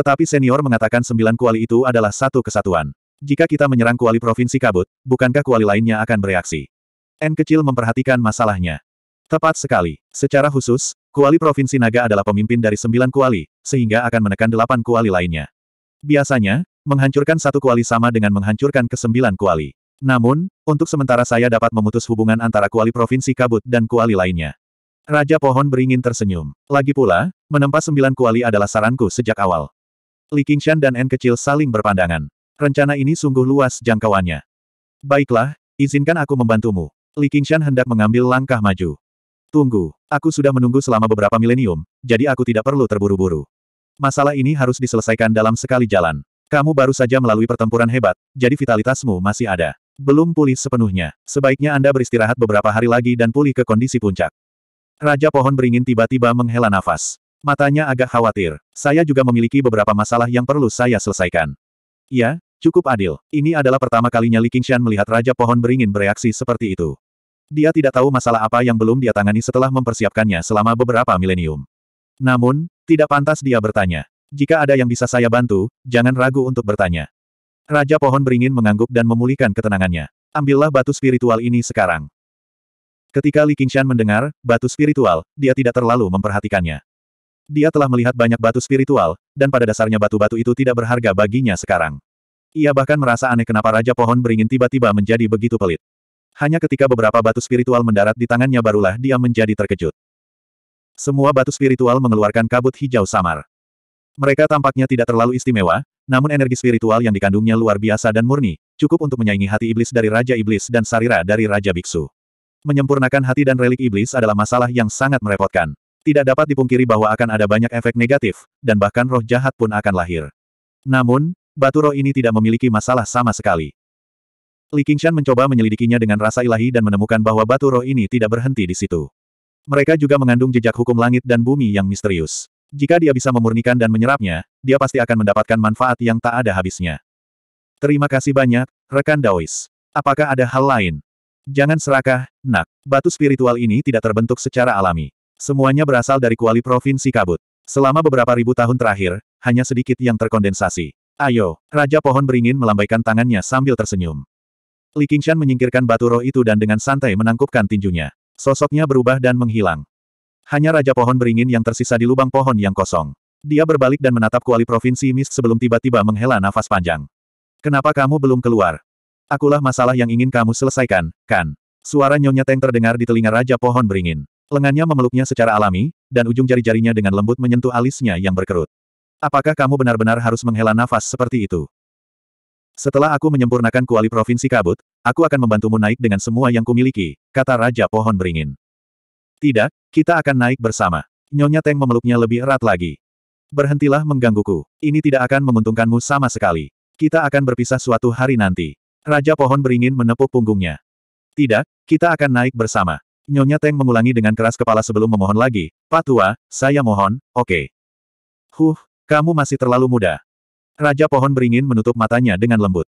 Tetapi senior mengatakan sembilan kuali itu adalah satu kesatuan. Jika kita menyerang kuali provinsi kabut, bukankah kuali lainnya akan bereaksi? N kecil memperhatikan masalahnya. Tepat sekali. Secara khusus, kuali provinsi naga adalah pemimpin dari sembilan kuali, sehingga akan menekan delapan kuali lainnya. Biasanya, menghancurkan satu kuali sama dengan menghancurkan kesembilan kuali. Namun, untuk sementara saya dapat memutus hubungan antara kuali provinsi kabut dan kuali lainnya. Raja Pohon beringin tersenyum. Lagi pula, menempa sembilan kuali adalah saranku sejak awal. Li Qingshan dan N kecil saling berpandangan. Rencana ini sungguh luas jangkauannya. Baiklah, izinkan aku membantumu. Li Qingshan hendak mengambil langkah maju. Tunggu, aku sudah menunggu selama beberapa milenium, jadi aku tidak perlu terburu-buru. Masalah ini harus diselesaikan dalam sekali jalan. Kamu baru saja melalui pertempuran hebat, jadi vitalitasmu masih ada. Belum pulih sepenuhnya. Sebaiknya Anda beristirahat beberapa hari lagi dan pulih ke kondisi puncak. Raja pohon beringin tiba-tiba menghela nafas. Matanya agak khawatir. Saya juga memiliki beberapa masalah yang perlu saya selesaikan. Ya, cukup adil. Ini adalah pertama kalinya Li Qingshan melihat Raja Pohon Beringin bereaksi seperti itu. Dia tidak tahu masalah apa yang belum dia tangani setelah mempersiapkannya selama beberapa milenium. Namun, tidak pantas dia bertanya. Jika ada yang bisa saya bantu, jangan ragu untuk bertanya. Raja Pohon Beringin mengangguk dan memulihkan ketenangannya. Ambillah batu spiritual ini sekarang. Ketika Li Qingshan mendengar, batu spiritual, dia tidak terlalu memperhatikannya. Dia telah melihat banyak batu spiritual, dan pada dasarnya batu-batu itu tidak berharga baginya sekarang. Ia bahkan merasa aneh kenapa Raja Pohon Beringin tiba-tiba menjadi begitu pelit. Hanya ketika beberapa batu spiritual mendarat di tangannya barulah dia menjadi terkejut. Semua batu spiritual mengeluarkan kabut hijau samar. Mereka tampaknya tidak terlalu istimewa, namun energi spiritual yang dikandungnya luar biasa dan murni, cukup untuk menyaingi hati iblis dari Raja Iblis dan Sarira dari Raja Biksu. Menyempurnakan hati dan relik iblis adalah masalah yang sangat merepotkan. Tidak dapat dipungkiri bahwa akan ada banyak efek negatif, dan bahkan roh jahat pun akan lahir. Namun, batu roh ini tidak memiliki masalah sama sekali. Li Qingshan mencoba menyelidikinya dengan rasa ilahi dan menemukan bahwa batu roh ini tidak berhenti di situ. Mereka juga mengandung jejak hukum langit dan bumi yang misterius. Jika dia bisa memurnikan dan menyerapnya, dia pasti akan mendapatkan manfaat yang tak ada habisnya. Terima kasih banyak, rekan Daois. Apakah ada hal lain? Jangan serakah, nak. Batu spiritual ini tidak terbentuk secara alami. Semuanya berasal dari kuali Provinsi Kabut. Selama beberapa ribu tahun terakhir, hanya sedikit yang terkondensasi. Ayo, Raja Pohon beringin melambaikan tangannya sambil tersenyum. Li Qingshan menyingkirkan batu roh itu dan dengan santai menangkupkan tinjunya. Sosoknya berubah dan menghilang. Hanya Raja Pohon beringin yang tersisa di lubang pohon yang kosong. Dia berbalik dan menatap kuali Provinsi Mist sebelum tiba-tiba menghela nafas panjang. Kenapa kamu belum keluar? Akulah masalah yang ingin kamu selesaikan, kan? Suara Nyonya Teng terdengar di telinga Raja Pohon Beringin. Lengannya memeluknya secara alami, dan ujung jari-jarinya dengan lembut menyentuh alisnya yang berkerut. Apakah kamu benar-benar harus menghela nafas seperti itu? Setelah aku menyempurnakan kuali Provinsi Kabut, aku akan membantumu naik dengan semua yang kumiliki, kata Raja Pohon Beringin. Tidak, kita akan naik bersama. Nyonya Teng memeluknya lebih erat lagi. Berhentilah menggangguku. Ini tidak akan menguntungkanmu sama sekali. Kita akan berpisah suatu hari nanti. Raja Pohon Beringin menepuk punggungnya. Tidak, kita akan naik bersama. Nyonya Teng mengulangi dengan keras kepala sebelum memohon lagi, Pak Tua, saya mohon, oke. Okay. Huh, kamu masih terlalu muda. Raja pohon beringin menutup matanya dengan lembut.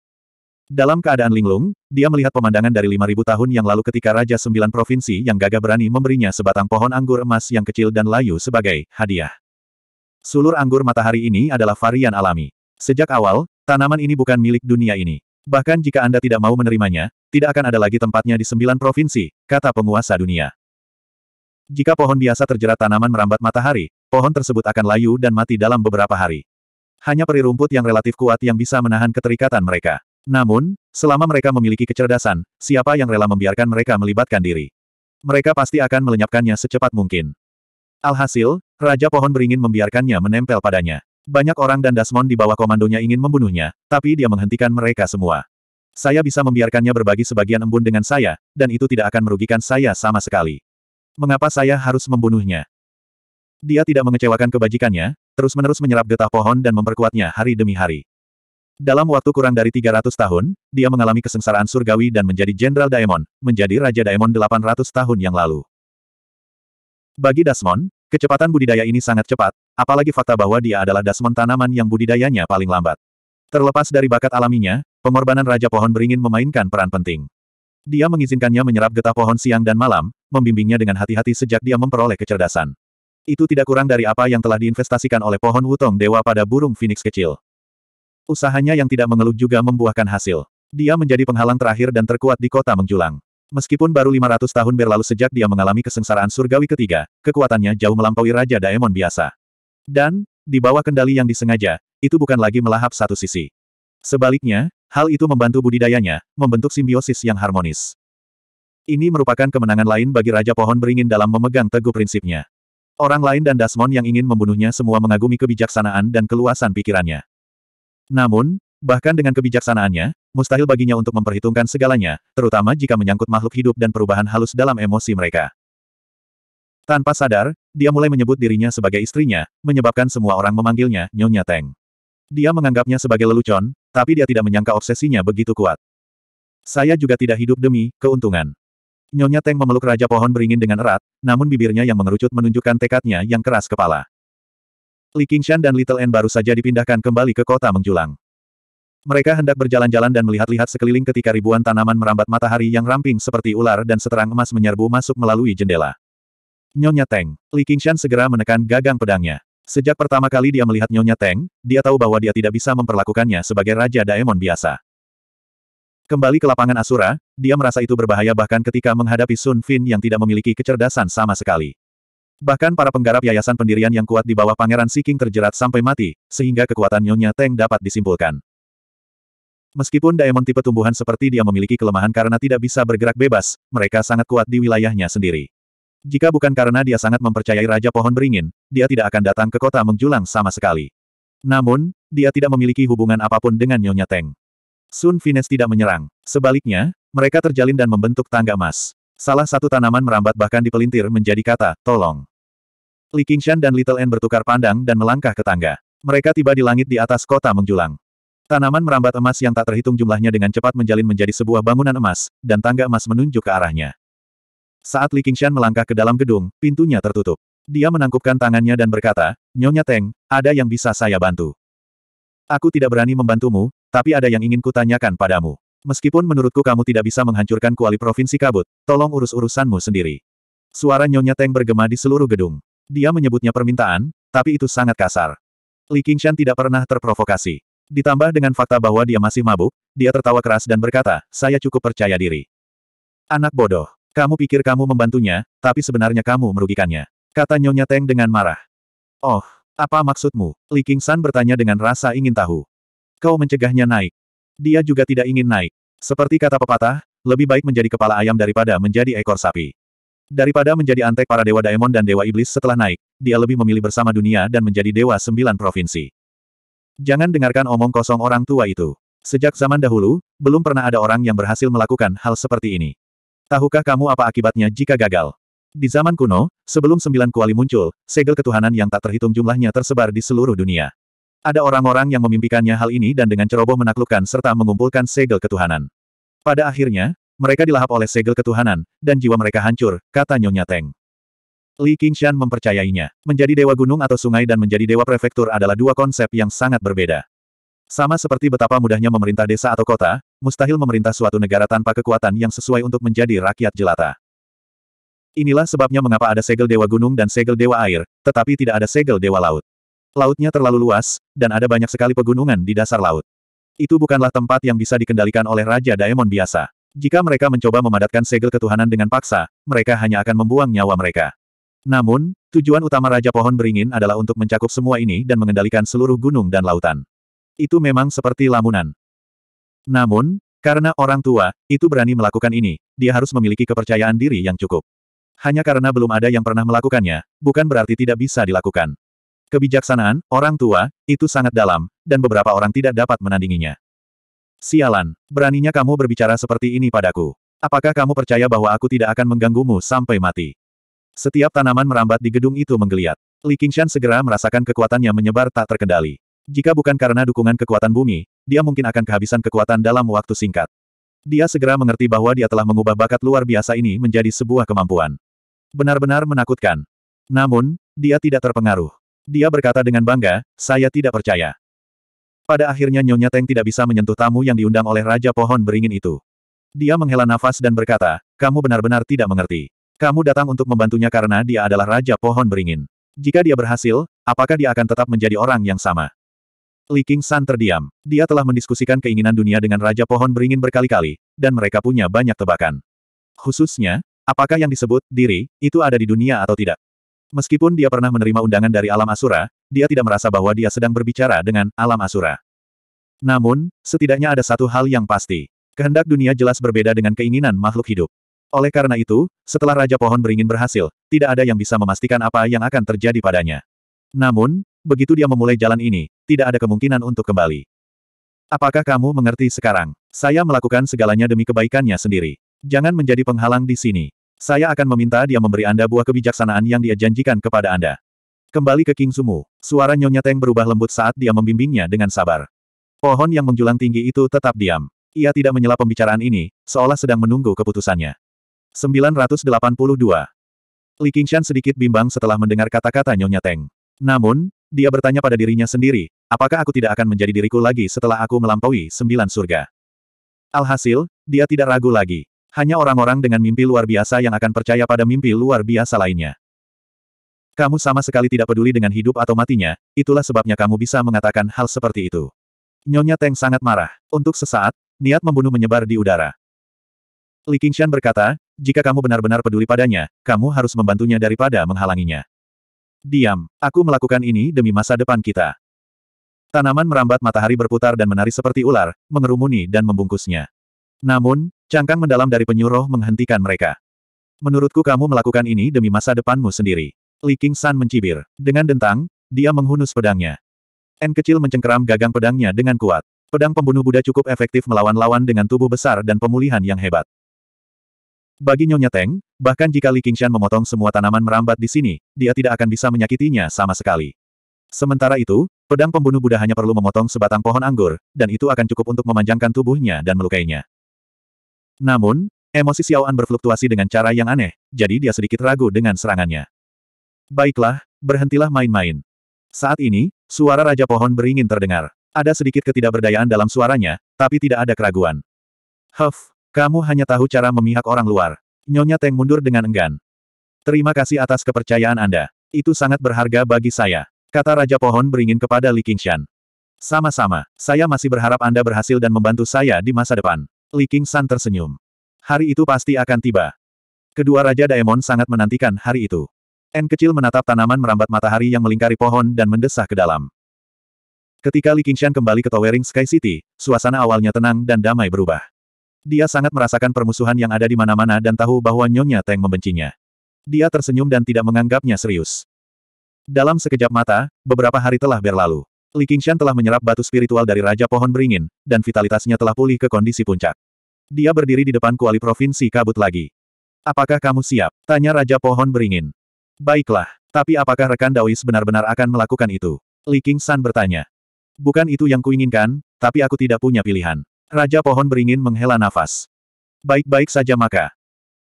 Dalam keadaan linglung, dia melihat pemandangan dari 5.000 tahun yang lalu ketika Raja Sembilan Provinsi yang gagah berani memberinya sebatang pohon anggur emas yang kecil dan layu sebagai hadiah. Sulur anggur matahari ini adalah varian alami. Sejak awal, tanaman ini bukan milik dunia ini. Bahkan jika Anda tidak mau menerimanya, tidak akan ada lagi tempatnya di sembilan provinsi, kata penguasa dunia. Jika pohon biasa terjerat tanaman merambat matahari, pohon tersebut akan layu dan mati dalam beberapa hari. Hanya peri rumput yang relatif kuat yang bisa menahan keterikatan mereka. Namun, selama mereka memiliki kecerdasan, siapa yang rela membiarkan mereka melibatkan diri? Mereka pasti akan melenyapkannya secepat mungkin. Alhasil, Raja Pohon Beringin membiarkannya menempel padanya. Banyak orang dan Dasmon di bawah komandonya ingin membunuhnya, tapi dia menghentikan mereka semua. Saya bisa membiarkannya berbagi sebagian embun dengan saya, dan itu tidak akan merugikan saya sama sekali. Mengapa saya harus membunuhnya? Dia tidak mengecewakan kebajikannya, terus-menerus menyerap getah pohon dan memperkuatnya hari demi hari. Dalam waktu kurang dari 300 tahun, dia mengalami kesengsaraan surgawi dan menjadi Jenderal Daemon, menjadi Raja Daemon 800 tahun yang lalu. Bagi Dasmon, kecepatan budidaya ini sangat cepat, Apalagi fakta bahwa dia adalah dasmon tanaman yang budidayanya paling lambat. Terlepas dari bakat alaminya, pengorbanan Raja Pohon Beringin memainkan peran penting. Dia mengizinkannya menyerap getah pohon siang dan malam, membimbingnya dengan hati-hati sejak dia memperoleh kecerdasan. Itu tidak kurang dari apa yang telah diinvestasikan oleh pohon wutong dewa pada burung phoenix kecil. Usahanya yang tidak mengeluh juga membuahkan hasil. Dia menjadi penghalang terakhir dan terkuat di kota menjulang. Meskipun baru 500 tahun berlalu sejak dia mengalami kesengsaraan surgawi ketiga, kekuatannya jauh melampaui Raja Daemon biasa. Dan, di bawah kendali yang disengaja, itu bukan lagi melahap satu sisi. Sebaliknya, hal itu membantu budidayanya, membentuk simbiosis yang harmonis. Ini merupakan kemenangan lain bagi Raja Pohon Beringin dalam memegang teguh prinsipnya. Orang lain dan Dasmon yang ingin membunuhnya semua mengagumi kebijaksanaan dan keluasan pikirannya. Namun, bahkan dengan kebijaksanaannya, mustahil baginya untuk memperhitungkan segalanya, terutama jika menyangkut makhluk hidup dan perubahan halus dalam emosi mereka. Tanpa sadar, dia mulai menyebut dirinya sebagai istrinya, menyebabkan semua orang memanggilnya Nyonya Teng. Dia menganggapnya sebagai lelucon, tapi dia tidak menyangka obsesinya begitu kuat. Saya juga tidak hidup demi keuntungan. Nyonya Teng memeluk Raja Pohon beringin dengan erat, namun bibirnya yang mengerucut menunjukkan tekadnya yang keras kepala. Li Qingshan dan Little N baru saja dipindahkan kembali ke kota mengjulang. Mereka hendak berjalan-jalan dan melihat-lihat sekeliling ketika ribuan tanaman merambat matahari yang ramping seperti ular dan seterang emas menyerbu masuk melalui jendela. Nyonya Teng. Li Qingshan segera menekan gagang pedangnya. Sejak pertama kali dia melihat Nyonya Teng, dia tahu bahwa dia tidak bisa memperlakukannya sebagai Raja Daemon biasa. Kembali ke lapangan Asura, dia merasa itu berbahaya bahkan ketika menghadapi Sun Fin yang tidak memiliki kecerdasan sama sekali. Bahkan para penggarap yayasan pendirian yang kuat di bawah Pangeran Siking terjerat sampai mati, sehingga kekuatan Nyonya Teng dapat disimpulkan. Meskipun Daemon tipe tumbuhan seperti dia memiliki kelemahan karena tidak bisa bergerak bebas, mereka sangat kuat di wilayahnya sendiri. Jika bukan karena dia sangat mempercayai Raja Pohon Beringin, dia tidak akan datang ke kota menjulang sama sekali. Namun, dia tidak memiliki hubungan apapun dengan Nyonya Teng. Sun Fines tidak menyerang. Sebaliknya, mereka terjalin dan membentuk tangga emas. Salah satu tanaman merambat bahkan dipelintir menjadi kata, tolong. Li Qingshan dan Little N bertukar pandang dan melangkah ke tangga. Mereka tiba di langit di atas kota menjulang. Tanaman merambat emas yang tak terhitung jumlahnya dengan cepat menjalin menjadi sebuah bangunan emas, dan tangga emas menunjuk ke arahnya. Saat Li Qingshan melangkah ke dalam gedung, pintunya tertutup. Dia menangkupkan tangannya dan berkata, Nyonya Teng, ada yang bisa saya bantu. Aku tidak berani membantumu, tapi ada yang ingin kutanyakan padamu. Meskipun menurutku kamu tidak bisa menghancurkan kuali provinsi kabut, tolong urus urusanmu sendiri. Suara Nyonya Teng bergema di seluruh gedung. Dia menyebutnya permintaan, tapi itu sangat kasar. Li Qingshan tidak pernah terprovokasi. Ditambah dengan fakta bahwa dia masih mabuk, dia tertawa keras dan berkata, saya cukup percaya diri. Anak bodoh. Kamu pikir kamu membantunya, tapi sebenarnya kamu merugikannya. Kata Nyonya Teng dengan marah. Oh, apa maksudmu? Li King San bertanya dengan rasa ingin tahu. Kau mencegahnya naik. Dia juga tidak ingin naik. Seperti kata pepatah, lebih baik menjadi kepala ayam daripada menjadi ekor sapi. Daripada menjadi antek para dewa daemon dan dewa iblis setelah naik, dia lebih memilih bersama dunia dan menjadi dewa sembilan provinsi. Jangan dengarkan omong kosong orang tua itu. Sejak zaman dahulu, belum pernah ada orang yang berhasil melakukan hal seperti ini. Tahukah kamu apa akibatnya jika gagal? Di zaman kuno, sebelum sembilan kuali muncul, segel ketuhanan yang tak terhitung jumlahnya tersebar di seluruh dunia. Ada orang-orang yang memimpikannya hal ini dan dengan ceroboh menaklukkan serta mengumpulkan segel ketuhanan. Pada akhirnya, mereka dilahap oleh segel ketuhanan, dan jiwa mereka hancur, kata Nyonya Teng. Li Qingshan mempercayainya. Menjadi dewa gunung atau sungai dan menjadi dewa prefektur adalah dua konsep yang sangat berbeda. Sama seperti betapa mudahnya memerintah desa atau kota, mustahil memerintah suatu negara tanpa kekuatan yang sesuai untuk menjadi rakyat jelata. Inilah sebabnya mengapa ada segel dewa gunung dan segel dewa air, tetapi tidak ada segel dewa laut. Lautnya terlalu luas, dan ada banyak sekali pegunungan di dasar laut. Itu bukanlah tempat yang bisa dikendalikan oleh Raja Daemon biasa. Jika mereka mencoba memadatkan segel ketuhanan dengan paksa, mereka hanya akan membuang nyawa mereka. Namun, tujuan utama Raja Pohon Beringin adalah untuk mencakup semua ini dan mengendalikan seluruh gunung dan lautan. Itu memang seperti lamunan. Namun, karena orang tua, itu berani melakukan ini, dia harus memiliki kepercayaan diri yang cukup. Hanya karena belum ada yang pernah melakukannya, bukan berarti tidak bisa dilakukan. Kebijaksanaan, orang tua, itu sangat dalam, dan beberapa orang tidak dapat menandinginya. Sialan, beraninya kamu berbicara seperti ini padaku. Apakah kamu percaya bahwa aku tidak akan mengganggumu sampai mati? Setiap tanaman merambat di gedung itu menggeliat. Li Qingshan segera merasakan kekuatannya menyebar tak terkendali. Jika bukan karena dukungan kekuatan bumi, dia mungkin akan kehabisan kekuatan dalam waktu singkat. Dia segera mengerti bahwa dia telah mengubah bakat luar biasa ini menjadi sebuah kemampuan. Benar-benar menakutkan. Namun, dia tidak terpengaruh. Dia berkata dengan bangga, saya tidak percaya. Pada akhirnya Nyonya Teng tidak bisa menyentuh tamu yang diundang oleh Raja Pohon Beringin itu. Dia menghela nafas dan berkata, kamu benar-benar tidak mengerti. Kamu datang untuk membantunya karena dia adalah Raja Pohon Beringin. Jika dia berhasil, apakah dia akan tetap menjadi orang yang sama? Li King San terdiam. Dia telah mendiskusikan keinginan dunia dengan Raja Pohon Beringin berkali-kali, dan mereka punya banyak tebakan. Khususnya, apakah yang disebut diri, itu ada di dunia atau tidak. Meskipun dia pernah menerima undangan dari alam asura, dia tidak merasa bahwa dia sedang berbicara dengan alam asura. Namun, setidaknya ada satu hal yang pasti. Kehendak dunia jelas berbeda dengan keinginan makhluk hidup. Oleh karena itu, setelah Raja Pohon Beringin berhasil, tidak ada yang bisa memastikan apa yang akan terjadi padanya. Namun, begitu dia memulai jalan ini, tidak ada kemungkinan untuk kembali. Apakah kamu mengerti sekarang? Saya melakukan segalanya demi kebaikannya sendiri. Jangan menjadi penghalang di sini. Saya akan meminta dia memberi Anda buah kebijaksanaan yang dia janjikan kepada Anda. Kembali ke King Sumu, suara Nyonya Teng berubah lembut saat dia membimbingnya dengan sabar. Pohon yang menjulang tinggi itu tetap diam. Ia tidak menyela pembicaraan ini, seolah sedang menunggu keputusannya. 982. Li Qingshan sedikit bimbang setelah mendengar kata-kata Nyonya Teng. Namun, dia bertanya pada dirinya sendiri, apakah aku tidak akan menjadi diriku lagi setelah aku melampaui sembilan surga? Alhasil, dia tidak ragu lagi. Hanya orang-orang dengan mimpi luar biasa yang akan percaya pada mimpi luar biasa lainnya. Kamu sama sekali tidak peduli dengan hidup atau matinya, itulah sebabnya kamu bisa mengatakan hal seperti itu. Nyonya Teng sangat marah. Untuk sesaat, niat membunuh menyebar di udara. Li Qingshan berkata, jika kamu benar-benar peduli padanya, kamu harus membantunya daripada menghalanginya. Diam, aku melakukan ini demi masa depan kita. Tanaman merambat matahari berputar dan menari seperti ular, mengerumuni dan membungkusnya. Namun, cangkang mendalam dari penyuruh menghentikan mereka. Menurutku kamu melakukan ini demi masa depanmu sendiri. Li King San mencibir. Dengan dentang, dia menghunus pedangnya. N kecil mencengkeram gagang pedangnya dengan kuat. Pedang pembunuh Buddha cukup efektif melawan lawan dengan tubuh besar dan pemulihan yang hebat. Bagi Nyonya Teng, Bahkan jika Li Qingshan memotong semua tanaman merambat di sini, dia tidak akan bisa menyakitinya sama sekali. Sementara itu, pedang pembunuh Buddha hanya perlu memotong sebatang pohon anggur, dan itu akan cukup untuk memanjangkan tubuhnya dan melukainya. Namun, emosi Xiao An berfluktuasi dengan cara yang aneh, jadi dia sedikit ragu dengan serangannya. Baiklah, berhentilah main-main. Saat ini, suara Raja Pohon beringin terdengar. Ada sedikit ketidakberdayaan dalam suaranya, tapi tidak ada keraguan. Huff, kamu hanya tahu cara memihak orang luar. Nyonya Teng mundur dengan enggan. Terima kasih atas kepercayaan Anda. Itu sangat berharga bagi saya. Kata Raja Pohon beringin kepada Li Qingshan. Sama-sama, saya masih berharap Anda berhasil dan membantu saya di masa depan. Li Qingshan tersenyum. Hari itu pasti akan tiba. Kedua Raja Daemon sangat menantikan hari itu. N kecil menatap tanaman merambat matahari yang melingkari pohon dan mendesah ke dalam. Ketika Li Qingshan kembali ke Towering Sky City, suasana awalnya tenang dan damai berubah. Dia sangat merasakan permusuhan yang ada di mana-mana dan tahu bahwa Nyonya Teng membencinya. Dia tersenyum dan tidak menganggapnya serius. Dalam sekejap mata, beberapa hari telah berlalu. Li Qingshan telah menyerap batu spiritual dari Raja Pohon Beringin, dan vitalitasnya telah pulih ke kondisi puncak. Dia berdiri di depan kuali provinsi kabut lagi. Apakah kamu siap? Tanya Raja Pohon Beringin. Baiklah, tapi apakah rekan Daois benar-benar akan melakukan itu? Li Qingshan bertanya. Bukan itu yang kuinginkan, tapi aku tidak punya pilihan. Raja pohon beringin menghela nafas. Baik-baik saja maka.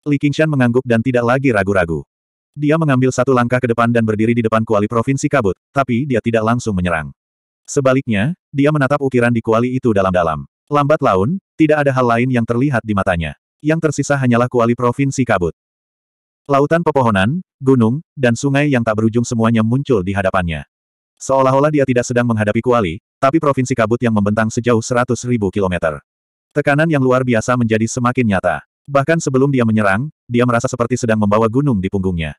Li Qingshan mengangguk dan tidak lagi ragu-ragu. Dia mengambil satu langkah ke depan dan berdiri di depan kuali provinsi kabut, tapi dia tidak langsung menyerang. Sebaliknya, dia menatap ukiran di kuali itu dalam-dalam. Lambat laun, tidak ada hal lain yang terlihat di matanya. Yang tersisa hanyalah kuali provinsi kabut. Lautan pepohonan, gunung, dan sungai yang tak berujung semuanya muncul di hadapannya. Seolah-olah dia tidak sedang menghadapi kuali, tapi provinsi kabut yang membentang sejauh 100.000 kilometer. Tekanan yang luar biasa menjadi semakin nyata. Bahkan sebelum dia menyerang, dia merasa seperti sedang membawa gunung di punggungnya.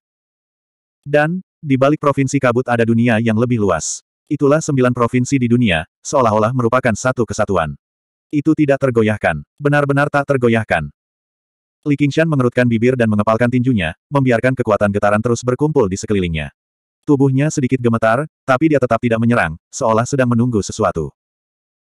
Dan, di balik provinsi kabut ada dunia yang lebih luas. Itulah sembilan provinsi di dunia, seolah-olah merupakan satu kesatuan. Itu tidak tergoyahkan, benar-benar tak tergoyahkan. Li Qingshan mengerutkan bibir dan mengepalkan tinjunya, membiarkan kekuatan getaran terus berkumpul di sekelilingnya. Tubuhnya sedikit gemetar, tapi dia tetap tidak menyerang, seolah sedang menunggu sesuatu.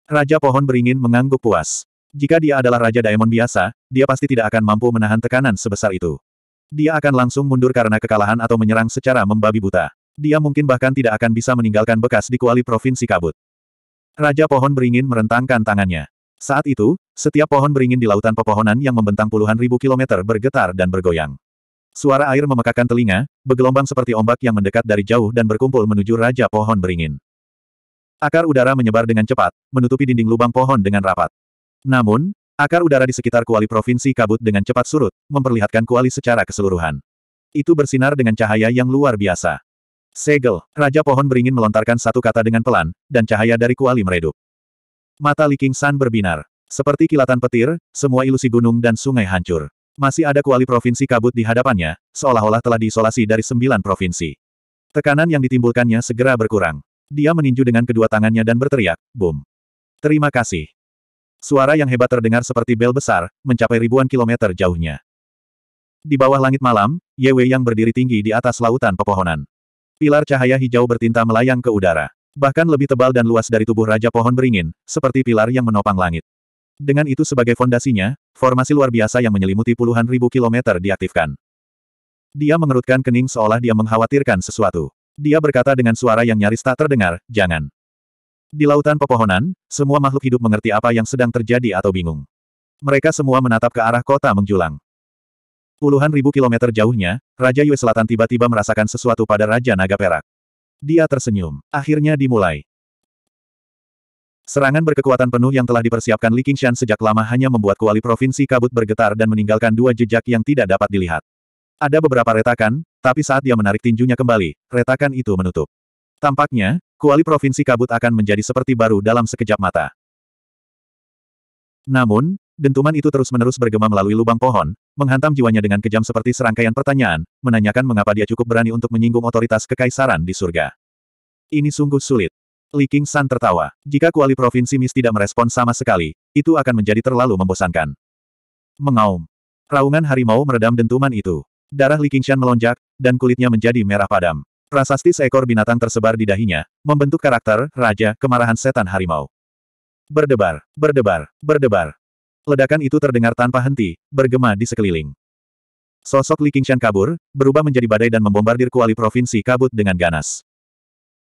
Raja pohon beringin mengangguk puas. Jika dia adalah Raja diamond biasa, dia pasti tidak akan mampu menahan tekanan sebesar itu. Dia akan langsung mundur karena kekalahan atau menyerang secara membabi buta. Dia mungkin bahkan tidak akan bisa meninggalkan bekas di kuali Provinsi Kabut. Raja pohon beringin merentangkan tangannya. Saat itu, setiap pohon beringin di lautan pepohonan yang membentang puluhan ribu kilometer bergetar dan bergoyang. Suara air memekakan telinga, bergelombang seperti ombak yang mendekat dari jauh dan berkumpul menuju Raja Pohon Beringin. Akar udara menyebar dengan cepat, menutupi dinding lubang pohon dengan rapat. Namun, akar udara di sekitar kuali Provinsi Kabut dengan cepat surut, memperlihatkan kuali secara keseluruhan. Itu bersinar dengan cahaya yang luar biasa. Segel, Raja Pohon Beringin melontarkan satu kata dengan pelan, dan cahaya dari kuali meredup. Mata Li King San berbinar. Seperti kilatan petir, semua ilusi gunung dan sungai hancur. Masih ada kuali provinsi kabut di hadapannya, seolah-olah telah diisolasi dari sembilan provinsi. Tekanan yang ditimbulkannya segera berkurang. Dia meninju dengan kedua tangannya dan berteriak, Boom! Terima kasih. Suara yang hebat terdengar seperti bel besar, mencapai ribuan kilometer jauhnya. Di bawah langit malam, Yewe yang berdiri tinggi di atas lautan pepohonan. Pilar cahaya hijau bertinta melayang ke udara. Bahkan lebih tebal dan luas dari tubuh Raja Pohon Beringin, seperti pilar yang menopang langit. Dengan itu sebagai fondasinya, formasi luar biasa yang menyelimuti puluhan ribu kilometer diaktifkan. Dia mengerutkan kening seolah dia mengkhawatirkan sesuatu. Dia berkata dengan suara yang nyaris tak terdengar, jangan. Di lautan pepohonan, semua makhluk hidup mengerti apa yang sedang terjadi atau bingung. Mereka semua menatap ke arah kota menjulang. Puluhan ribu kilometer jauhnya, Raja Yue Selatan tiba-tiba merasakan sesuatu pada Raja Naga Perak. Dia tersenyum. Akhirnya dimulai. Serangan berkekuatan penuh yang telah dipersiapkan Li Qingshan sejak lama hanya membuat kuali provinsi kabut bergetar dan meninggalkan dua jejak yang tidak dapat dilihat. Ada beberapa retakan, tapi saat dia menarik tinjunya kembali, retakan itu menutup. Tampaknya, kuali provinsi kabut akan menjadi seperti baru dalam sekejap mata. Namun, dentuman itu terus-menerus bergema melalui lubang pohon, menghantam jiwanya dengan kejam seperti serangkaian pertanyaan, menanyakan mengapa dia cukup berani untuk menyinggung otoritas kekaisaran di surga. Ini sungguh sulit. Li King San tertawa. Jika kuali provinsi Mis tidak merespon sama sekali, itu akan menjadi terlalu membosankan. Mengaum. Raungan harimau meredam dentuman itu. Darah Li Qingshan melonjak, dan kulitnya menjadi merah padam. Prasasti seekor binatang tersebar di dahinya, membentuk karakter, raja, kemarahan setan harimau. Berdebar, berdebar, berdebar. Ledakan itu terdengar tanpa henti, bergema di sekeliling. Sosok Li Qingshan kabur, berubah menjadi badai dan membombardir kuali provinsi kabut dengan ganas.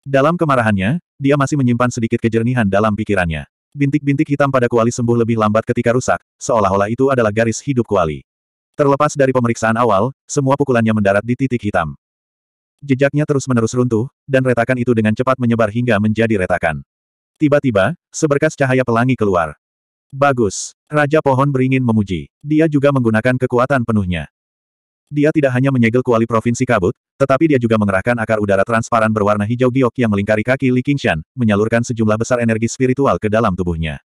Dalam kemarahannya, dia masih menyimpan sedikit kejernihan dalam pikirannya. Bintik-bintik hitam pada kuali sembuh lebih lambat ketika rusak, seolah-olah itu adalah garis hidup kuali. Terlepas dari pemeriksaan awal, semua pukulannya mendarat di titik hitam. Jejaknya terus-menerus runtuh, dan retakan itu dengan cepat menyebar hingga menjadi retakan. Tiba-tiba, seberkas cahaya pelangi keluar. Bagus. Raja Pohon Beringin memuji. Dia juga menggunakan kekuatan penuhnya. Dia tidak hanya menyegel kuali provinsi kabut, tetapi dia juga mengerahkan akar udara transparan berwarna hijau giok yang melingkari kaki Li Qingshan, menyalurkan sejumlah besar energi spiritual ke dalam tubuhnya.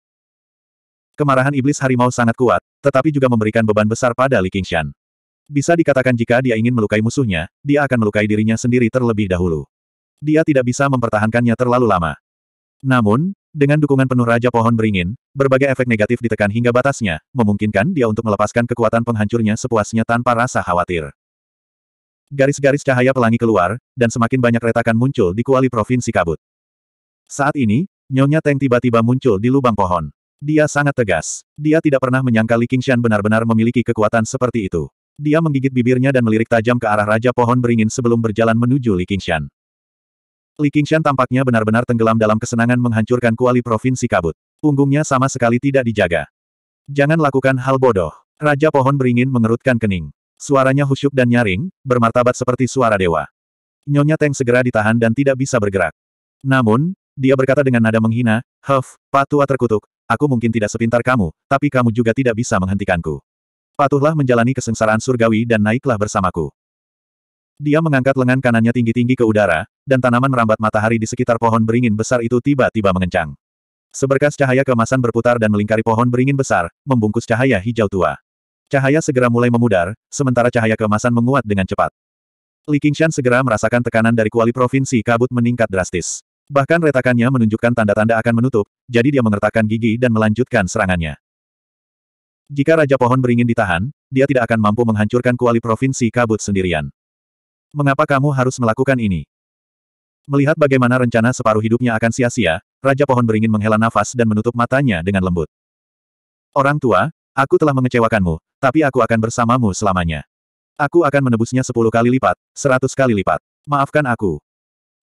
Kemarahan iblis harimau sangat kuat, tetapi juga memberikan beban besar pada Li Qingshan. Bisa dikatakan jika dia ingin melukai musuhnya, dia akan melukai dirinya sendiri terlebih dahulu. Dia tidak bisa mempertahankannya terlalu lama. Namun, dengan dukungan penuh Raja Pohon Beringin, berbagai efek negatif ditekan hingga batasnya, memungkinkan dia untuk melepaskan kekuatan penghancurnya sepuasnya tanpa rasa khawatir. Garis-garis cahaya pelangi keluar, dan semakin banyak retakan muncul di kuali Provinsi Kabut. Saat ini, Nyonya Teng tiba-tiba muncul di lubang pohon. Dia sangat tegas. Dia tidak pernah menyangka Li Qingshan benar-benar memiliki kekuatan seperti itu. Dia menggigit bibirnya dan melirik tajam ke arah Raja Pohon Beringin sebelum berjalan menuju Li Qingshan. Li Qingshan tampaknya benar-benar tenggelam dalam kesenangan menghancurkan kuali provinsi kabut. Punggungnya sama sekali tidak dijaga. Jangan lakukan hal bodoh. Raja pohon beringin mengerutkan kening. Suaranya husyuk dan nyaring, bermartabat seperti suara dewa. Nyonya Teng segera ditahan dan tidak bisa bergerak. Namun, dia berkata dengan nada menghina, Huff, patua terkutuk, aku mungkin tidak sepintar kamu, tapi kamu juga tidak bisa menghentikanku. Patuhlah menjalani kesengsaraan surgawi dan naiklah bersamaku. Dia mengangkat lengan kanannya tinggi-tinggi ke udara, dan tanaman merambat matahari di sekitar pohon beringin besar itu tiba-tiba mengencang. Seberkas cahaya kemasan berputar dan melingkari pohon beringin besar, membungkus cahaya hijau tua. Cahaya segera mulai memudar, sementara cahaya kemasan menguat dengan cepat. Li Qingshan segera merasakan tekanan dari kuali provinsi kabut meningkat drastis. Bahkan retakannya menunjukkan tanda-tanda akan menutup, jadi dia mengertakkan gigi dan melanjutkan serangannya. Jika Raja Pohon Beringin ditahan, dia tidak akan mampu menghancurkan kuali provinsi kabut sendirian. Mengapa kamu harus melakukan ini? Melihat bagaimana rencana separuh hidupnya akan sia-sia, Raja Pohon beringin menghela nafas dan menutup matanya dengan lembut. Orang tua, aku telah mengecewakanmu, tapi aku akan bersamamu selamanya. Aku akan menebusnya sepuluh kali lipat, seratus kali lipat. Maafkan aku.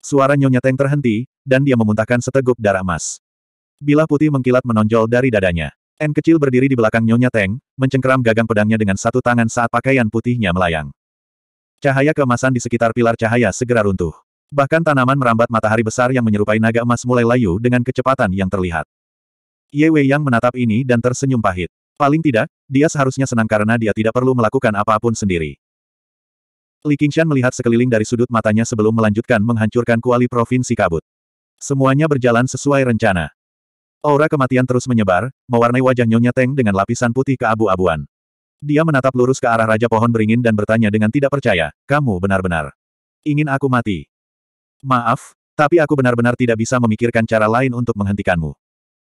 Suara Nyonya Teng terhenti, dan dia memuntahkan seteguk darah emas. Bilah putih mengkilat menonjol dari dadanya. N kecil berdiri di belakang Nyonya Teng, mencengkeram gagang pedangnya dengan satu tangan saat pakaian putihnya melayang. Cahaya keemasan di sekitar pilar cahaya segera runtuh. Bahkan tanaman merambat matahari besar yang menyerupai naga emas mulai layu dengan kecepatan yang terlihat. Ye Wei yang menatap ini dan tersenyum pahit. Paling tidak, dia seharusnya senang karena dia tidak perlu melakukan apapun sendiri. Li Qingshan melihat sekeliling dari sudut matanya sebelum melanjutkan menghancurkan kuali provinsi kabut. Semuanya berjalan sesuai rencana. Aura kematian terus menyebar, mewarnai wajah Nyonya Teng dengan lapisan putih keabu-abuan. Dia menatap lurus ke arah Raja Pohon Beringin dan bertanya dengan tidak percaya, kamu benar-benar ingin aku mati. Maaf, tapi aku benar-benar tidak bisa memikirkan cara lain untuk menghentikanmu.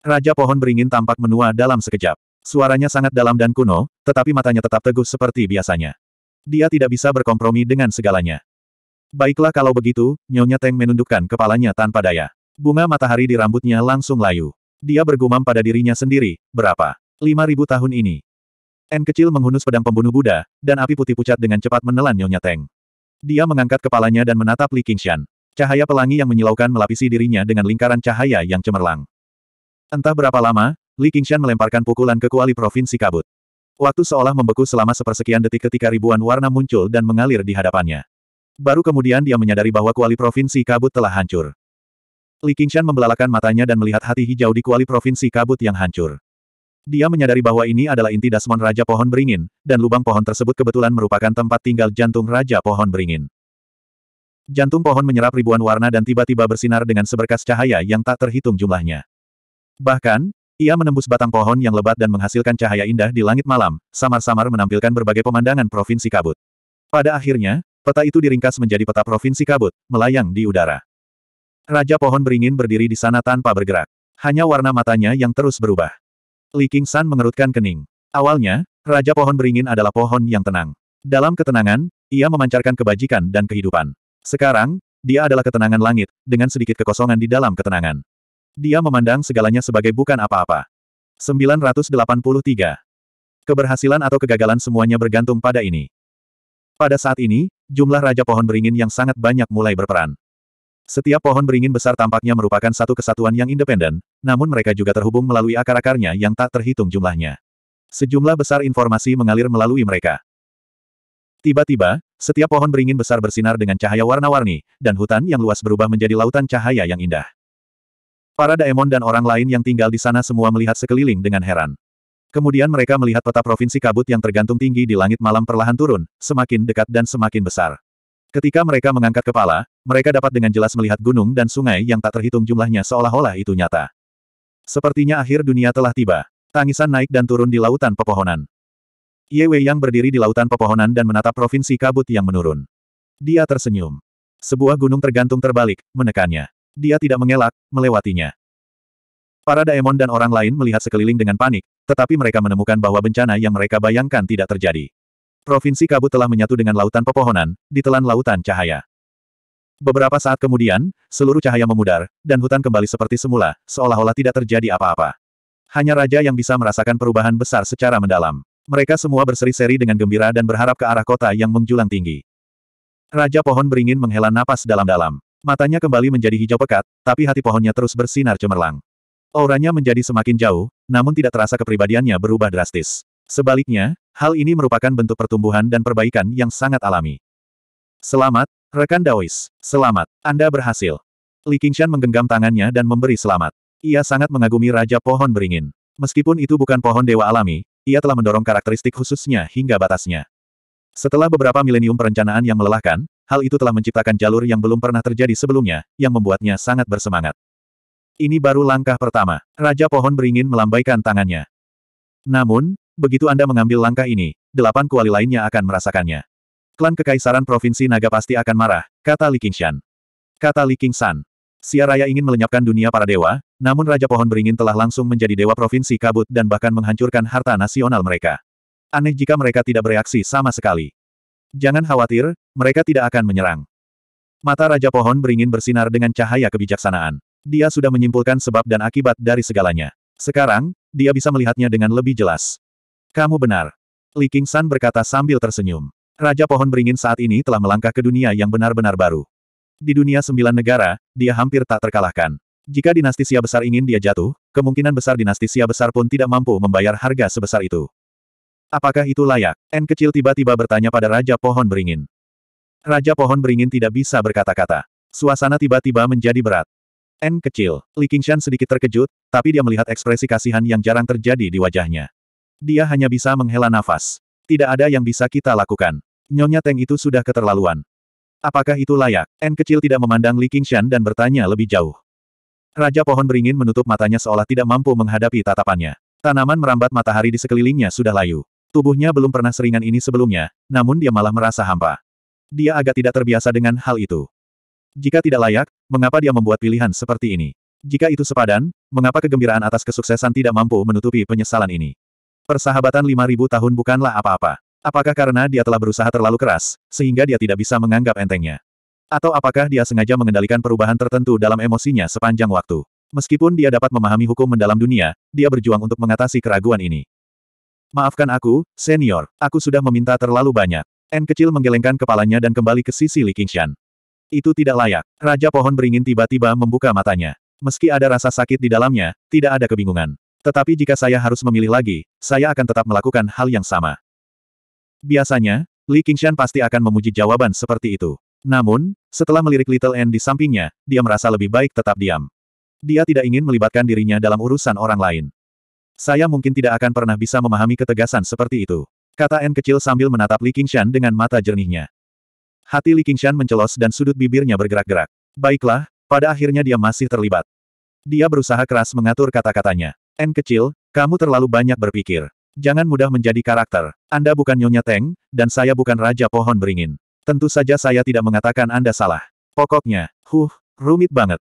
Raja pohon beringin tampak menua dalam sekejap. Suaranya sangat dalam dan kuno, tetapi matanya tetap teguh seperti biasanya. Dia tidak bisa berkompromi dengan segalanya. Baiklah kalau begitu, Nyonya Teng menundukkan kepalanya tanpa daya. Bunga matahari di rambutnya langsung layu. Dia bergumam pada dirinya sendiri, berapa? 5.000 tahun ini. N kecil menghunus pedang pembunuh Buddha, dan api putih pucat dengan cepat menelan Nyonya Teng. Dia mengangkat kepalanya dan menatap Li Qingshan. Cahaya pelangi yang menyilaukan melapisi dirinya dengan lingkaran cahaya yang cemerlang. Entah berapa lama, Li Qingshan melemparkan pukulan ke kuali Provinsi Kabut. Waktu seolah membeku selama sepersekian detik ketika ribuan warna muncul dan mengalir di hadapannya. Baru kemudian dia menyadari bahwa kuali Provinsi Kabut telah hancur. Li Qingshan membelalakan matanya dan melihat hati hijau di kuali Provinsi Kabut yang hancur. Dia menyadari bahwa ini adalah inti Dasmon Raja Pohon Beringin, dan lubang pohon tersebut kebetulan merupakan tempat tinggal jantung Raja Pohon Beringin. Jantung pohon menyerap ribuan warna dan tiba-tiba bersinar dengan seberkas cahaya yang tak terhitung jumlahnya. Bahkan, ia menembus batang pohon yang lebat dan menghasilkan cahaya indah di langit malam, samar-samar menampilkan berbagai pemandangan Provinsi Kabut. Pada akhirnya, peta itu diringkas menjadi peta Provinsi Kabut, melayang di udara. Raja pohon beringin berdiri di sana tanpa bergerak. Hanya warna matanya yang terus berubah. Li King San mengerutkan kening. Awalnya, Raja pohon beringin adalah pohon yang tenang. Dalam ketenangan, ia memancarkan kebajikan dan kehidupan. Sekarang, dia adalah ketenangan langit, dengan sedikit kekosongan di dalam ketenangan. Dia memandang segalanya sebagai bukan apa-apa. 983. Keberhasilan atau kegagalan semuanya bergantung pada ini. Pada saat ini, jumlah Raja Pohon Beringin yang sangat banyak mulai berperan. Setiap pohon beringin besar tampaknya merupakan satu kesatuan yang independen, namun mereka juga terhubung melalui akar-akarnya yang tak terhitung jumlahnya. Sejumlah besar informasi mengalir melalui mereka. Tiba-tiba, setiap pohon beringin besar bersinar dengan cahaya warna-warni, dan hutan yang luas berubah menjadi lautan cahaya yang indah. Para daemon dan orang lain yang tinggal di sana semua melihat sekeliling dengan heran. Kemudian mereka melihat peta provinsi kabut yang tergantung tinggi di langit malam perlahan turun, semakin dekat dan semakin besar. Ketika mereka mengangkat kepala, mereka dapat dengan jelas melihat gunung dan sungai yang tak terhitung jumlahnya seolah-olah itu nyata. Sepertinya akhir dunia telah tiba. Tangisan naik dan turun di lautan pepohonan. Ye Wei yang berdiri di lautan pepohonan dan menatap provinsi kabut yang menurun. Dia tersenyum. Sebuah gunung tergantung terbalik, menekannya. Dia tidak mengelak, melewatinya. Para daemon dan orang lain melihat sekeliling dengan panik, tetapi mereka menemukan bahwa bencana yang mereka bayangkan tidak terjadi. Provinsi kabut telah menyatu dengan lautan pepohonan, ditelan lautan cahaya. Beberapa saat kemudian, seluruh cahaya memudar, dan hutan kembali seperti semula, seolah-olah tidak terjadi apa-apa. Hanya raja yang bisa merasakan perubahan besar secara mendalam. Mereka semua berseri-seri dengan gembira dan berharap ke arah kota yang menjulang tinggi. Raja pohon beringin menghela napas dalam-dalam. Matanya kembali menjadi hijau pekat, tapi hati pohonnya terus bersinar cemerlang. Auranya menjadi semakin jauh, namun tidak terasa kepribadiannya berubah drastis. Sebaliknya, hal ini merupakan bentuk pertumbuhan dan perbaikan yang sangat alami. Selamat, rekan Daois. Selamat, Anda berhasil. Li Qingshan menggenggam tangannya dan memberi selamat. Ia sangat mengagumi Raja Pohon Beringin. Meskipun itu bukan pohon dewa alami, ia telah mendorong karakteristik khususnya hingga batasnya. Setelah beberapa milenium perencanaan yang melelahkan, hal itu telah menciptakan jalur yang belum pernah terjadi sebelumnya, yang membuatnya sangat bersemangat. Ini baru langkah pertama. Raja Pohon beringin melambaikan tangannya. Namun, begitu Anda mengambil langkah ini, delapan kuali lainnya akan merasakannya. Klan Kekaisaran Provinsi Naga pasti akan marah, kata Li Qingshan. Kata Li Qingshan. Siaraya ingin melenyapkan dunia para dewa, namun Raja Pohon Beringin telah langsung menjadi dewa provinsi kabut dan bahkan menghancurkan harta nasional mereka. Aneh jika mereka tidak bereaksi sama sekali. Jangan khawatir, mereka tidak akan menyerang. Mata Raja Pohon Beringin bersinar dengan cahaya kebijaksanaan. Dia sudah menyimpulkan sebab dan akibat dari segalanya. Sekarang, dia bisa melihatnya dengan lebih jelas. Kamu benar. Li King San berkata sambil tersenyum. Raja Pohon Beringin saat ini telah melangkah ke dunia yang benar-benar baru. Di dunia sembilan negara, dia hampir tak terkalahkan. Jika dinasti Sia besar ingin dia jatuh, kemungkinan besar dinasti Sia besar pun tidak mampu membayar harga sebesar itu. Apakah itu layak? N kecil tiba-tiba bertanya pada Raja Pohon Beringin. Raja Pohon Beringin tidak bisa berkata-kata. Suasana tiba-tiba menjadi berat. N kecil, Li Qingshan sedikit terkejut, tapi dia melihat ekspresi kasihan yang jarang terjadi di wajahnya. Dia hanya bisa menghela nafas. Tidak ada yang bisa kita lakukan. Nyonya Teng itu sudah keterlaluan. Apakah itu layak? N kecil tidak memandang Li Qingshan dan bertanya lebih jauh. Raja pohon beringin menutup matanya seolah tidak mampu menghadapi tatapannya. Tanaman merambat matahari di sekelilingnya sudah layu. Tubuhnya belum pernah seringan ini sebelumnya, namun dia malah merasa hampa. Dia agak tidak terbiasa dengan hal itu. Jika tidak layak, mengapa dia membuat pilihan seperti ini? Jika itu sepadan, mengapa kegembiraan atas kesuksesan tidak mampu menutupi penyesalan ini? Persahabatan 5000 tahun bukanlah apa-apa. Apakah karena dia telah berusaha terlalu keras, sehingga dia tidak bisa menganggap entengnya? Atau apakah dia sengaja mengendalikan perubahan tertentu dalam emosinya sepanjang waktu? Meskipun dia dapat memahami hukum mendalam dunia, dia berjuang untuk mengatasi keraguan ini. Maafkan aku, senior. Aku sudah meminta terlalu banyak. N kecil menggelengkan kepalanya dan kembali ke sisi Li Qingshan. Itu tidak layak. Raja pohon beringin tiba-tiba membuka matanya. Meski ada rasa sakit di dalamnya, tidak ada kebingungan. Tetapi jika saya harus memilih lagi, saya akan tetap melakukan hal yang sama. Biasanya, Li Qingshan pasti akan memuji jawaban seperti itu. Namun, setelah melirik Little N di sampingnya, dia merasa lebih baik tetap diam. Dia tidak ingin melibatkan dirinya dalam urusan orang lain. Saya mungkin tidak akan pernah bisa memahami ketegasan seperti itu. Kata N kecil sambil menatap Li Qingshan dengan mata jernihnya. Hati Li Qingshan mencelos dan sudut bibirnya bergerak-gerak. Baiklah, pada akhirnya dia masih terlibat. Dia berusaha keras mengatur kata-katanya. N kecil, kamu terlalu banyak berpikir. Jangan mudah menjadi karakter. Anda bukan Nyonya Teng, dan saya bukan Raja Pohon Beringin. Tentu saja saya tidak mengatakan Anda salah. Pokoknya, huh, rumit banget.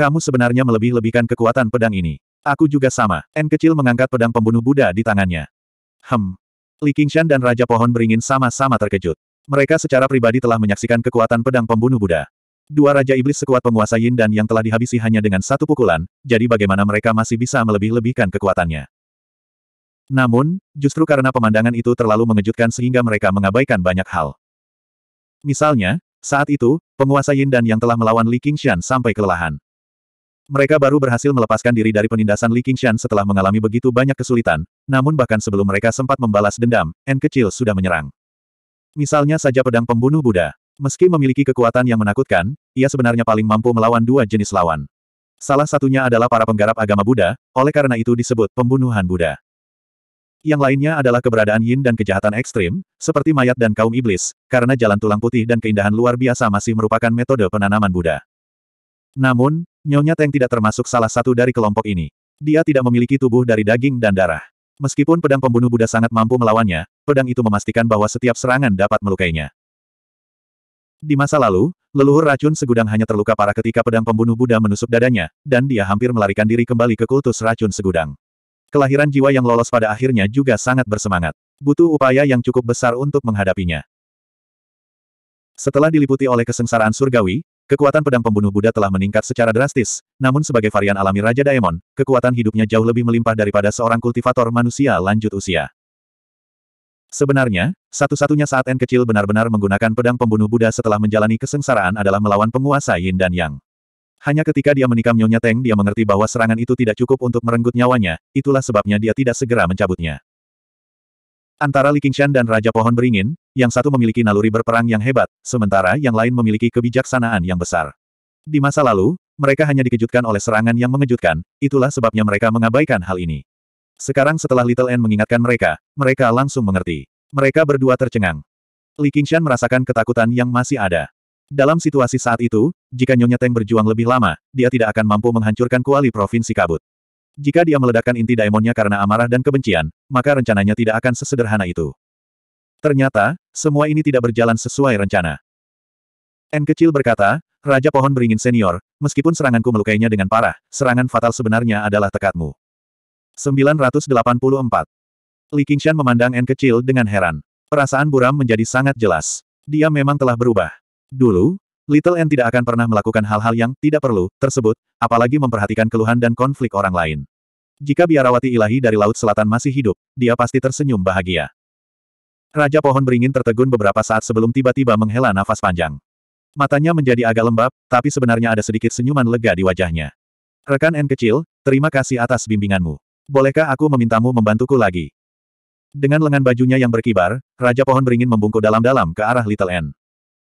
Kamu sebenarnya melebih-lebihkan kekuatan pedang ini. Aku juga sama. N kecil mengangkat pedang pembunuh Buddha di tangannya. Hem. Li Qingshan dan Raja Pohon beringin sama-sama terkejut. Mereka secara pribadi telah menyaksikan kekuatan pedang pembunuh Buddha. Dua Raja Iblis sekuat penguasa Yin dan yang telah dihabisi hanya dengan satu pukulan, jadi bagaimana mereka masih bisa melebih-lebihkan kekuatannya. Namun, justru karena pemandangan itu terlalu mengejutkan sehingga mereka mengabaikan banyak hal. Misalnya, saat itu, penguasa Yin dan Yang telah melawan Li Qingshan sampai kelelahan. Mereka baru berhasil melepaskan diri dari penindasan Li Qingshan setelah mengalami begitu banyak kesulitan, namun bahkan sebelum mereka sempat membalas dendam, N kecil sudah menyerang. Misalnya saja pedang pembunuh Buddha. Meski memiliki kekuatan yang menakutkan, ia sebenarnya paling mampu melawan dua jenis lawan. Salah satunya adalah para penggarap agama Buddha, oleh karena itu disebut pembunuhan Buddha. Yang lainnya adalah keberadaan yin dan kejahatan ekstrim, seperti mayat dan kaum iblis, karena jalan tulang putih dan keindahan luar biasa masih merupakan metode penanaman Buddha. Namun, Nyonya Teng tidak termasuk salah satu dari kelompok ini. Dia tidak memiliki tubuh dari daging dan darah. Meskipun pedang pembunuh Buddha sangat mampu melawannya, pedang itu memastikan bahwa setiap serangan dapat melukainya. Di masa lalu, leluhur racun segudang hanya terluka parah ketika pedang pembunuh Buddha menusuk dadanya, dan dia hampir melarikan diri kembali ke kultus racun segudang. Kelahiran jiwa yang lolos pada akhirnya juga sangat bersemangat. Butuh upaya yang cukup besar untuk menghadapinya. Setelah diliputi oleh kesengsaraan surgawi, kekuatan pedang pembunuh Buddha telah meningkat secara drastis, namun sebagai varian alami Raja Daemon, kekuatan hidupnya jauh lebih melimpah daripada seorang kultivator manusia lanjut usia. Sebenarnya, satu-satunya saat N kecil benar-benar menggunakan pedang pembunuh Buddha setelah menjalani kesengsaraan adalah melawan penguasa Yin dan Yang. Hanya ketika dia menikam Nyonya Teng dia mengerti bahwa serangan itu tidak cukup untuk merenggut nyawanya, itulah sebabnya dia tidak segera mencabutnya. Antara Li Qingshan dan Raja Pohon Beringin, yang satu memiliki naluri berperang yang hebat, sementara yang lain memiliki kebijaksanaan yang besar. Di masa lalu, mereka hanya dikejutkan oleh serangan yang mengejutkan, itulah sebabnya mereka mengabaikan hal ini. Sekarang setelah Little N mengingatkan mereka, mereka langsung mengerti. Mereka berdua tercengang. Li Qingshan merasakan ketakutan yang masih ada. Dalam situasi saat itu, jika Nyonya Teng berjuang lebih lama, dia tidak akan mampu menghancurkan kuali Provinsi Kabut. Jika dia meledakkan inti daemonnya karena amarah dan kebencian, maka rencananya tidak akan sesederhana itu. Ternyata, semua ini tidak berjalan sesuai rencana. N kecil berkata, Raja Pohon Beringin Senior, meskipun seranganku melukainya dengan parah, serangan fatal sebenarnya adalah tekadmu. 984. Li Qingshan memandang N kecil dengan heran. Perasaan buram menjadi sangat jelas. Dia memang telah berubah. Dulu, Little N tidak akan pernah melakukan hal-hal yang tidak perlu tersebut, apalagi memperhatikan keluhan dan konflik orang lain. Jika biarawati ilahi dari Laut Selatan masih hidup, dia pasti tersenyum bahagia. Raja pohon beringin tertegun beberapa saat sebelum tiba-tiba menghela nafas panjang. Matanya menjadi agak lembab, tapi sebenarnya ada sedikit senyuman lega di wajahnya. Rekan N kecil, terima kasih atas bimbinganmu. Bolehkah aku memintamu membantuku lagi? Dengan lengan bajunya yang berkibar, Raja Pohon Beringin membungkuk dalam-dalam ke arah Little N.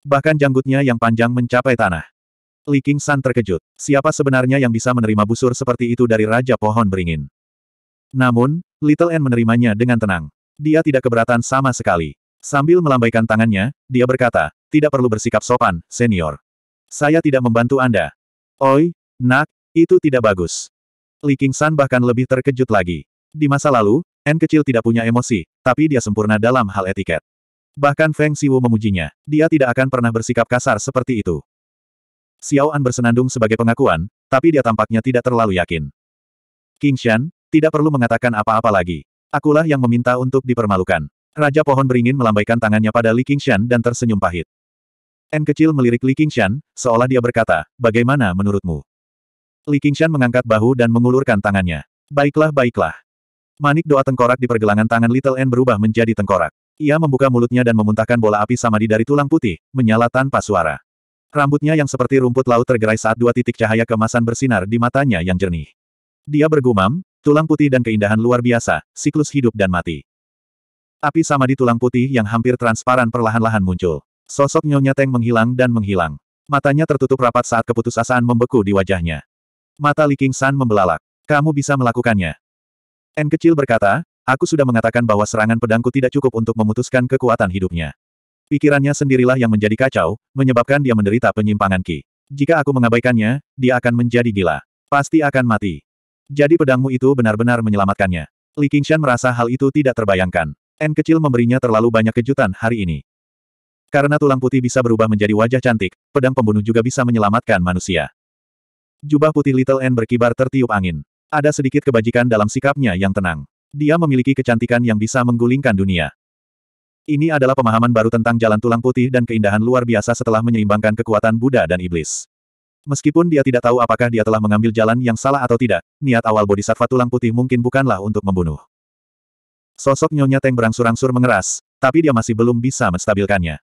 Bahkan janggutnya yang panjang mencapai tanah. Li King San terkejut. Siapa sebenarnya yang bisa menerima busur seperti itu dari Raja Pohon Beringin? Namun, Little N menerimanya dengan tenang. Dia tidak keberatan sama sekali. Sambil melambaikan tangannya, dia berkata, tidak perlu bersikap sopan, senior. Saya tidak membantu Anda. Oi, nak, itu tidak bagus. Li King San bahkan lebih terkejut lagi. Di masa lalu, N kecil tidak punya emosi, tapi dia sempurna dalam hal etiket. Bahkan Feng Siwu memujinya, dia tidak akan pernah bersikap kasar seperti itu. Xiao An bersenandung sebagai pengakuan, tapi dia tampaknya tidak terlalu yakin. King Shan, tidak perlu mengatakan apa-apa lagi. Akulah yang meminta untuk dipermalukan. Raja pohon beringin melambaikan tangannya pada Li Qingshan dan tersenyum pahit. N kecil melirik Li Qingshan, seolah dia berkata, bagaimana menurutmu? Li Qingshan mengangkat bahu dan mengulurkan tangannya. Baiklah baiklah. Manik doa tengkorak di pergelangan tangan Little N berubah menjadi tengkorak. Ia membuka mulutnya dan memuntahkan bola api samadi dari tulang putih, menyala tanpa suara. Rambutnya yang seperti rumput laut tergerai saat dua titik cahaya kemasan bersinar di matanya yang jernih. Dia bergumam, tulang putih dan keindahan luar biasa, siklus hidup dan mati. Api samadi tulang putih yang hampir transparan perlahan-lahan muncul. Sosok Nyonya Teng menghilang dan menghilang. Matanya tertutup rapat saat keputusasaan membeku di wajahnya. Mata Li King San membelalak. Kamu bisa melakukannya. N kecil berkata, aku sudah mengatakan bahwa serangan pedangku tidak cukup untuk memutuskan kekuatan hidupnya. Pikirannya sendirilah yang menjadi kacau, menyebabkan dia menderita penyimpangan ki. Jika aku mengabaikannya, dia akan menjadi gila. Pasti akan mati. Jadi pedangmu itu benar-benar menyelamatkannya. Li Qingshan merasa hal itu tidak terbayangkan. N kecil memberinya terlalu banyak kejutan hari ini. Karena tulang putih bisa berubah menjadi wajah cantik, pedang pembunuh juga bisa menyelamatkan manusia. Jubah putih Little N berkibar tertiup angin. Ada sedikit kebajikan dalam sikapnya yang tenang. Dia memiliki kecantikan yang bisa menggulingkan dunia. Ini adalah pemahaman baru tentang jalan tulang putih dan keindahan luar biasa setelah menyeimbangkan kekuatan Buddha dan Iblis. Meskipun dia tidak tahu apakah dia telah mengambil jalan yang salah atau tidak, niat awal Bodhisattva tulang putih mungkin bukanlah untuk membunuh. Sosok Nyonya Teng berangsur-angsur mengeras, tapi dia masih belum bisa menstabilkannya.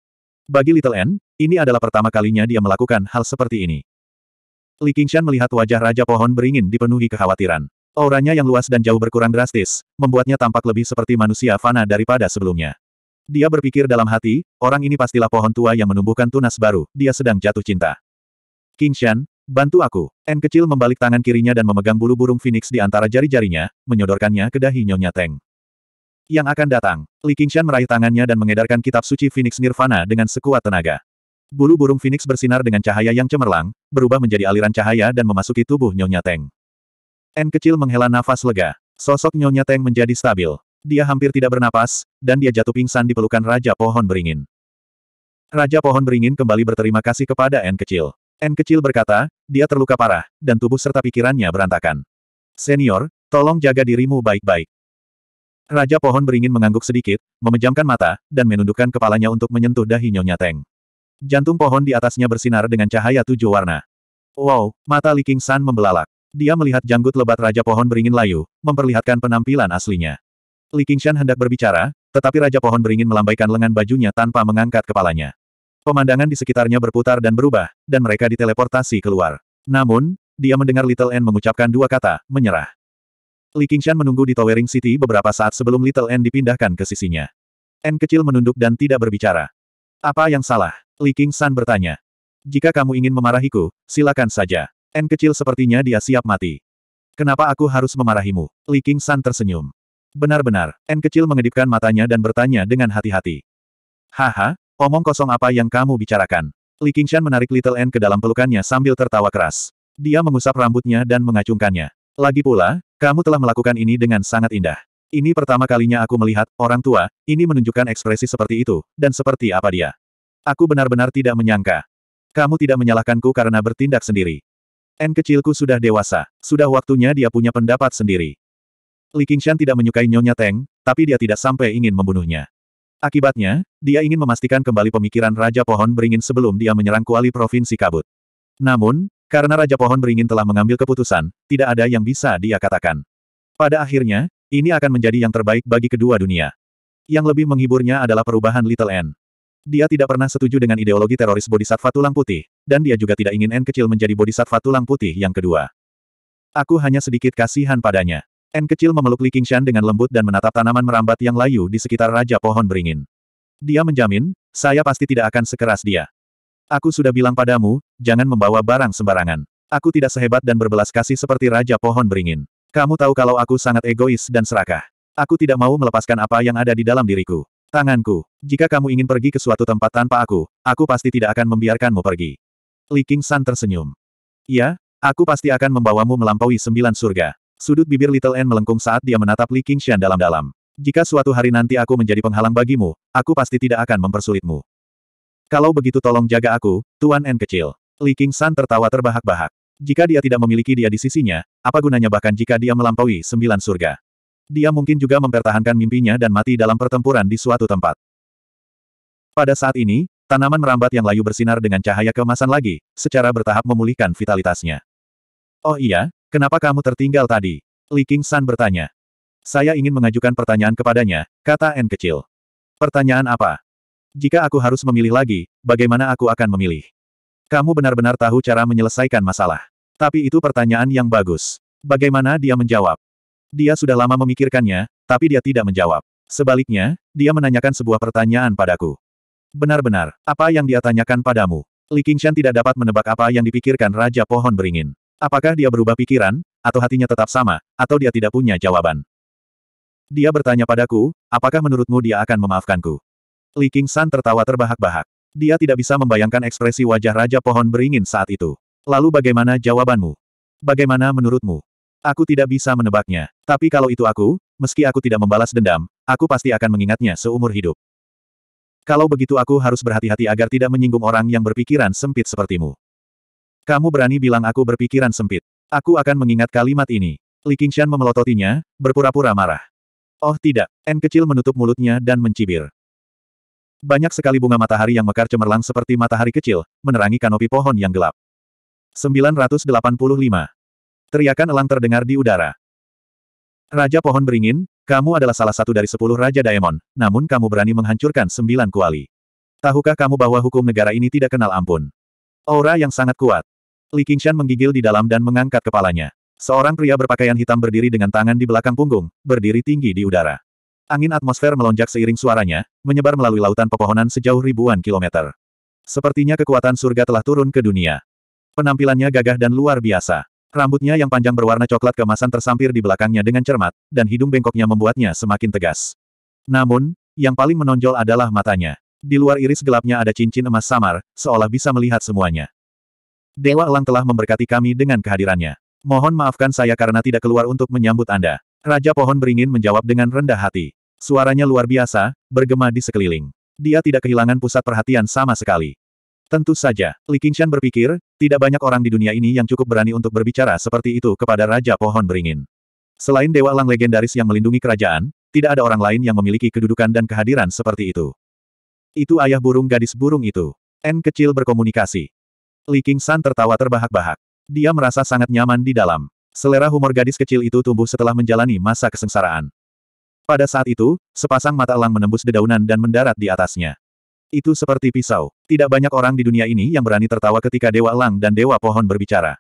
Bagi Little N, ini adalah pertama kalinya dia melakukan hal seperti ini. Li Qingshan melihat wajah Raja Pohon beringin dipenuhi kekhawatiran. Auranya yang luas dan jauh berkurang drastis, membuatnya tampak lebih seperti manusia fana daripada sebelumnya. Dia berpikir dalam hati, orang ini pastilah pohon tua yang menumbuhkan tunas baru, dia sedang jatuh cinta. Qingshan, bantu aku. N kecil membalik tangan kirinya dan memegang bulu burung phoenix di antara jari-jarinya, menyodorkannya ke dahi Nyonya Teng yang akan datang. Li Qingshan meraih tangannya dan mengedarkan kitab suci Phoenix Nirvana dengan sekuat tenaga. Bulu burung Phoenix bersinar dengan cahaya yang cemerlang, berubah menjadi aliran cahaya dan memasuki tubuh Nyonya Teng. N kecil menghela nafas lega. Sosok Nyonya Teng menjadi stabil. Dia hampir tidak bernapas, dan dia jatuh pingsan di pelukan Raja Pohon Beringin. Raja Pohon Beringin kembali berterima kasih kepada N kecil. N kecil berkata, dia terluka parah, dan tubuh serta pikirannya berantakan. Senior, tolong jaga dirimu baik-baik. Raja Pohon Beringin mengangguk sedikit, memejamkan mata, dan menundukkan kepalanya untuk menyentuh dahi Nyonya Teng. Jantung pohon di atasnya bersinar dengan cahaya tujuh warna. Wow, mata Li King San membelalak. Dia melihat janggut lebat Raja Pohon beringin layu, memperlihatkan penampilan aslinya. Li Shan hendak berbicara, tetapi Raja Pohon beringin melambaikan lengan bajunya tanpa mengangkat kepalanya. Pemandangan di sekitarnya berputar dan berubah, dan mereka diteleportasi keluar. Namun, dia mendengar Little N mengucapkan dua kata, menyerah. Li Qingshan menunggu di Towering City beberapa saat sebelum Little N dipindahkan ke sisinya. N kecil menunduk dan tidak berbicara. Apa yang salah? Li King San bertanya. Jika kamu ingin memarahiku, silakan saja. N kecil sepertinya dia siap mati. Kenapa aku harus memarahimu? Li King San tersenyum. Benar-benar, N kecil mengedipkan matanya dan bertanya dengan hati-hati. Haha, omong kosong apa yang kamu bicarakan? Li San menarik Little N ke dalam pelukannya sambil tertawa keras. Dia mengusap rambutnya dan mengacungkannya. Lagi pula, kamu telah melakukan ini dengan sangat indah. Ini pertama kalinya aku melihat, orang tua, ini menunjukkan ekspresi seperti itu, dan seperti apa dia. Aku benar-benar tidak menyangka. Kamu tidak menyalahkanku karena bertindak sendiri. N kecilku sudah dewasa. Sudah waktunya dia punya pendapat sendiri. Li Qingshan tidak menyukai Nyonya Teng, tapi dia tidak sampai ingin membunuhnya. Akibatnya, dia ingin memastikan kembali pemikiran Raja Pohon Beringin sebelum dia menyerang kuali Provinsi Kabut. Namun, karena Raja Pohon Beringin telah mengambil keputusan, tidak ada yang bisa dia katakan. Pada akhirnya, ini akan menjadi yang terbaik bagi kedua dunia. Yang lebih menghiburnya adalah perubahan Little N. Dia tidak pernah setuju dengan ideologi teroris Bodhisattva Tulang Putih, dan dia juga tidak ingin N kecil menjadi Bodhisattva Tulang Putih yang kedua. Aku hanya sedikit kasihan padanya. N kecil memeluk Li Qingshan dengan lembut dan menatap tanaman merambat yang layu di sekitar Raja Pohon Beringin. Dia menjamin, saya pasti tidak akan sekeras dia. Aku sudah bilang padamu, jangan membawa barang sembarangan. Aku tidak sehebat dan berbelas kasih seperti Raja Pohon Beringin. Kamu tahu kalau aku sangat egois dan serakah. Aku tidak mau melepaskan apa yang ada di dalam diriku. Tanganku. Jika kamu ingin pergi ke suatu tempat tanpa aku, aku pasti tidak akan membiarkanmu pergi. Li King San tersenyum. Ya, aku pasti akan membawamu melampaui sembilan surga. Sudut bibir Little N melengkung saat dia menatap Li Qingshan dalam-dalam. Jika suatu hari nanti aku menjadi penghalang bagimu, aku pasti tidak akan mempersulitmu. Kalau begitu tolong jaga aku, Tuan N kecil. Li Qingshan tertawa terbahak-bahak. Jika dia tidak memiliki dia di sisinya, apa gunanya bahkan jika dia melampaui sembilan surga? dia mungkin juga mempertahankan mimpinya dan mati dalam pertempuran di suatu tempat. Pada saat ini, tanaman merambat yang layu bersinar dengan cahaya kemasan lagi, secara bertahap memulihkan vitalitasnya. Oh iya, kenapa kamu tertinggal tadi? Li King San bertanya. Saya ingin mengajukan pertanyaan kepadanya, kata N kecil. Pertanyaan apa? Jika aku harus memilih lagi, bagaimana aku akan memilih? Kamu benar-benar tahu cara menyelesaikan masalah. Tapi itu pertanyaan yang bagus. Bagaimana dia menjawab? Dia sudah lama memikirkannya, tapi dia tidak menjawab. Sebaliknya, dia menanyakan sebuah pertanyaan padaku. Benar-benar, apa yang dia tanyakan padamu? Li Qingshan tidak dapat menebak apa yang dipikirkan Raja Pohon Beringin. Apakah dia berubah pikiran, atau hatinya tetap sama, atau dia tidak punya jawaban? Dia bertanya padaku, apakah menurutmu dia akan memaafkanku? Li Qingshan tertawa terbahak-bahak. Dia tidak bisa membayangkan ekspresi wajah Raja Pohon Beringin saat itu. Lalu bagaimana jawabanmu? Bagaimana menurutmu? Aku tidak bisa menebaknya. Tapi kalau itu aku, meski aku tidak membalas dendam, aku pasti akan mengingatnya seumur hidup. Kalau begitu aku harus berhati-hati agar tidak menyinggung orang yang berpikiran sempit sepertimu. Kamu berani bilang aku berpikiran sempit. Aku akan mengingat kalimat ini. Li Qingshan memelototinya, berpura-pura marah. Oh tidak, N kecil menutup mulutnya dan mencibir. Banyak sekali bunga matahari yang mekar cemerlang seperti matahari kecil, menerangi kanopi pohon yang gelap. 985. Teriakan elang terdengar di udara. Raja pohon beringin, kamu adalah salah satu dari sepuluh Raja Daemon, namun kamu berani menghancurkan sembilan kuali. Tahukah kamu bahwa hukum negara ini tidak kenal ampun? Aura yang sangat kuat. Li Qingshan menggigil di dalam dan mengangkat kepalanya. Seorang pria berpakaian hitam berdiri dengan tangan di belakang punggung, berdiri tinggi di udara. Angin atmosfer melonjak seiring suaranya, menyebar melalui lautan pepohonan sejauh ribuan kilometer. Sepertinya kekuatan surga telah turun ke dunia. Penampilannya gagah dan luar biasa. Rambutnya yang panjang berwarna coklat kemasan tersampir di belakangnya dengan cermat, dan hidung bengkoknya membuatnya semakin tegas. Namun, yang paling menonjol adalah matanya. Di luar iris gelapnya ada cincin emas samar, seolah bisa melihat semuanya. Dewa Elang telah memberkati kami dengan kehadirannya. Mohon maafkan saya karena tidak keluar untuk menyambut Anda. Raja Pohon Beringin menjawab dengan rendah hati. Suaranya luar biasa, bergema di sekeliling. Dia tidak kehilangan pusat perhatian sama sekali. Tentu saja, Li Qingshan berpikir, tidak banyak orang di dunia ini yang cukup berani untuk berbicara seperti itu kepada Raja Pohon Beringin. Selain Dewa Lang legendaris yang melindungi kerajaan, tidak ada orang lain yang memiliki kedudukan dan kehadiran seperti itu. Itu ayah burung gadis burung itu. N kecil berkomunikasi. Li Qingshan tertawa terbahak-bahak. Dia merasa sangat nyaman di dalam. Selera humor gadis kecil itu tumbuh setelah menjalani masa kesengsaraan. Pada saat itu, sepasang mata elang menembus dedaunan dan mendarat di atasnya. Itu seperti pisau. Tidak banyak orang di dunia ini yang berani tertawa ketika Dewa Lang dan Dewa Pohon berbicara.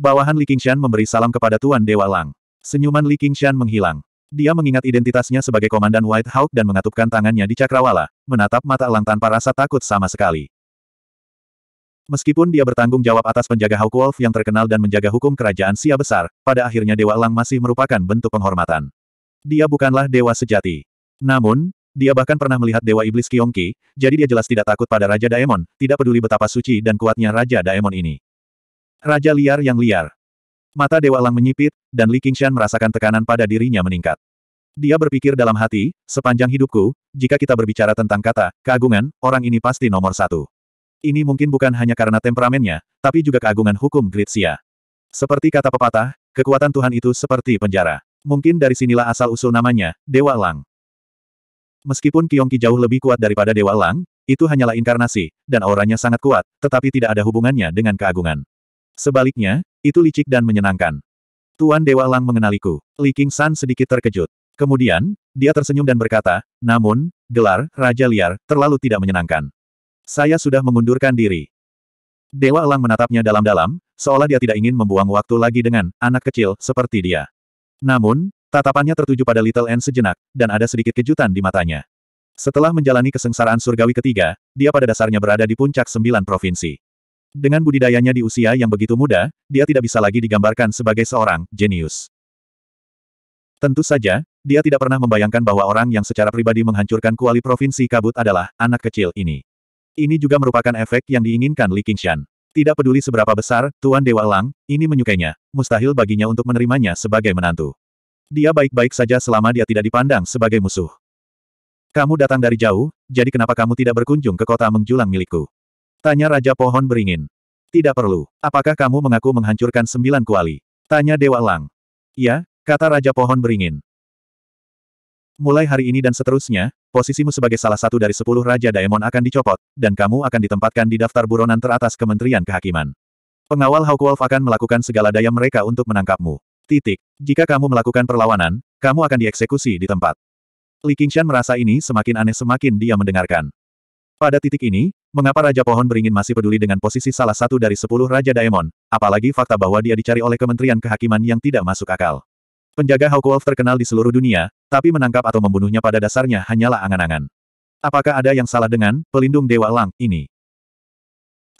Bawahan Li Qingshan memberi salam kepada Tuan Dewa Lang. Senyuman Li Qingshan menghilang. Dia mengingat identitasnya sebagai Komandan White Hawk dan mengatupkan tangannya di cakrawala, menatap mata Lang tanpa rasa takut sama sekali. Meskipun dia bertanggung jawab atas penjaga Hawk Wolf yang terkenal dan menjaga hukum kerajaan Sia Besar, pada akhirnya Dewa Lang masih merupakan bentuk penghormatan. Dia bukanlah dewa sejati. Namun, dia bahkan pernah melihat Dewa Iblis Kyongki, jadi dia jelas tidak takut pada Raja Daemon, tidak peduli betapa suci dan kuatnya Raja Daemon ini. Raja liar yang liar. Mata Dewa Lang menyipit, dan Li Qingshan merasakan tekanan pada dirinya meningkat. Dia berpikir dalam hati, sepanjang hidupku, jika kita berbicara tentang kata, keagungan, orang ini pasti nomor satu. Ini mungkin bukan hanya karena temperamennya, tapi juga keagungan hukum Gritsia. Seperti kata pepatah, kekuatan Tuhan itu seperti penjara. Mungkin dari sinilah asal-usul namanya, Dewa Lang. Meskipun Kiongki jauh lebih kuat daripada Dewa Lang, itu hanyalah inkarnasi, dan auranya sangat kuat, tetapi tidak ada hubungannya dengan keagungan. Sebaliknya, itu licik dan menyenangkan. Tuan Dewa Lang mengenaliku. Li King San sedikit terkejut. Kemudian, dia tersenyum dan berkata, namun, gelar, Raja Liar, terlalu tidak menyenangkan. Saya sudah mengundurkan diri. Dewa Lang menatapnya dalam-dalam, seolah dia tidak ingin membuang waktu lagi dengan anak kecil seperti dia. Namun, Tatapannya tertuju pada Little N sejenak, dan ada sedikit kejutan di matanya. Setelah menjalani kesengsaraan surgawi ketiga, dia pada dasarnya berada di puncak sembilan provinsi. Dengan budidayanya di usia yang begitu muda, dia tidak bisa lagi digambarkan sebagai seorang jenius. Tentu saja, dia tidak pernah membayangkan bahwa orang yang secara pribadi menghancurkan kuali provinsi kabut adalah anak kecil ini. Ini juga merupakan efek yang diinginkan Li Qingshan. Tidak peduli seberapa besar, Tuan Dewa Elang, ini menyukainya. Mustahil baginya untuk menerimanya sebagai menantu. Dia baik-baik saja selama dia tidak dipandang sebagai musuh. Kamu datang dari jauh, jadi kenapa kamu tidak berkunjung ke kota menjulang milikku? Tanya Raja Pohon Beringin. Tidak perlu. Apakah kamu mengaku menghancurkan sembilan kuali? Tanya Dewa Lang. Ya, kata Raja Pohon Beringin. Mulai hari ini dan seterusnya, posisimu sebagai salah satu dari sepuluh Raja Daemon akan dicopot, dan kamu akan ditempatkan di daftar buronan teratas Kementerian Kehakiman. Pengawal Hawkwolf akan melakukan segala daya mereka untuk menangkapmu. Titik. Jika kamu melakukan perlawanan, kamu akan dieksekusi di tempat. Li Qingshan merasa ini semakin aneh semakin dia mendengarkan. Pada titik ini, mengapa Raja Pohon Beringin masih peduli dengan posisi salah satu dari sepuluh Raja Daemon, apalagi fakta bahwa dia dicari oleh Kementerian Kehakiman yang tidak masuk akal. Penjaga Hawk Wolf terkenal di seluruh dunia, tapi menangkap atau membunuhnya pada dasarnya hanyalah angan-angan. Apakah ada yang salah dengan pelindung Dewa Lang ini?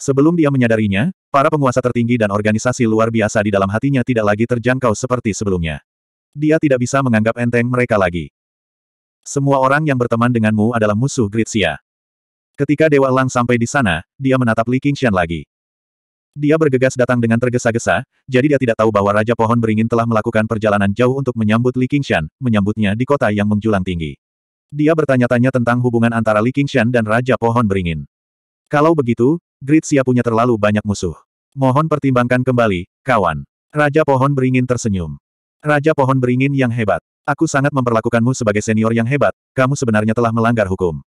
Sebelum dia menyadarinya, para penguasa tertinggi dan organisasi luar biasa di dalam hatinya tidak lagi terjangkau seperti sebelumnya. Dia tidak bisa menganggap enteng mereka lagi. Semua orang yang berteman denganmu adalah musuh Gritsia. Ketika Dewa Lang sampai di sana, dia menatap Li Qingshan lagi. Dia bergegas datang dengan tergesa-gesa, jadi dia tidak tahu bahwa Raja Pohon Beringin telah melakukan perjalanan jauh untuk menyambut Li Qingshan, menyambutnya di kota yang menjulang tinggi. Dia bertanya-tanya tentang hubungan antara Li Qingshan dan Raja Pohon Beringin. Kalau begitu, Gritsia punya terlalu banyak musuh. Mohon pertimbangkan kembali, kawan. Raja Pohon Beringin tersenyum. Raja Pohon Beringin yang hebat. Aku sangat memperlakukanmu sebagai senior yang hebat, kamu sebenarnya telah melanggar hukum.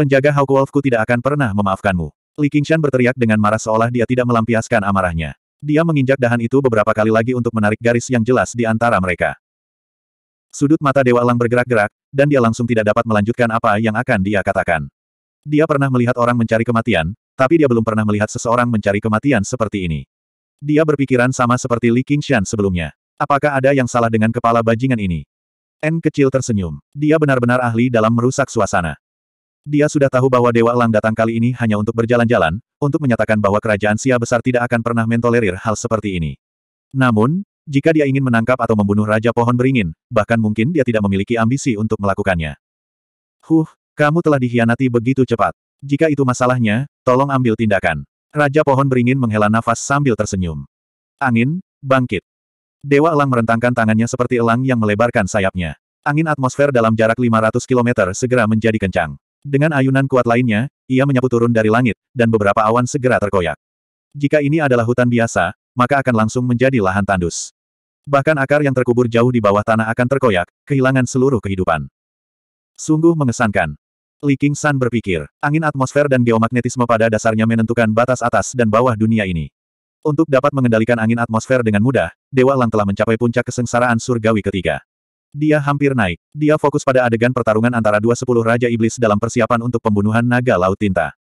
Penjaga Hawk Wolfku tidak akan pernah memaafkanmu. Li Qingshan berteriak dengan marah seolah dia tidak melampiaskan amarahnya. Dia menginjak dahan itu beberapa kali lagi untuk menarik garis yang jelas di antara mereka. Sudut mata Dewa Elang bergerak-gerak, dan dia langsung tidak dapat melanjutkan apa yang akan dia katakan. Dia pernah melihat orang mencari kematian, tapi dia belum pernah melihat seseorang mencari kematian seperti ini. Dia berpikiran sama seperti Li Qingshan sebelumnya. Apakah ada yang salah dengan kepala bajingan ini? N kecil tersenyum. Dia benar-benar ahli dalam merusak suasana. Dia sudah tahu bahwa Dewa Elang datang kali ini hanya untuk berjalan-jalan, untuk menyatakan bahwa kerajaan Sia besar tidak akan pernah mentolerir hal seperti ini. Namun, jika dia ingin menangkap atau membunuh Raja Pohon Beringin, bahkan mungkin dia tidak memiliki ambisi untuk melakukannya. Huh, kamu telah dihianati begitu cepat. Jika itu masalahnya, tolong ambil tindakan. Raja pohon beringin menghela nafas sambil tersenyum. Angin, bangkit. Dewa elang merentangkan tangannya seperti elang yang melebarkan sayapnya. Angin atmosfer dalam jarak 500 km segera menjadi kencang. Dengan ayunan kuat lainnya, ia menyapu turun dari langit, dan beberapa awan segera terkoyak. Jika ini adalah hutan biasa, maka akan langsung menjadi lahan tandus. Bahkan akar yang terkubur jauh di bawah tanah akan terkoyak, kehilangan seluruh kehidupan. Sungguh mengesankan. Li King San berpikir, angin atmosfer dan geomagnetisme pada dasarnya menentukan batas atas dan bawah dunia ini. Untuk dapat mengendalikan angin atmosfer dengan mudah, Dewa Lang telah mencapai puncak kesengsaraan surgawi ketiga. Dia hampir naik. Dia fokus pada adegan pertarungan antara dua sepuluh Raja Iblis dalam persiapan untuk pembunuhan naga laut tinta.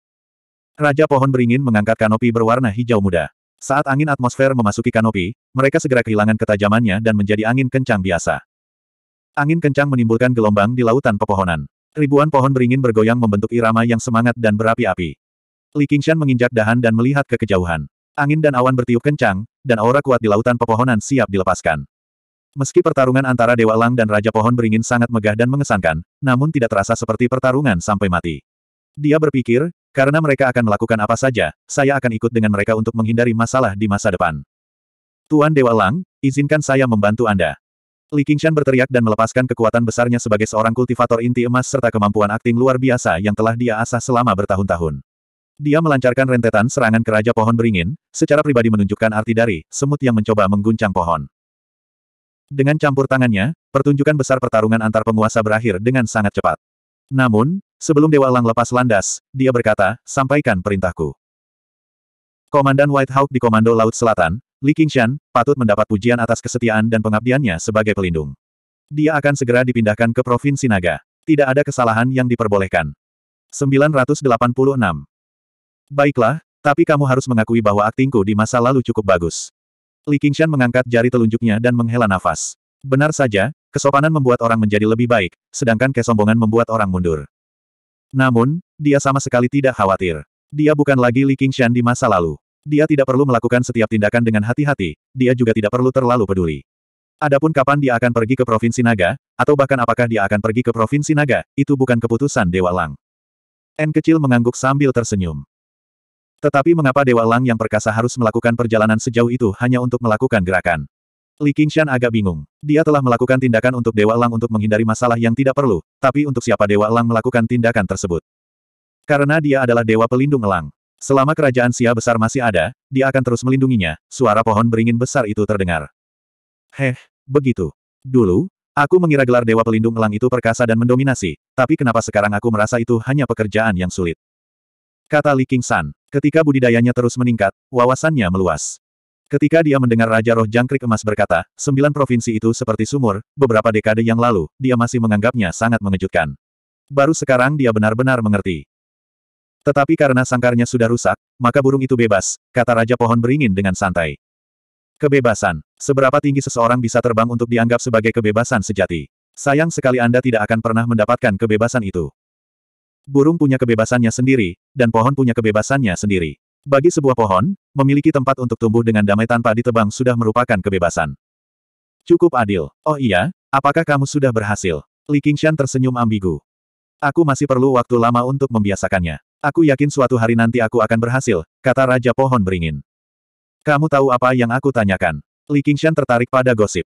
Raja pohon beringin mengangkat kanopi berwarna hijau muda. Saat angin atmosfer memasuki kanopi, mereka segera kehilangan ketajamannya dan menjadi angin kencang biasa. Angin kencang menimbulkan gelombang di lautan pepohonan. Ribuan pohon beringin bergoyang membentuk irama yang semangat dan berapi-api. Li Qingshan menginjak dahan dan melihat ke kejauhan. Angin dan awan bertiup kencang, dan aura kuat di lautan pepohonan siap dilepaskan. Meski pertarungan antara Dewa Lang dan Raja Pohon Beringin sangat megah dan mengesankan, namun tidak terasa seperti pertarungan sampai mati. Dia berpikir, karena mereka akan melakukan apa saja, saya akan ikut dengan mereka untuk menghindari masalah di masa depan. Tuan Dewa Lang, izinkan saya membantu Anda. Li Qingshan berteriak dan melepaskan kekuatan besarnya sebagai seorang kultivator inti emas serta kemampuan akting luar biasa yang telah dia asah selama bertahun-tahun. Dia melancarkan rentetan serangan ke Raja Pohon Beringin, secara pribadi menunjukkan arti dari semut yang mencoba mengguncang pohon. Dengan campur tangannya, pertunjukan besar pertarungan antar penguasa berakhir dengan sangat cepat. Namun, sebelum Dewa Lang lepas landas, dia berkata, sampaikan perintahku. Komandan White Hawk di Komando Laut Selatan, Li Qingshan, patut mendapat pujian atas kesetiaan dan pengabdiannya sebagai pelindung. Dia akan segera dipindahkan ke Provinsi Naga. Tidak ada kesalahan yang diperbolehkan. 986. Baiklah, tapi kamu harus mengakui bahwa aktingku di masa lalu cukup bagus. Li Qingshan mengangkat jari telunjuknya dan menghela nafas. Benar saja, kesopanan membuat orang menjadi lebih baik, sedangkan kesombongan membuat orang mundur. Namun, dia sama sekali tidak khawatir. Dia bukan lagi Li Qingshan di masa lalu. Dia tidak perlu melakukan setiap tindakan dengan hati-hati, dia juga tidak perlu terlalu peduli. Adapun kapan dia akan pergi ke Provinsi Naga, atau bahkan apakah dia akan pergi ke Provinsi Naga, itu bukan keputusan Dewa Lang. N kecil mengangguk sambil tersenyum. Tetapi mengapa Dewa Lang yang perkasa harus melakukan perjalanan sejauh itu hanya untuk melakukan gerakan? Li Qingshan agak bingung. Dia telah melakukan tindakan untuk Dewa Lang untuk menghindari masalah yang tidak perlu, tapi untuk siapa Dewa Lang melakukan tindakan tersebut? Karena dia adalah Dewa Pelindung Elang. Selama kerajaan Sia besar masih ada, dia akan terus melindunginya, suara pohon beringin besar itu terdengar. Heh, begitu. Dulu, aku mengira gelar Dewa Pelindung Elang itu perkasa dan mendominasi, tapi kenapa sekarang aku merasa itu hanya pekerjaan yang sulit? Kata Li King San, ketika budidayanya terus meningkat, wawasannya meluas. Ketika dia mendengar Raja Roh Jangkrik Emas berkata, sembilan provinsi itu seperti sumur, beberapa dekade yang lalu, dia masih menganggapnya sangat mengejutkan. Baru sekarang dia benar-benar mengerti. Tetapi karena sangkarnya sudah rusak, maka burung itu bebas, kata Raja Pohon Beringin dengan santai. Kebebasan. Seberapa tinggi seseorang bisa terbang untuk dianggap sebagai kebebasan sejati. Sayang sekali Anda tidak akan pernah mendapatkan kebebasan itu. Burung punya kebebasannya sendiri, dan pohon punya kebebasannya sendiri. Bagi sebuah pohon, memiliki tempat untuk tumbuh dengan damai tanpa ditebang sudah merupakan kebebasan. Cukup adil. Oh iya, apakah kamu sudah berhasil? Li Qingshan tersenyum ambigu. Aku masih perlu waktu lama untuk membiasakannya. Aku yakin suatu hari nanti aku akan berhasil, kata Raja Pohon Beringin. Kamu tahu apa yang aku tanyakan? Li Qingshan tertarik pada gosip.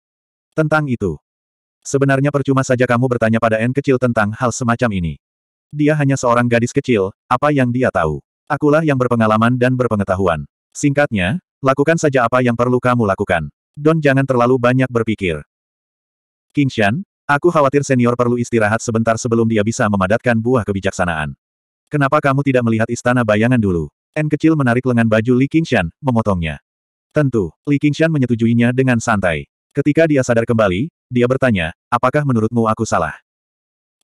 Tentang itu. Sebenarnya percuma saja kamu bertanya pada N kecil tentang hal semacam ini. Dia hanya seorang gadis kecil, apa yang dia tahu? Akulah yang berpengalaman dan berpengetahuan. Singkatnya, lakukan saja apa yang perlu kamu lakukan. Don jangan terlalu banyak berpikir. Qingshan, aku khawatir senior perlu istirahat sebentar sebelum dia bisa memadatkan buah kebijaksanaan. Kenapa kamu tidak melihat istana bayangan dulu? N kecil menarik lengan baju Li Qingshan, memotongnya. Tentu, Li Qingshan menyetujuinya dengan santai. Ketika dia sadar kembali, dia bertanya, apakah menurutmu aku salah?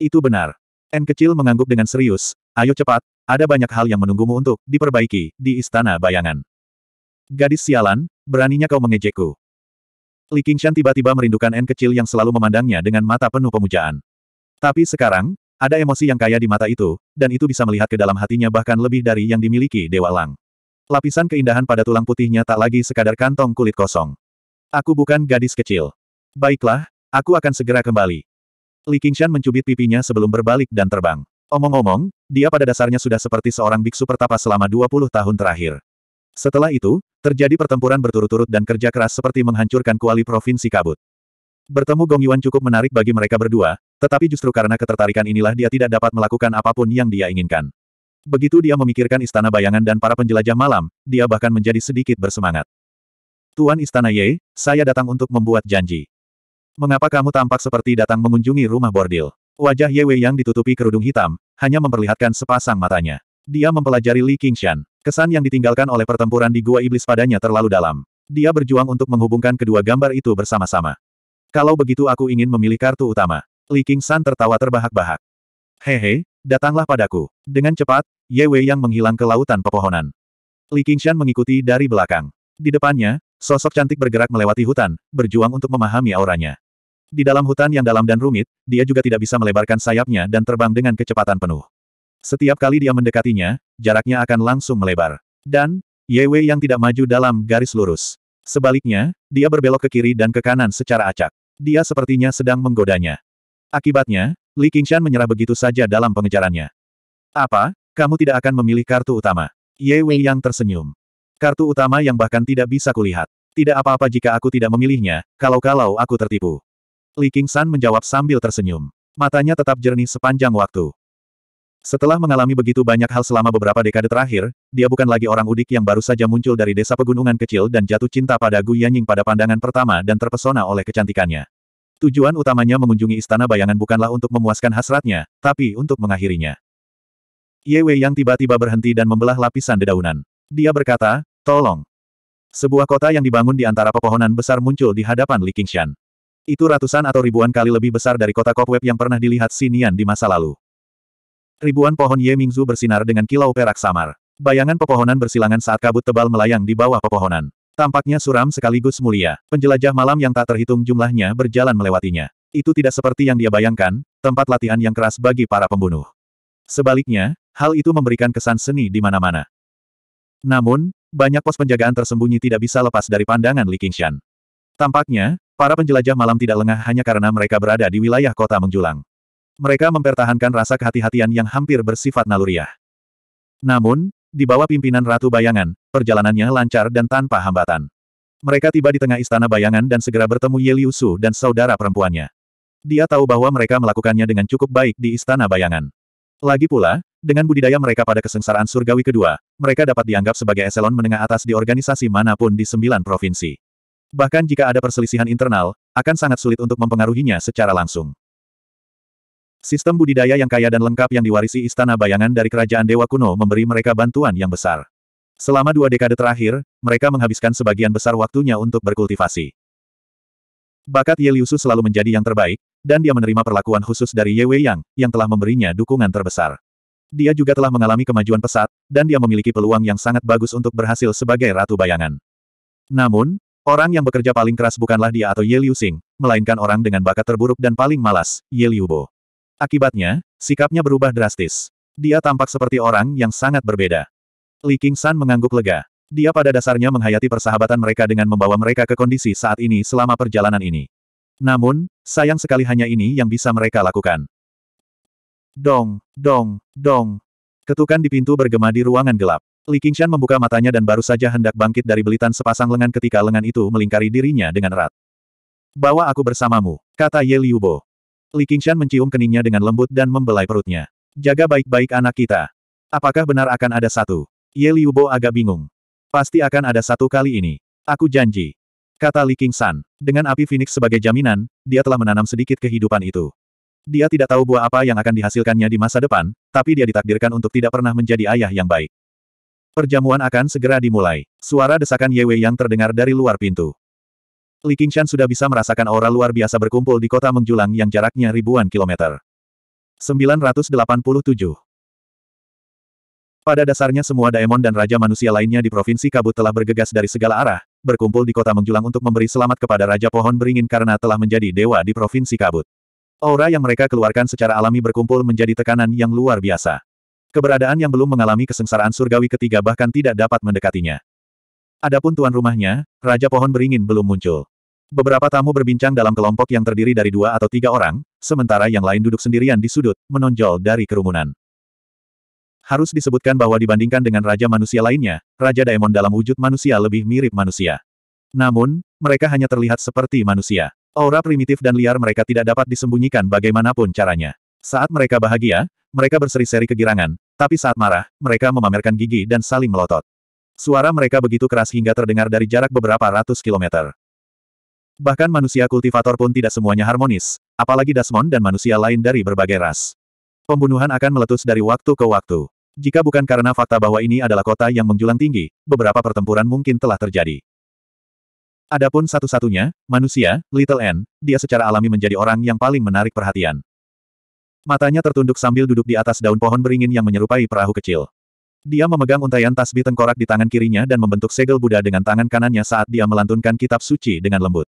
Itu benar. N kecil mengangguk dengan serius, ayo cepat, ada banyak hal yang menunggumu untuk diperbaiki di istana bayangan. Gadis sialan, beraninya kau mengejekku. Li Qingshan tiba-tiba merindukan N kecil yang selalu memandangnya dengan mata penuh pemujaan. Tapi sekarang, ada emosi yang kaya di mata itu, dan itu bisa melihat ke dalam hatinya bahkan lebih dari yang dimiliki Dewa Lang. Lapisan keindahan pada tulang putihnya tak lagi sekadar kantong kulit kosong. Aku bukan gadis kecil. Baiklah, aku akan segera kembali. Li Qingshan mencubit pipinya sebelum berbalik dan terbang. Omong-omong, dia pada dasarnya sudah seperti seorang biksu pertapa selama 20 tahun terakhir. Setelah itu, terjadi pertempuran berturut-turut dan kerja keras seperti menghancurkan kuali provinsi kabut. Bertemu Gong Yuan cukup menarik bagi mereka berdua, tetapi justru karena ketertarikan inilah dia tidak dapat melakukan apapun yang dia inginkan. Begitu dia memikirkan istana bayangan dan para penjelajah malam, dia bahkan menjadi sedikit bersemangat. Tuan Istana Ye, saya datang untuk membuat janji. Mengapa kamu tampak seperti datang mengunjungi rumah bordil? Wajah Ye Wei yang ditutupi kerudung hitam, hanya memperlihatkan sepasang matanya. Dia mempelajari Li Qingshan. Kesan yang ditinggalkan oleh pertempuran di Gua Iblis padanya terlalu dalam. Dia berjuang untuk menghubungkan kedua gambar itu bersama-sama. Kalau begitu aku ingin memilih kartu utama. Li King San tertawa terbahak-bahak. Hehe, datanglah padaku. Dengan cepat, Ye Wei yang menghilang ke lautan pepohonan. Li Shan mengikuti dari belakang. Di depannya, sosok cantik bergerak melewati hutan, berjuang untuk memahami auranya. Di dalam hutan yang dalam dan rumit, dia juga tidak bisa melebarkan sayapnya dan terbang dengan kecepatan penuh. Setiap kali dia mendekatinya, jaraknya akan langsung melebar. Dan, Ye Wei yang tidak maju dalam garis lurus. Sebaliknya, dia berbelok ke kiri dan ke kanan secara acak. Dia sepertinya sedang menggodanya. Akibatnya, Li Qingshan menyerah begitu saja dalam pengejarannya. Apa? Kamu tidak akan memilih kartu utama. Ye Wei yang tersenyum. Kartu utama yang bahkan tidak bisa kulihat. Tidak apa-apa jika aku tidak memilihnya, kalau-kalau aku tertipu. Li Qingshan menjawab sambil tersenyum. Matanya tetap jernih sepanjang waktu. Setelah mengalami begitu banyak hal selama beberapa dekade terakhir, dia bukan lagi orang udik yang baru saja muncul dari desa pegunungan kecil dan jatuh cinta pada Gu Yanying pada pandangan pertama dan terpesona oleh kecantikannya. Tujuan utamanya mengunjungi istana bayangan bukanlah untuk memuaskan hasratnya, tapi untuk mengakhirinya. Ye Wei yang tiba-tiba berhenti dan membelah lapisan dedaunan. Dia berkata, tolong. Sebuah kota yang dibangun di antara pepohonan besar muncul di hadapan Li Qingshan. Itu ratusan atau ribuan kali lebih besar dari kota Cobweb yang pernah dilihat Sinian di masa lalu. Ribuan pohon Ye Mingzu bersinar dengan kilau perak samar. Bayangan pepohonan bersilangan saat kabut tebal melayang di bawah pepohonan. Tampaknya suram sekaligus mulia. Penjelajah malam yang tak terhitung jumlahnya berjalan melewatinya. Itu tidak seperti yang dia bayangkan, tempat latihan yang keras bagi para pembunuh. Sebaliknya, hal itu memberikan kesan seni di mana-mana. Namun, banyak pos penjagaan tersembunyi tidak bisa lepas dari pandangan Li Qingshan. Tampaknya, para penjelajah malam tidak lengah hanya karena mereka berada di wilayah kota menjulang. Mereka mempertahankan rasa kehati-hatian yang hampir bersifat naluriah. Namun, di bawah pimpinan Ratu Bayangan, perjalanannya lancar dan tanpa hambatan. Mereka tiba di tengah istana bayangan dan segera bertemu Ye Liu Su dan saudara perempuannya. Dia tahu bahwa mereka melakukannya dengan cukup baik di istana bayangan. Lagi pula, dengan budidaya mereka pada kesengsaraan surgawi kedua, mereka dapat dianggap sebagai eselon menengah atas di organisasi manapun di sembilan provinsi. Bahkan jika ada perselisihan internal, akan sangat sulit untuk mempengaruhinya secara langsung. Sistem budidaya yang kaya dan lengkap yang diwarisi istana bayangan dari kerajaan dewa kuno memberi mereka bantuan yang besar. Selama dua dekade terakhir, mereka menghabiskan sebagian besar waktunya untuk berkultivasi. Bakat Ye Liusu selalu menjadi yang terbaik, dan dia menerima perlakuan khusus dari Ye Wei Yang, yang telah memberinya dukungan terbesar. Dia juga telah mengalami kemajuan pesat, dan dia memiliki peluang yang sangat bagus untuk berhasil sebagai Ratu Bayangan. Namun, orang yang bekerja paling keras bukanlah dia atau Ye Liu Xing, melainkan orang dengan bakat terburuk dan paling malas, Ye Liu Bo. Akibatnya, sikapnya berubah drastis. Dia tampak seperti orang yang sangat berbeda. Li San mengangguk lega. Dia pada dasarnya menghayati persahabatan mereka dengan membawa mereka ke kondisi saat ini selama perjalanan ini. Namun, sayang sekali hanya ini yang bisa mereka lakukan. Dong, dong, dong. Ketukan di pintu bergema di ruangan gelap. Li Qingshan membuka matanya dan baru saja hendak bangkit dari belitan sepasang lengan ketika lengan itu melingkari dirinya dengan erat. Bawa aku bersamamu, kata Ye Liubo. Li Qingshan mencium keningnya dengan lembut dan membelai perutnya. Jaga baik-baik anak kita. Apakah benar akan ada satu? Ye Liubo agak bingung. Pasti akan ada satu kali ini. Aku janji. Kata Li Qingshan. Dengan api Phoenix sebagai jaminan, dia telah menanam sedikit kehidupan itu. Dia tidak tahu buah apa yang akan dihasilkannya di masa depan, tapi dia ditakdirkan untuk tidak pernah menjadi ayah yang baik. Perjamuan akan segera dimulai. Suara desakan Yewe yang terdengar dari luar pintu. Li Qingshan sudah bisa merasakan aura luar biasa berkumpul di kota menjulang yang jaraknya ribuan kilometer. 987 Pada dasarnya semua daemon dan raja manusia lainnya di Provinsi Kabut telah bergegas dari segala arah, berkumpul di kota menjulang untuk memberi selamat kepada Raja Pohon Beringin karena telah menjadi dewa di Provinsi Kabut. Aura yang mereka keluarkan secara alami berkumpul menjadi tekanan yang luar biasa. Keberadaan yang belum mengalami kesengsaraan surgawi ketiga bahkan tidak dapat mendekatinya. Adapun tuan rumahnya, Raja Pohon Beringin belum muncul. Beberapa tamu berbincang dalam kelompok yang terdiri dari dua atau tiga orang, sementara yang lain duduk sendirian di sudut, menonjol dari kerumunan. Harus disebutkan bahwa dibandingkan dengan raja manusia lainnya, Raja Daemon dalam wujud manusia lebih mirip manusia. Namun, mereka hanya terlihat seperti manusia. Aura primitif dan liar mereka tidak dapat disembunyikan bagaimanapun caranya. Saat mereka bahagia, mereka berseri-seri kegirangan, tapi saat marah, mereka memamerkan gigi dan saling melotot. Suara mereka begitu keras hingga terdengar dari jarak beberapa ratus kilometer. Bahkan manusia kultivator pun tidak semuanya harmonis, apalagi Dasmon dan manusia lain dari berbagai ras. Pembunuhan akan meletus dari waktu ke waktu. Jika bukan karena fakta bahwa ini adalah kota yang menjulang tinggi, beberapa pertempuran mungkin telah terjadi. Adapun satu-satunya, manusia, Little N, dia secara alami menjadi orang yang paling menarik perhatian. Matanya tertunduk sambil duduk di atas daun pohon beringin yang menyerupai perahu kecil. Dia memegang untayan tasbih tengkorak di tangan kirinya dan membentuk segel Buddha dengan tangan kanannya saat dia melantunkan kitab suci dengan lembut.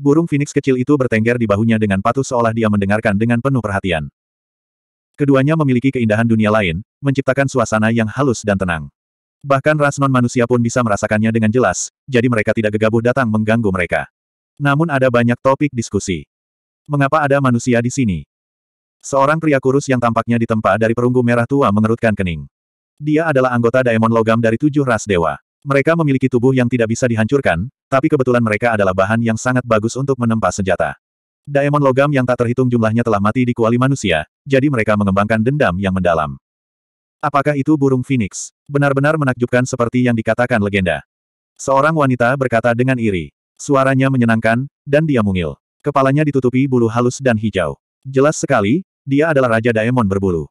Burung Phoenix kecil itu bertengger di bahunya dengan patuh seolah dia mendengarkan dengan penuh perhatian. Keduanya memiliki keindahan dunia lain, menciptakan suasana yang halus dan tenang. Bahkan ras non-manusia pun bisa merasakannya dengan jelas, jadi mereka tidak gegabah datang mengganggu mereka. Namun ada banyak topik diskusi. Mengapa ada manusia di sini? Seorang pria kurus yang tampaknya ditempa dari perunggu merah tua mengerutkan kening. Dia adalah anggota Daemon Logam dari tujuh ras dewa. Mereka memiliki tubuh yang tidak bisa dihancurkan, tapi kebetulan mereka adalah bahan yang sangat bagus untuk menempa senjata. Daemon logam yang tak terhitung jumlahnya telah mati di kuali manusia, jadi mereka mengembangkan dendam yang mendalam. Apakah itu burung phoenix? Benar-benar menakjubkan seperti yang dikatakan legenda. Seorang wanita berkata dengan iri. Suaranya menyenangkan, dan dia mungil. Kepalanya ditutupi bulu halus dan hijau. Jelas sekali, dia adalah Raja Daemon berbulu.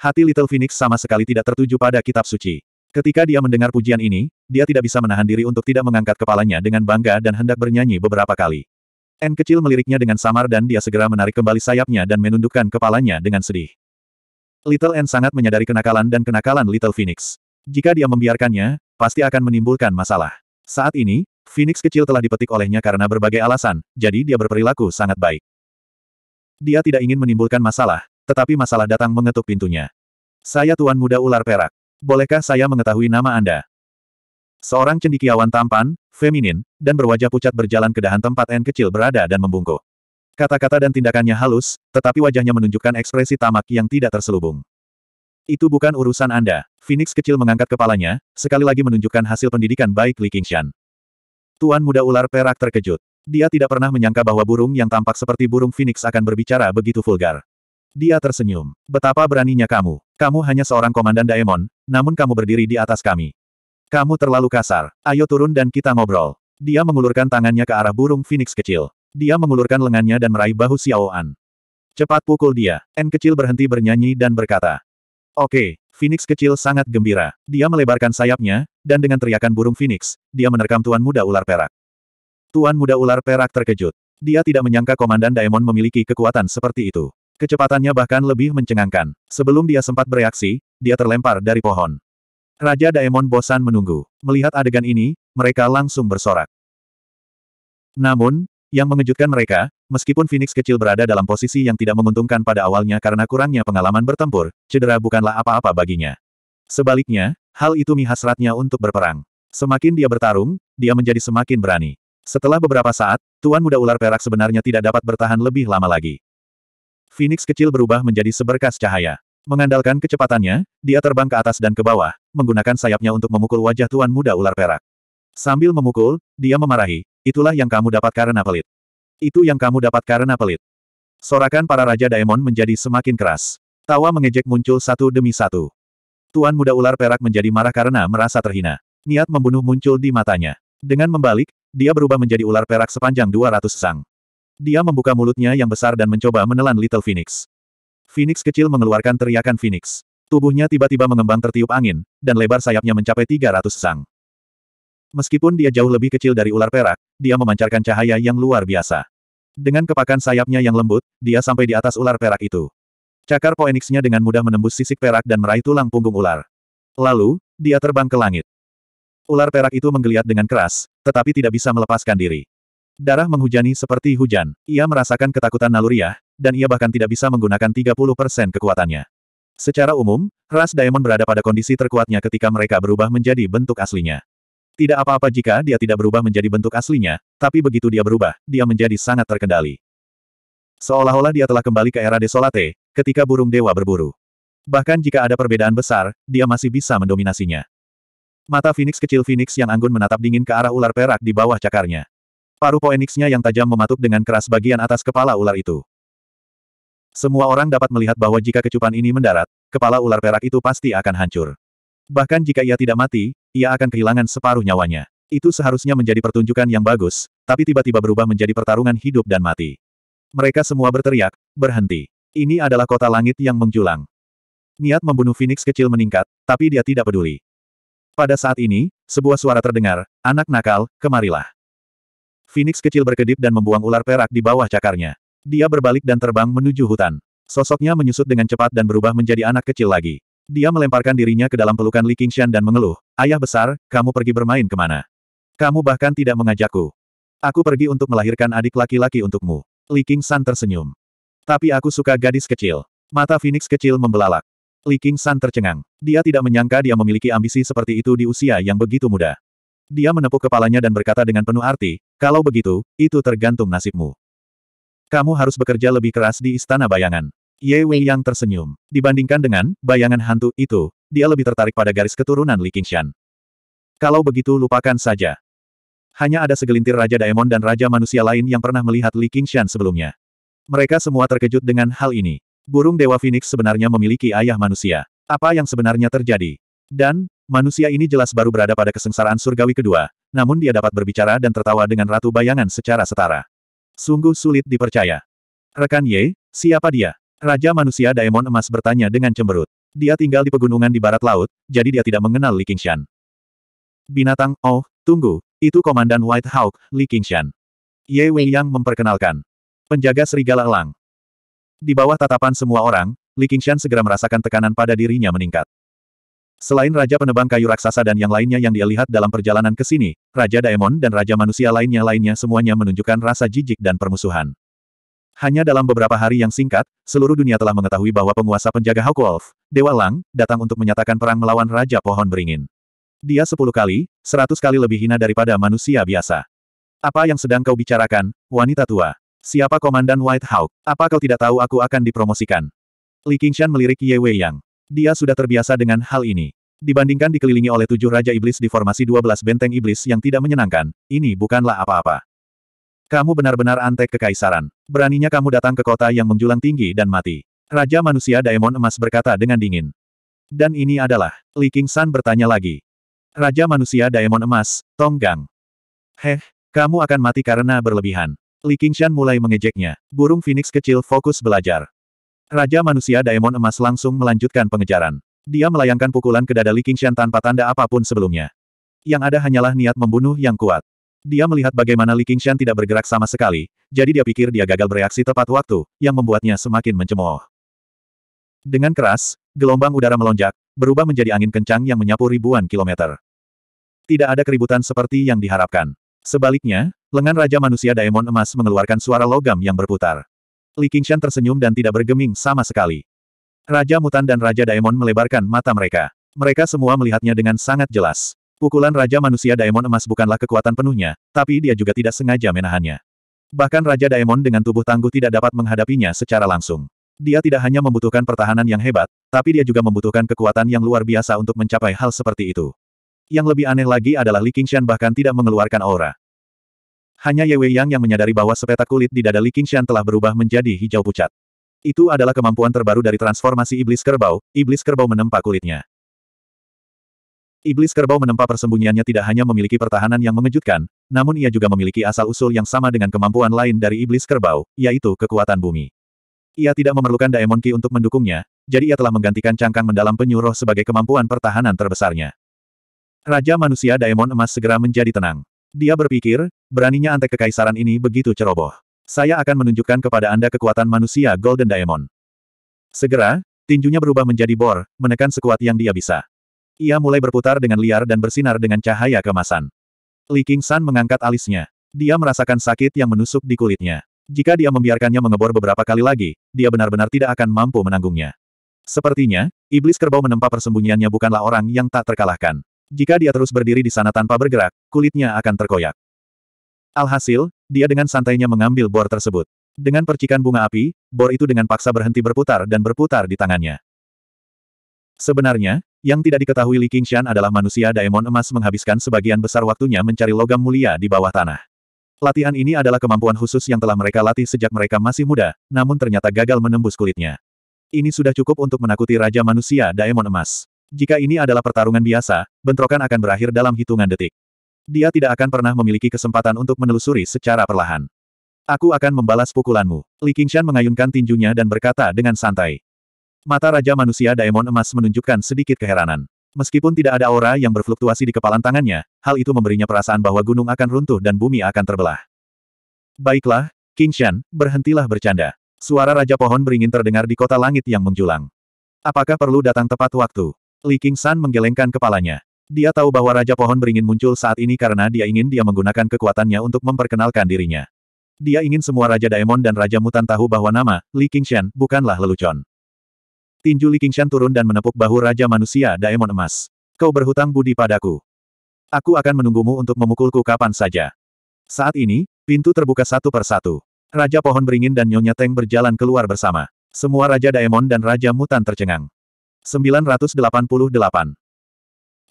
Hati Little Phoenix sama sekali tidak tertuju pada kitab suci. Ketika dia mendengar pujian ini, dia tidak bisa menahan diri untuk tidak mengangkat kepalanya dengan bangga dan hendak bernyanyi beberapa kali. N kecil meliriknya dengan samar dan dia segera menarik kembali sayapnya dan menundukkan kepalanya dengan sedih. Little N sangat menyadari kenakalan dan kenakalan Little Phoenix. Jika dia membiarkannya, pasti akan menimbulkan masalah. Saat ini, Phoenix kecil telah dipetik olehnya karena berbagai alasan, jadi dia berperilaku sangat baik. Dia tidak ingin menimbulkan masalah, tetapi masalah datang mengetuk pintunya. Saya Tuan Muda Ular Perak. Bolehkah saya mengetahui nama Anda? Seorang cendikiawan tampan, feminin, dan berwajah pucat berjalan ke dahan tempat N kecil berada dan membungkuk. Kata-kata dan tindakannya halus, tetapi wajahnya menunjukkan ekspresi tamak yang tidak terselubung. Itu bukan urusan Anda. Phoenix kecil mengangkat kepalanya, sekali lagi menunjukkan hasil pendidikan baik Li Qingshan. Tuan muda ular perak terkejut. Dia tidak pernah menyangka bahwa burung yang tampak seperti burung Phoenix akan berbicara begitu vulgar. Dia tersenyum. Betapa beraninya kamu. Kamu hanya seorang komandan Daemon, namun kamu berdiri di atas kami. Kamu terlalu kasar. Ayo turun dan kita ngobrol. Dia mengulurkan tangannya ke arah burung Phoenix kecil. Dia mengulurkan lengannya dan meraih bahu Xiao An. Cepat pukul dia. N kecil berhenti bernyanyi dan berkata. Oke, Phoenix kecil sangat gembira. Dia melebarkan sayapnya, dan dengan teriakan burung Phoenix, dia menerkam Tuan Muda Ular Perak. Tuan Muda Ular Perak terkejut. Dia tidak menyangka Komandan Daemon memiliki kekuatan seperti itu. Kecepatannya bahkan lebih mencengangkan. Sebelum dia sempat bereaksi, dia terlempar dari pohon. Raja Daemon bosan menunggu. Melihat adegan ini, mereka langsung bersorak. Namun, yang mengejutkan mereka, meskipun Phoenix kecil berada dalam posisi yang tidak menguntungkan pada awalnya karena kurangnya pengalaman bertempur, cedera bukanlah apa-apa baginya. Sebaliknya, hal itu mihasratnya untuk berperang. Semakin dia bertarung, dia menjadi semakin berani. Setelah beberapa saat, Tuan Muda Ular Perak sebenarnya tidak dapat bertahan lebih lama lagi. Phoenix kecil berubah menjadi seberkas cahaya. Mengandalkan kecepatannya, dia terbang ke atas dan ke bawah, menggunakan sayapnya untuk memukul wajah Tuan Muda Ular Perak. Sambil memukul, dia memarahi, itulah yang kamu dapat karena pelit. Itu yang kamu dapat karena pelit. Sorakan para Raja Daemon menjadi semakin keras. Tawa mengejek muncul satu demi satu. Tuan Muda Ular Perak menjadi marah karena merasa terhina. Niat membunuh muncul di matanya. Dengan membalik, dia berubah menjadi ular perak sepanjang 200 sang. Dia membuka mulutnya yang besar dan mencoba menelan Little Phoenix. Phoenix kecil mengeluarkan teriakan Phoenix. Tubuhnya tiba-tiba mengembang tertiup angin, dan lebar sayapnya mencapai 300 sang. Meskipun dia jauh lebih kecil dari ular perak, dia memancarkan cahaya yang luar biasa. Dengan kepakan sayapnya yang lembut, dia sampai di atas ular perak itu. Cakar poenixnya dengan mudah menembus sisik perak dan meraih tulang punggung ular. Lalu, dia terbang ke langit. Ular perak itu menggeliat dengan keras, tetapi tidak bisa melepaskan diri. Darah menghujani seperti hujan, ia merasakan ketakutan naluriah, dan ia bahkan tidak bisa menggunakan 30% kekuatannya. Secara umum, ras Diamond berada pada kondisi terkuatnya ketika mereka berubah menjadi bentuk aslinya. Tidak apa-apa jika dia tidak berubah menjadi bentuk aslinya, tapi begitu dia berubah, dia menjadi sangat terkendali. Seolah-olah dia telah kembali ke era desolate, ketika burung dewa berburu. Bahkan jika ada perbedaan besar, dia masih bisa mendominasinya. Mata Phoenix kecil Phoenix yang anggun menatap dingin ke arah ular perak di bawah cakarnya. Paruh Poenix-nya yang tajam mematuk dengan keras bagian atas kepala ular itu. Semua orang dapat melihat bahwa jika kecupan ini mendarat, kepala ular perak itu pasti akan hancur. Bahkan jika ia tidak mati, ia akan kehilangan separuh nyawanya. Itu seharusnya menjadi pertunjukan yang bagus, tapi tiba-tiba berubah menjadi pertarungan hidup dan mati. Mereka semua berteriak, berhenti. Ini adalah kota langit yang menjulang. Niat membunuh Phoenix kecil meningkat, tapi dia tidak peduli. Pada saat ini, sebuah suara terdengar, anak nakal, kemarilah. Phoenix kecil berkedip dan membuang ular perak di bawah cakarnya. Dia berbalik dan terbang menuju hutan. Sosoknya menyusut dengan cepat dan berubah menjadi anak kecil lagi. Dia melemparkan dirinya ke dalam pelukan Li Qingshan dan mengeluh, Ayah besar, kamu pergi bermain kemana? Kamu bahkan tidak mengajakku. Aku pergi untuk melahirkan adik laki-laki untukmu. Li Qingshan tersenyum. Tapi aku suka gadis kecil. Mata Phoenix kecil membelalak. Li Qingshan tercengang. Dia tidak menyangka dia memiliki ambisi seperti itu di usia yang begitu muda. Dia menepuk kepalanya dan berkata dengan penuh arti, kalau begitu, itu tergantung nasibmu. Kamu harus bekerja lebih keras di istana bayangan. Ye Wei yang tersenyum. Dibandingkan dengan bayangan hantu itu, dia lebih tertarik pada garis keturunan Li Qingshan. Kalau begitu lupakan saja. Hanya ada segelintir Raja Daemon dan Raja manusia lain yang pernah melihat Li Qingshan sebelumnya. Mereka semua terkejut dengan hal ini. Burung Dewa Phoenix sebenarnya memiliki ayah manusia. Apa yang sebenarnya terjadi? Dan, manusia ini jelas baru berada pada kesengsaraan surgawi kedua, namun dia dapat berbicara dan tertawa dengan Ratu Bayangan secara setara. Sungguh sulit dipercaya. Rekan Ye, siapa dia? Raja manusia Daemon Emas bertanya dengan cemberut. Dia tinggal di pegunungan di barat laut, jadi dia tidak mengenal Li Qingshan. Binatang, oh, tunggu, itu Komandan White Hawk, Li Qingshan. Ye Wei Yang memperkenalkan. Penjaga serigala elang. Di bawah tatapan semua orang, Li Qingshan segera merasakan tekanan pada dirinya meningkat. Selain Raja Penebang Kayu Raksasa dan yang lainnya yang dia lihat dalam perjalanan ke sini, Raja Daemon dan Raja Manusia lainnya-lainnya semuanya menunjukkan rasa jijik dan permusuhan. Hanya dalam beberapa hari yang singkat, seluruh dunia telah mengetahui bahwa penguasa penjaga Hawk Wolf, Dewa Lang, datang untuk menyatakan perang melawan Raja Pohon Beringin. Dia sepuluh kali, seratus kali lebih hina daripada manusia biasa. Apa yang sedang kau bicarakan, wanita tua? Siapa Komandan White Hawk? Apa kau tidak tahu aku akan dipromosikan? Li Qingshan melirik Ye Wei Yang. Dia sudah terbiasa dengan hal ini. Dibandingkan dikelilingi oleh tujuh Raja Iblis di formasi dua belas benteng iblis yang tidak menyenangkan, ini bukanlah apa-apa. Kamu benar-benar antek kekaisaran. Beraninya kamu datang ke kota yang menjulang tinggi dan mati. Raja manusia Daemon Emas berkata dengan dingin. Dan ini adalah, Li King San bertanya lagi. Raja manusia Daemon Emas, Tonggang. Heh, kamu akan mati karena berlebihan. Li Qingshan mulai mengejeknya. Burung Phoenix kecil fokus belajar. Raja manusia Daemon Emas langsung melanjutkan pengejaran. Dia melayangkan pukulan ke dada Li Qingshan tanpa tanda apapun sebelumnya. Yang ada hanyalah niat membunuh yang kuat. Dia melihat bagaimana Li Qingshan tidak bergerak sama sekali, jadi dia pikir dia gagal bereaksi tepat waktu, yang membuatnya semakin mencemooh. Dengan keras, gelombang udara melonjak, berubah menjadi angin kencang yang menyapu ribuan kilometer. Tidak ada keributan seperti yang diharapkan. Sebaliknya, lengan Raja Manusia Daemon Emas mengeluarkan suara logam yang berputar. Li Qingshan tersenyum dan tidak bergeming sama sekali. Raja Mutan dan Raja Daemon melebarkan mata mereka. Mereka semua melihatnya dengan sangat jelas. Pukulan Raja Manusia Daemon Emas bukanlah kekuatan penuhnya, tapi dia juga tidak sengaja menahannya. Bahkan Raja Daemon dengan tubuh tangguh tidak dapat menghadapinya secara langsung. Dia tidak hanya membutuhkan pertahanan yang hebat, tapi dia juga membutuhkan kekuatan yang luar biasa untuk mencapai hal seperti itu. Yang lebih aneh lagi adalah Li Qingshan bahkan tidak mengeluarkan aura. Hanya Ye Wei Yang yang menyadari bahwa sepetak kulit di dada Li Qingshan telah berubah menjadi hijau pucat. Itu adalah kemampuan terbaru dari transformasi iblis kerbau, iblis kerbau menempa kulitnya. Iblis kerbau menempa persembunyiannya tidak hanya memiliki pertahanan yang mengejutkan, namun ia juga memiliki asal-usul yang sama dengan kemampuan lain dari iblis kerbau, yaitu kekuatan bumi. Ia tidak memerlukan Daemon Ki untuk mendukungnya, jadi ia telah menggantikan cangkang mendalam penyuruh sebagai kemampuan pertahanan terbesarnya. Raja manusia Daemon emas segera menjadi tenang. Dia berpikir, beraninya antek kekaisaran ini begitu ceroboh. Saya akan menunjukkan kepada Anda kekuatan manusia Golden Diamond. Segera, tinjunya berubah menjadi bor, menekan sekuat yang dia bisa. Ia mulai berputar dengan liar dan bersinar dengan cahaya kemasan. Li King San mengangkat alisnya. Dia merasakan sakit yang menusuk di kulitnya. Jika dia membiarkannya mengebor beberapa kali lagi, dia benar-benar tidak akan mampu menanggungnya. Sepertinya, iblis kerbau menempa persembunyiannya bukanlah orang yang tak terkalahkan. Jika dia terus berdiri di sana tanpa bergerak, kulitnya akan terkoyak. Alhasil, dia dengan santainya mengambil bor tersebut. Dengan percikan bunga api, bor itu dengan paksa berhenti berputar dan berputar di tangannya. Sebenarnya, yang tidak diketahui Li Qingshan adalah manusia Daemon Emas menghabiskan sebagian besar waktunya mencari logam mulia di bawah tanah. Latihan ini adalah kemampuan khusus yang telah mereka latih sejak mereka masih muda, namun ternyata gagal menembus kulitnya. Ini sudah cukup untuk menakuti Raja Manusia Daemon Emas. Jika ini adalah pertarungan biasa, bentrokan akan berakhir dalam hitungan detik. Dia tidak akan pernah memiliki kesempatan untuk menelusuri secara perlahan. Aku akan membalas pukulanmu. Li Qingshan mengayunkan tinjunya dan berkata dengan santai. Mata Raja Manusia Daemon Emas menunjukkan sedikit keheranan. Meskipun tidak ada aura yang berfluktuasi di kepalan tangannya, hal itu memberinya perasaan bahwa gunung akan runtuh dan bumi akan terbelah. Baiklah, Qingshan, berhentilah bercanda. Suara Raja Pohon beringin terdengar di kota langit yang menjulang. Apakah perlu datang tepat waktu? Li San menggelengkan kepalanya. Dia tahu bahwa Raja Pohon beringin muncul saat ini karena dia ingin dia menggunakan kekuatannya untuk memperkenalkan dirinya. Dia ingin semua Raja Daemon dan Raja Mutan tahu bahwa nama, Li Qingshan, bukanlah lelucon. Tinju Li Qingshan turun dan menepuk bahu Raja Manusia Daemon Emas. Kau berhutang budi padaku. Aku akan menunggumu untuk memukulku kapan saja. Saat ini, pintu terbuka satu persatu. Raja Pohon Beringin dan Nyonya Teng berjalan keluar bersama. Semua Raja Daemon dan Raja Mutan tercengang. 988.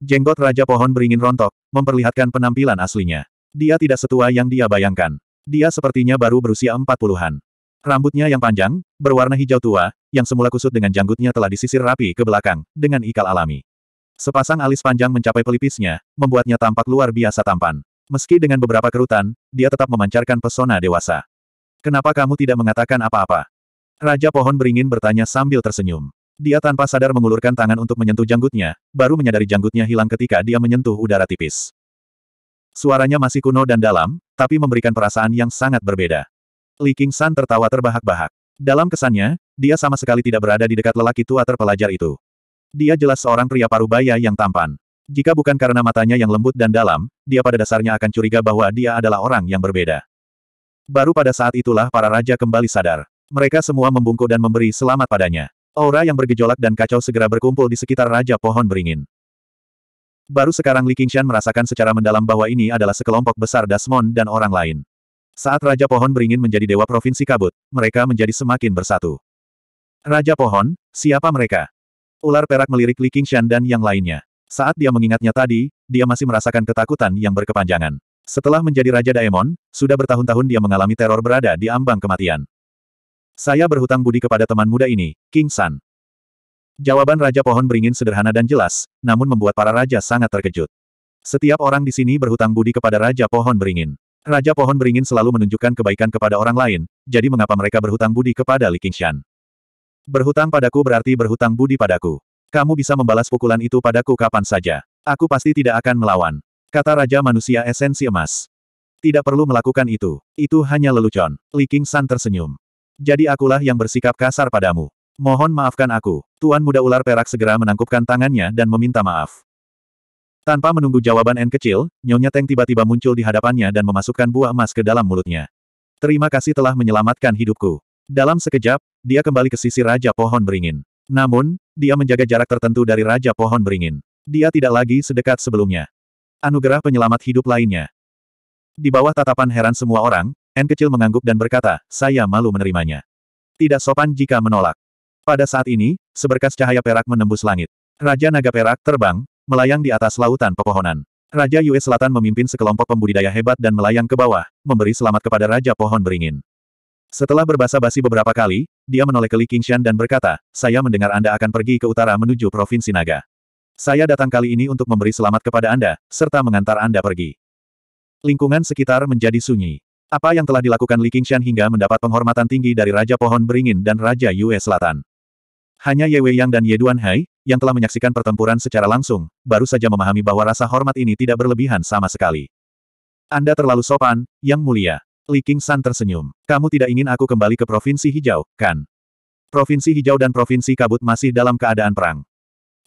Jenggot Raja Pohon beringin rontok, memperlihatkan penampilan aslinya. Dia tidak setua yang dia bayangkan. Dia sepertinya baru berusia empat puluhan. Rambutnya yang panjang, berwarna hijau tua, yang semula kusut dengan janggutnya telah disisir rapi ke belakang, dengan ikal alami. Sepasang alis panjang mencapai pelipisnya, membuatnya tampak luar biasa tampan. Meski dengan beberapa kerutan, dia tetap memancarkan pesona dewasa. Kenapa kamu tidak mengatakan apa-apa? Raja Pohon Beringin bertanya sambil tersenyum. Dia tanpa sadar mengulurkan tangan untuk menyentuh janggutnya, baru menyadari janggutnya hilang ketika dia menyentuh udara tipis. Suaranya masih kuno dan dalam, tapi memberikan perasaan yang sangat berbeda. Li King San tertawa terbahak-bahak. Dalam kesannya, dia sama sekali tidak berada di dekat lelaki tua terpelajar itu. Dia jelas seorang pria parubaya yang tampan. Jika bukan karena matanya yang lembut dan dalam, dia pada dasarnya akan curiga bahwa dia adalah orang yang berbeda. Baru pada saat itulah para raja kembali sadar. Mereka semua membungkuk dan memberi selamat padanya. Aura yang bergejolak dan kacau segera berkumpul di sekitar Raja Pohon Beringin. Baru sekarang Li Qingshan merasakan secara mendalam bahwa ini adalah sekelompok besar Dasmon dan orang lain. Saat Raja Pohon Beringin menjadi Dewa Provinsi Kabut, mereka menjadi semakin bersatu. Raja Pohon, siapa mereka? Ular perak melirik Li Qingshan dan yang lainnya. Saat dia mengingatnya tadi, dia masih merasakan ketakutan yang berkepanjangan. Setelah menjadi Raja Daemon, sudah bertahun-tahun dia mengalami teror berada di ambang kematian. Saya berhutang budi kepada teman muda ini, King San. Jawaban Raja Pohon Beringin sederhana dan jelas, namun membuat para raja sangat terkejut. Setiap orang di sini berhutang budi kepada Raja Pohon Beringin. Raja Pohon Beringin selalu menunjukkan kebaikan kepada orang lain, jadi mengapa mereka berhutang budi kepada Li Qingshan? Berhutang padaku berarti berhutang budi padaku. Kamu bisa membalas pukulan itu padaku kapan saja. Aku pasti tidak akan melawan. Kata Raja Manusia Esensi Emas. Tidak perlu melakukan itu. Itu hanya lelucon. Li Qingshan tersenyum. Jadi akulah yang bersikap kasar padamu. Mohon maafkan aku. Tuan muda ular perak segera menangkupkan tangannya dan meminta maaf. Tanpa menunggu jawaban N kecil, Nyonya Teng tiba-tiba muncul di hadapannya dan memasukkan buah emas ke dalam mulutnya. Terima kasih telah menyelamatkan hidupku. Dalam sekejap, dia kembali ke sisi Raja Pohon Beringin. Namun, dia menjaga jarak tertentu dari Raja Pohon Beringin. Dia tidak lagi sedekat sebelumnya. Anugerah penyelamat hidup lainnya. Di bawah tatapan heran semua orang, N kecil mengangguk dan berkata, saya malu menerimanya. Tidak sopan jika menolak. Pada saat ini, seberkas cahaya perak menembus langit. Raja Naga Perak terbang, melayang di atas lautan pepohonan. Raja Yue Selatan memimpin sekelompok pembudidaya hebat dan melayang ke bawah, memberi selamat kepada Raja Pohon Beringin. Setelah berbahasa basi beberapa kali, dia menoleh ke Li Qingshan dan berkata, saya mendengar Anda akan pergi ke utara menuju Provinsi Naga. Saya datang kali ini untuk memberi selamat kepada Anda, serta mengantar Anda pergi. Lingkungan sekitar menjadi sunyi. Apa yang telah dilakukan Li Qingshan hingga mendapat penghormatan tinggi dari Raja Pohon Beringin dan Raja Yue Selatan. Hanya Ye Wei Yang dan Ye Duan Hai, yang telah menyaksikan pertempuran secara langsung, baru saja memahami bahwa rasa hormat ini tidak berlebihan sama sekali. Anda terlalu sopan, Yang Mulia. Li Qingshan tersenyum. Kamu tidak ingin aku kembali ke Provinsi Hijau, kan? Provinsi Hijau dan Provinsi Kabut masih dalam keadaan perang.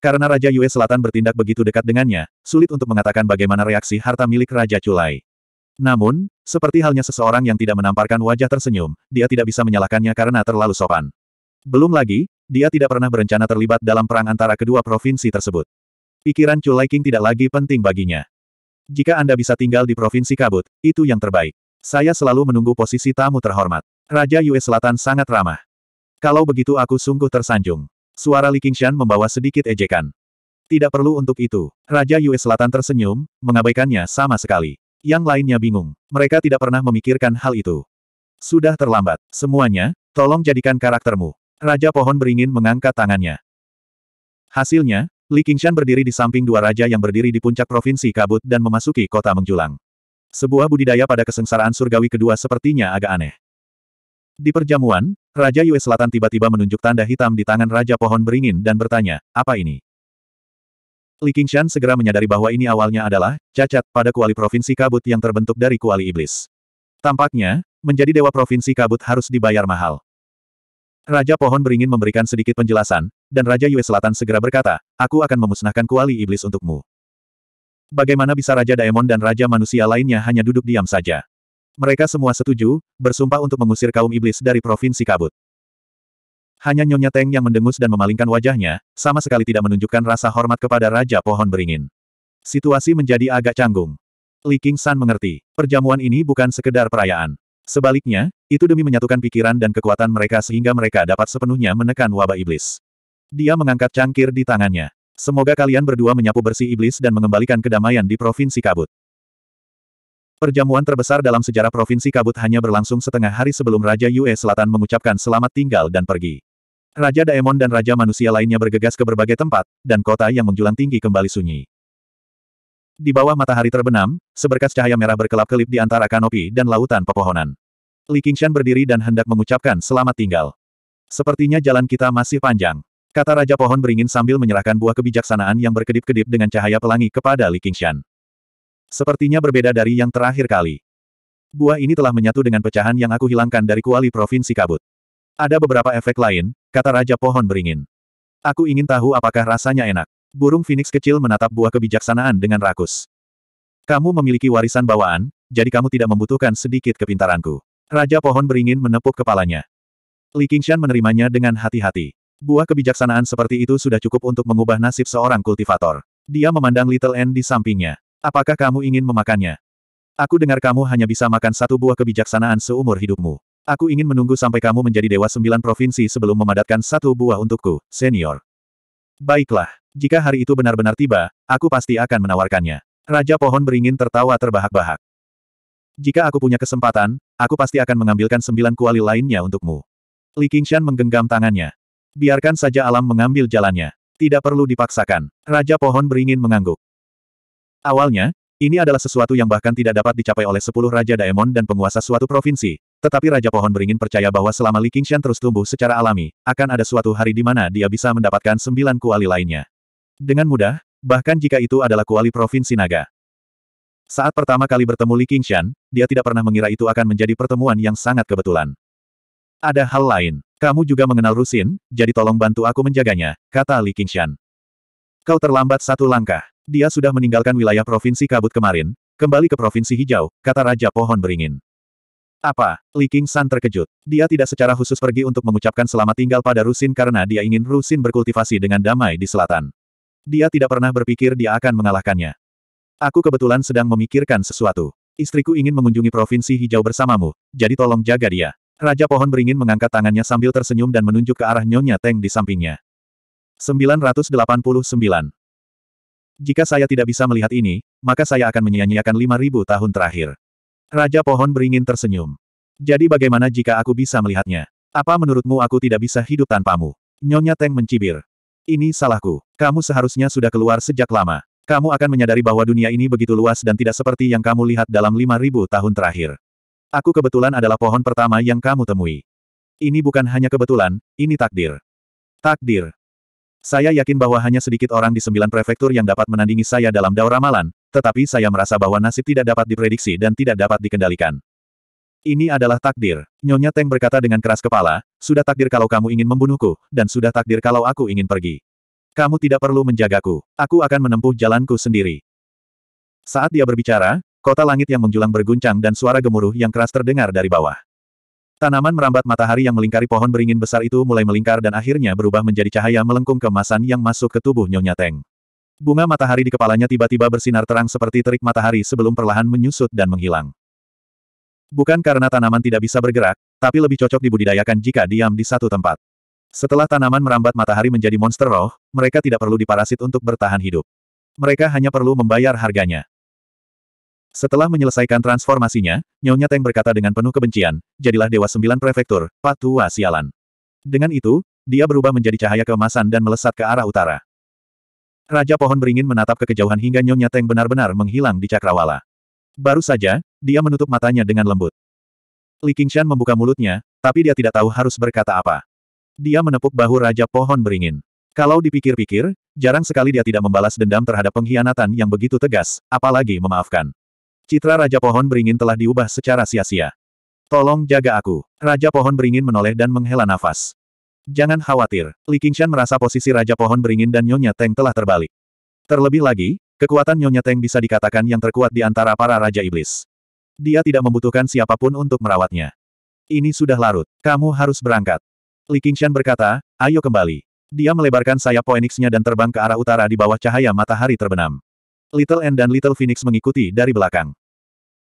Karena Raja Yue Selatan bertindak begitu dekat dengannya, sulit untuk mengatakan bagaimana reaksi harta milik Raja Culai. Namun, seperti halnya seseorang yang tidak menamparkan wajah tersenyum, dia tidak bisa menyalahkannya karena terlalu sopan. Belum lagi, dia tidak pernah berencana terlibat dalam perang antara kedua provinsi tersebut. Pikiran Chu Liking tidak lagi penting baginya. Jika Anda bisa tinggal di provinsi kabut, itu yang terbaik. Saya selalu menunggu posisi tamu terhormat. Raja Yue Selatan sangat ramah. Kalau begitu aku sungguh tersanjung. Suara Li Qingshan membawa sedikit ejekan. Tidak perlu untuk itu. Raja Yue Selatan tersenyum, mengabaikannya sama sekali. Yang lainnya bingung. Mereka tidak pernah memikirkan hal itu. Sudah terlambat. Semuanya, tolong jadikan karaktermu. Raja Pohon Beringin mengangkat tangannya. Hasilnya, Li Qingshan berdiri di samping dua raja yang berdiri di puncak provinsi kabut dan memasuki kota menjulang. Sebuah budidaya pada kesengsaraan surgawi kedua sepertinya agak aneh. Di perjamuan, Raja Yue Selatan tiba-tiba menunjuk tanda hitam di tangan Raja Pohon Beringin dan bertanya, apa ini? Li Qingshan segera menyadari bahwa ini awalnya adalah cacat pada kuali provinsi kabut yang terbentuk dari kuali iblis. Tampaknya, menjadi dewa provinsi kabut harus dibayar mahal. Raja Pohon beringin memberikan sedikit penjelasan, dan Raja Yue Selatan segera berkata, aku akan memusnahkan kuali iblis untukmu. Bagaimana bisa Raja Daemon dan Raja manusia lainnya hanya duduk diam saja? Mereka semua setuju, bersumpah untuk mengusir kaum iblis dari provinsi kabut. Hanya Nyonya Teng yang mendengus dan memalingkan wajahnya, sama sekali tidak menunjukkan rasa hormat kepada Raja Pohon Beringin. Situasi menjadi agak canggung. Li King San mengerti, perjamuan ini bukan sekedar perayaan. Sebaliknya, itu demi menyatukan pikiran dan kekuatan mereka sehingga mereka dapat sepenuhnya menekan wabah iblis. Dia mengangkat cangkir di tangannya. Semoga kalian berdua menyapu bersih iblis dan mengembalikan kedamaian di Provinsi Kabut. Perjamuan terbesar dalam sejarah Provinsi Kabut hanya berlangsung setengah hari sebelum Raja Yue Selatan mengucapkan selamat tinggal dan pergi. Raja Daemon dan Raja Manusia lainnya bergegas ke berbagai tempat, dan kota yang menjulang tinggi kembali sunyi. Di bawah matahari terbenam, seberkas cahaya merah berkelap-kelip di antara kanopi dan lautan pepohonan. Li Qingshan berdiri dan hendak mengucapkan selamat tinggal. Sepertinya jalan kita masih panjang. Kata Raja Pohon beringin sambil menyerahkan buah kebijaksanaan yang berkedip-kedip dengan cahaya pelangi kepada Li Qingshan. Sepertinya berbeda dari yang terakhir kali. Buah ini telah menyatu dengan pecahan yang aku hilangkan dari kuali Provinsi Kabut. Ada beberapa efek lain, kata Raja Pohon Beringin. Aku ingin tahu apakah rasanya enak. Burung Phoenix kecil menatap buah kebijaksanaan dengan rakus. Kamu memiliki warisan bawaan, jadi kamu tidak membutuhkan sedikit kepintaranku. Raja Pohon Beringin menepuk kepalanya. Li Qingshan menerimanya dengan hati-hati. Buah kebijaksanaan seperti itu sudah cukup untuk mengubah nasib seorang kultivator. Dia memandang Little N di sampingnya. Apakah kamu ingin memakannya? Aku dengar kamu hanya bisa makan satu buah kebijaksanaan seumur hidupmu. Aku ingin menunggu sampai kamu menjadi dewa sembilan provinsi sebelum memadatkan satu buah untukku, senior. Baiklah, jika hari itu benar-benar tiba, aku pasti akan menawarkannya. Raja pohon beringin tertawa terbahak-bahak. Jika aku punya kesempatan, aku pasti akan mengambilkan sembilan kuali lainnya untukmu. Li Qingshan menggenggam tangannya. Biarkan saja alam mengambil jalannya. Tidak perlu dipaksakan. Raja pohon beringin mengangguk. Awalnya, ini adalah sesuatu yang bahkan tidak dapat dicapai oleh sepuluh Raja Daemon dan penguasa suatu provinsi, tetapi Raja Pohon Beringin percaya bahwa selama Li Qingshan terus tumbuh secara alami, akan ada suatu hari di mana dia bisa mendapatkan sembilan kuali lainnya. Dengan mudah, bahkan jika itu adalah kuali Provinsi Naga. Saat pertama kali bertemu Li Qingshan, dia tidak pernah mengira itu akan menjadi pertemuan yang sangat kebetulan. Ada hal lain. Kamu juga mengenal Rusin, jadi tolong bantu aku menjaganya, kata Li Qingshan. Kau terlambat satu langkah. Dia sudah meninggalkan wilayah Provinsi Kabut kemarin, kembali ke Provinsi Hijau, kata Raja Pohon Beringin. Apa? Li King San terkejut. Dia tidak secara khusus pergi untuk mengucapkan selamat tinggal pada Rusin karena dia ingin Rusin berkultivasi dengan damai di selatan. Dia tidak pernah berpikir dia akan mengalahkannya. Aku kebetulan sedang memikirkan sesuatu. Istriku ingin mengunjungi provinsi hijau bersamamu, jadi tolong jaga dia. Raja Pohon beringin mengangkat tangannya sambil tersenyum dan menunjuk ke arah Nyonya Teng di sampingnya. 989. Jika saya tidak bisa melihat ini, maka saya akan menyia-nyiakan 5000 tahun terakhir. Raja pohon beringin tersenyum. Jadi bagaimana jika aku bisa melihatnya? Apa menurutmu aku tidak bisa hidup tanpamu? Nyonya Teng mencibir. Ini salahku. Kamu seharusnya sudah keluar sejak lama. Kamu akan menyadari bahwa dunia ini begitu luas dan tidak seperti yang kamu lihat dalam 5.000 tahun terakhir. Aku kebetulan adalah pohon pertama yang kamu temui. Ini bukan hanya kebetulan, ini takdir. Takdir. Saya yakin bahwa hanya sedikit orang di sembilan prefektur yang dapat menandingi saya dalam daur ramalan, tetapi saya merasa bahwa nasib tidak dapat diprediksi dan tidak dapat dikendalikan. Ini adalah takdir. Nyonya Teng berkata dengan keras kepala, sudah takdir kalau kamu ingin membunuhku, dan sudah takdir kalau aku ingin pergi. Kamu tidak perlu menjagaku. Aku akan menempuh jalanku sendiri. Saat dia berbicara, kota langit yang menjulang berguncang dan suara gemuruh yang keras terdengar dari bawah. Tanaman merambat matahari yang melingkari pohon beringin besar itu mulai melingkar dan akhirnya berubah menjadi cahaya melengkung kemasan yang masuk ke tubuh Nyonya Teng. Bunga matahari di kepalanya tiba-tiba bersinar terang seperti terik matahari sebelum perlahan menyusut dan menghilang. Bukan karena tanaman tidak bisa bergerak, tapi lebih cocok dibudidayakan jika diam di satu tempat. Setelah tanaman merambat matahari menjadi monster roh, mereka tidak perlu diparasit untuk bertahan hidup. Mereka hanya perlu membayar harganya. Setelah menyelesaikan transformasinya, Nyonya Teng berkata dengan penuh kebencian, jadilah Dewa Sembilan Prefektur, Patua Sialan. Dengan itu, dia berubah menjadi cahaya keemasan dan melesat ke arah utara. Raja Pohon Beringin menatap ke kejauhan hingga Nyonya Teng benar-benar menghilang di cakrawala. Baru saja, dia menutup matanya dengan lembut. Li Qingshan membuka mulutnya, tapi dia tidak tahu harus berkata apa. Dia menepuk bahu Raja Pohon Beringin. Kalau dipikir-pikir, jarang sekali dia tidak membalas dendam terhadap pengkhianatan yang begitu tegas, apalagi memaafkan. Citra Raja Pohon Beringin telah diubah secara sia-sia. Tolong jaga aku. Raja Pohon Beringin menoleh dan menghela nafas. Jangan khawatir, Li Qingshan merasa posisi Raja Pohon Beringin dan Nyonya Teng telah terbalik. Terlebih lagi, kekuatan Nyonya Teng bisa dikatakan yang terkuat di antara para Raja Iblis. Dia tidak membutuhkan siapapun untuk merawatnya. Ini sudah larut, kamu harus berangkat. Li Qingshan berkata, ayo kembali. Dia melebarkan sayap Phoenix-nya dan terbang ke arah utara di bawah cahaya matahari terbenam. Little N dan Little Phoenix mengikuti dari belakang.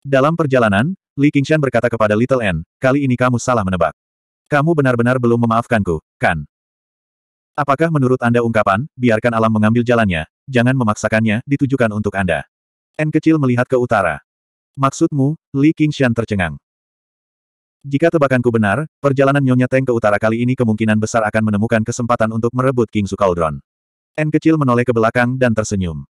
Dalam perjalanan, Li Qingshan berkata kepada Little N, kali ini kamu salah menebak. Kamu benar-benar belum memaafkanku, kan? Apakah menurut Anda ungkapan, biarkan alam mengambil jalannya, jangan memaksakannya, ditujukan untuk Anda? N kecil melihat ke utara. Maksudmu, Li Qingshan tercengang. Jika tebakanku benar, perjalanan Nyonya Teng ke utara kali ini kemungkinan besar akan menemukan kesempatan untuk merebut King Sukaldron. Cauldron. N kecil menoleh ke belakang dan tersenyum.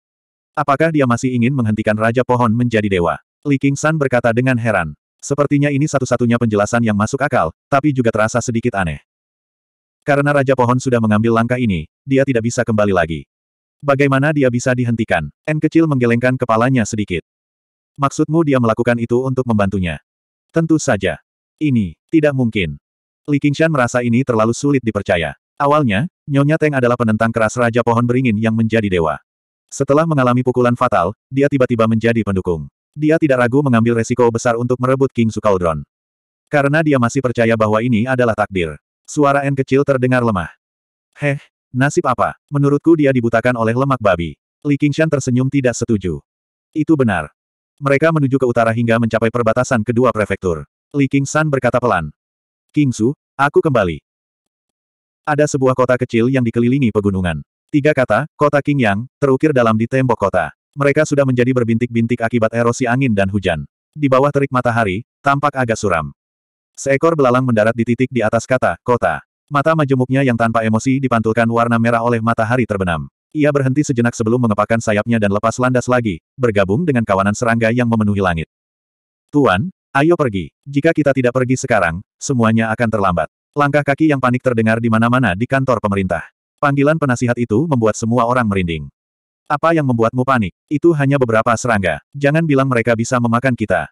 Apakah dia masih ingin menghentikan Raja Pohon menjadi dewa? Li Qingshan berkata dengan heran. Sepertinya ini satu-satunya penjelasan yang masuk akal, tapi juga terasa sedikit aneh. Karena Raja Pohon sudah mengambil langkah ini, dia tidak bisa kembali lagi. Bagaimana dia bisa dihentikan? N kecil menggelengkan kepalanya sedikit. Maksudmu dia melakukan itu untuk membantunya? Tentu saja. Ini, tidak mungkin. Li Qingshan merasa ini terlalu sulit dipercaya. Awalnya, Nyonya Teng adalah penentang keras Raja Pohon Beringin yang menjadi dewa. Setelah mengalami pukulan fatal, dia tiba-tiba menjadi pendukung. Dia tidak ragu mengambil resiko besar untuk merebut King Sukaldron. Karena dia masih percaya bahwa ini adalah takdir. Suara N kecil terdengar lemah. Heh, nasib apa? Menurutku dia dibutakan oleh lemak babi. Li Qingshan tersenyum tidak setuju. Itu benar. Mereka menuju ke utara hingga mencapai perbatasan kedua prefektur. Li Qingshan berkata pelan. King Su, aku kembali. Ada sebuah kota kecil yang dikelilingi pegunungan. Tiga kata, kota King Yang, terukir dalam di tembok kota. Mereka sudah menjadi berbintik-bintik akibat erosi angin dan hujan. Di bawah terik matahari, tampak agak suram. Seekor belalang mendarat di titik di atas kata, kota. Mata majemuknya yang tanpa emosi dipantulkan warna merah oleh matahari terbenam. Ia berhenti sejenak sebelum mengepakkan sayapnya dan lepas landas lagi, bergabung dengan kawanan serangga yang memenuhi langit. Tuan, ayo pergi. Jika kita tidak pergi sekarang, semuanya akan terlambat. Langkah kaki yang panik terdengar di mana-mana di kantor pemerintah. Panggilan penasihat itu membuat semua orang merinding. Apa yang membuatmu panik? Itu hanya beberapa serangga. Jangan bilang mereka bisa memakan kita.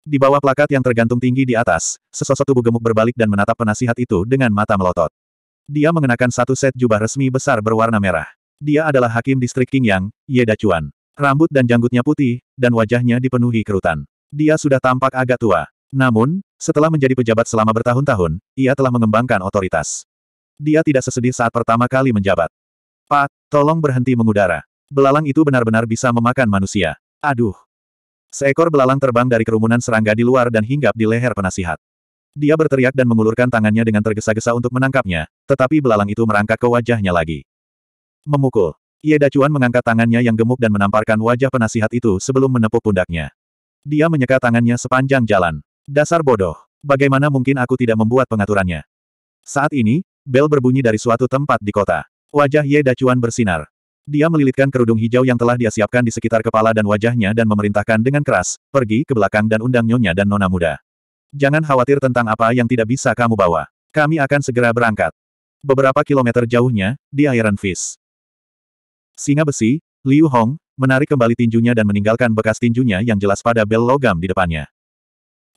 Di bawah plakat yang tergantung tinggi di atas, sesosok tubuh gemuk berbalik dan menatap penasihat itu dengan mata melotot. Dia mengenakan satu set jubah resmi besar berwarna merah. Dia adalah hakim distrik Qingyang, Ye Dacuan. Rambut dan janggutnya putih, dan wajahnya dipenuhi kerutan. Dia sudah tampak agak tua. Namun, setelah menjadi pejabat selama bertahun-tahun, ia telah mengembangkan otoritas. Dia tidak sesedih saat pertama kali menjabat. Pak, tolong berhenti mengudara. Belalang itu benar-benar bisa memakan manusia. Aduh. Seekor belalang terbang dari kerumunan serangga di luar dan hinggap di leher penasihat. Dia berteriak dan mengulurkan tangannya dengan tergesa-gesa untuk menangkapnya, tetapi belalang itu merangkak ke wajahnya lagi. Memukul. Ye Dacuan mengangkat tangannya yang gemuk dan menamparkan wajah penasihat itu sebelum menepuk pundaknya. Dia menyeka tangannya sepanjang jalan. Dasar bodoh. Bagaimana mungkin aku tidak membuat pengaturannya? Saat ini, bel berbunyi dari suatu tempat di kota. Wajah Ye Dacuan bersinar. Dia melilitkan kerudung hijau yang telah dia siapkan di sekitar kepala dan wajahnya dan memerintahkan dengan keras, pergi ke belakang dan undang nyonya dan nona muda. Jangan khawatir tentang apa yang tidak bisa kamu bawa. Kami akan segera berangkat. Beberapa kilometer jauhnya, di Iron Fist. Singa besi, Liu Hong, menarik kembali tinjunya dan meninggalkan bekas tinjunya yang jelas pada bel logam di depannya.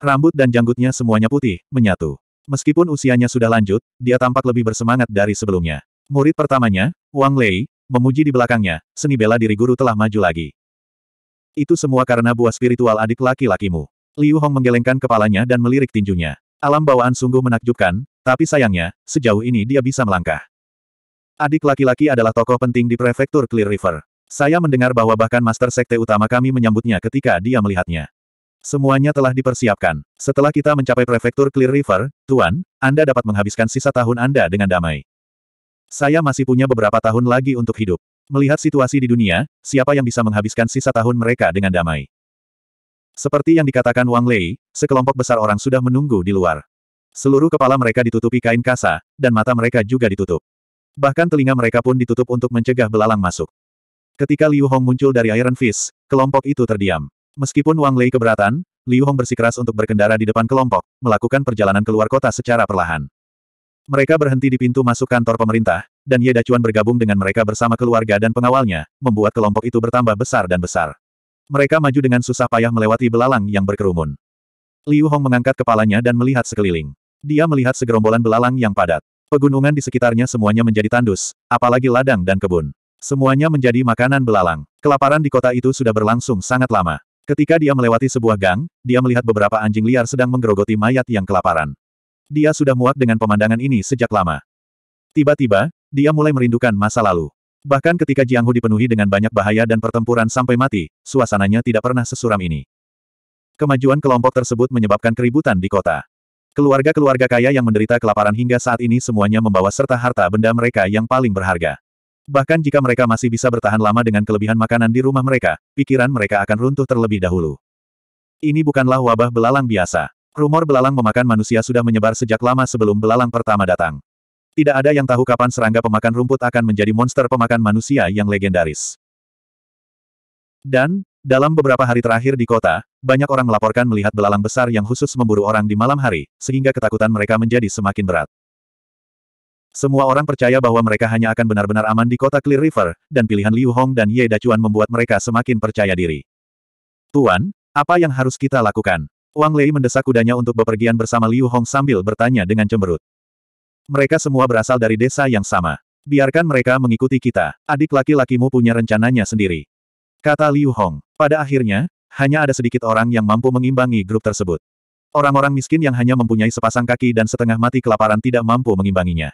Rambut dan janggutnya semuanya putih, menyatu. Meskipun usianya sudah lanjut, dia tampak lebih bersemangat dari sebelumnya. Murid pertamanya, Wang Lei, memuji di belakangnya, seni bela diri guru telah maju lagi. Itu semua karena buah spiritual adik laki-lakimu. Liu Hong menggelengkan kepalanya dan melirik tinjunya. Alam bawaan sungguh menakjubkan, tapi sayangnya, sejauh ini dia bisa melangkah. Adik laki-laki adalah tokoh penting di prefektur Clear River. Saya mendengar bahwa bahkan master sekte utama kami menyambutnya ketika dia melihatnya. Semuanya telah dipersiapkan. Setelah kita mencapai prefektur Clear River, Tuan, Anda dapat menghabiskan sisa tahun Anda dengan damai. Saya masih punya beberapa tahun lagi untuk hidup. Melihat situasi di dunia, siapa yang bisa menghabiskan sisa tahun mereka dengan damai? Seperti yang dikatakan Wang Lei, sekelompok besar orang sudah menunggu di luar. Seluruh kepala mereka ditutupi kain kasa, dan mata mereka juga ditutup. Bahkan telinga mereka pun ditutup untuk mencegah belalang masuk. Ketika Liu Hong muncul dari Iron Fist, kelompok itu terdiam. Meskipun Wang Lei keberatan, Liu Hong bersikeras untuk berkendara di depan kelompok, melakukan perjalanan keluar kota secara perlahan. Mereka berhenti di pintu masuk kantor pemerintah, dan Ye Dacuan bergabung dengan mereka bersama keluarga dan pengawalnya, membuat kelompok itu bertambah besar dan besar. Mereka maju dengan susah payah melewati belalang yang berkerumun. Liu Hong mengangkat kepalanya dan melihat sekeliling. Dia melihat segerombolan belalang yang padat. Pegunungan di sekitarnya semuanya menjadi tandus, apalagi ladang dan kebun. Semuanya menjadi makanan belalang. Kelaparan di kota itu sudah berlangsung sangat lama. Ketika dia melewati sebuah gang, dia melihat beberapa anjing liar sedang menggerogoti mayat yang kelaparan. Dia sudah muak dengan pemandangan ini sejak lama. Tiba-tiba, dia mulai merindukan masa lalu. Bahkan ketika Jiang Hu dipenuhi dengan banyak bahaya dan pertempuran sampai mati, suasananya tidak pernah sesuram ini. Kemajuan kelompok tersebut menyebabkan keributan di kota. Keluarga-keluarga kaya yang menderita kelaparan hingga saat ini semuanya membawa serta harta benda mereka yang paling berharga. Bahkan jika mereka masih bisa bertahan lama dengan kelebihan makanan di rumah mereka, pikiran mereka akan runtuh terlebih dahulu. Ini bukanlah wabah belalang biasa. Rumor belalang memakan manusia sudah menyebar sejak lama sebelum belalang pertama datang. Tidak ada yang tahu kapan serangga pemakan rumput akan menjadi monster pemakan manusia yang legendaris. Dan, dalam beberapa hari terakhir di kota, banyak orang melaporkan melihat belalang besar yang khusus memburu orang di malam hari, sehingga ketakutan mereka menjadi semakin berat. Semua orang percaya bahwa mereka hanya akan benar-benar aman di kota Clear River, dan pilihan Liu Hong dan Ye Dacuan membuat mereka semakin percaya diri. Tuan, apa yang harus kita lakukan? Wang Lei mendesak kudanya untuk bepergian bersama Liu Hong sambil bertanya dengan cemberut. Mereka semua berasal dari desa yang sama. Biarkan mereka mengikuti kita, adik laki-lakimu punya rencananya sendiri. Kata Liu Hong. Pada akhirnya, hanya ada sedikit orang yang mampu mengimbangi grup tersebut. Orang-orang miskin yang hanya mempunyai sepasang kaki dan setengah mati kelaparan tidak mampu mengimbanginya.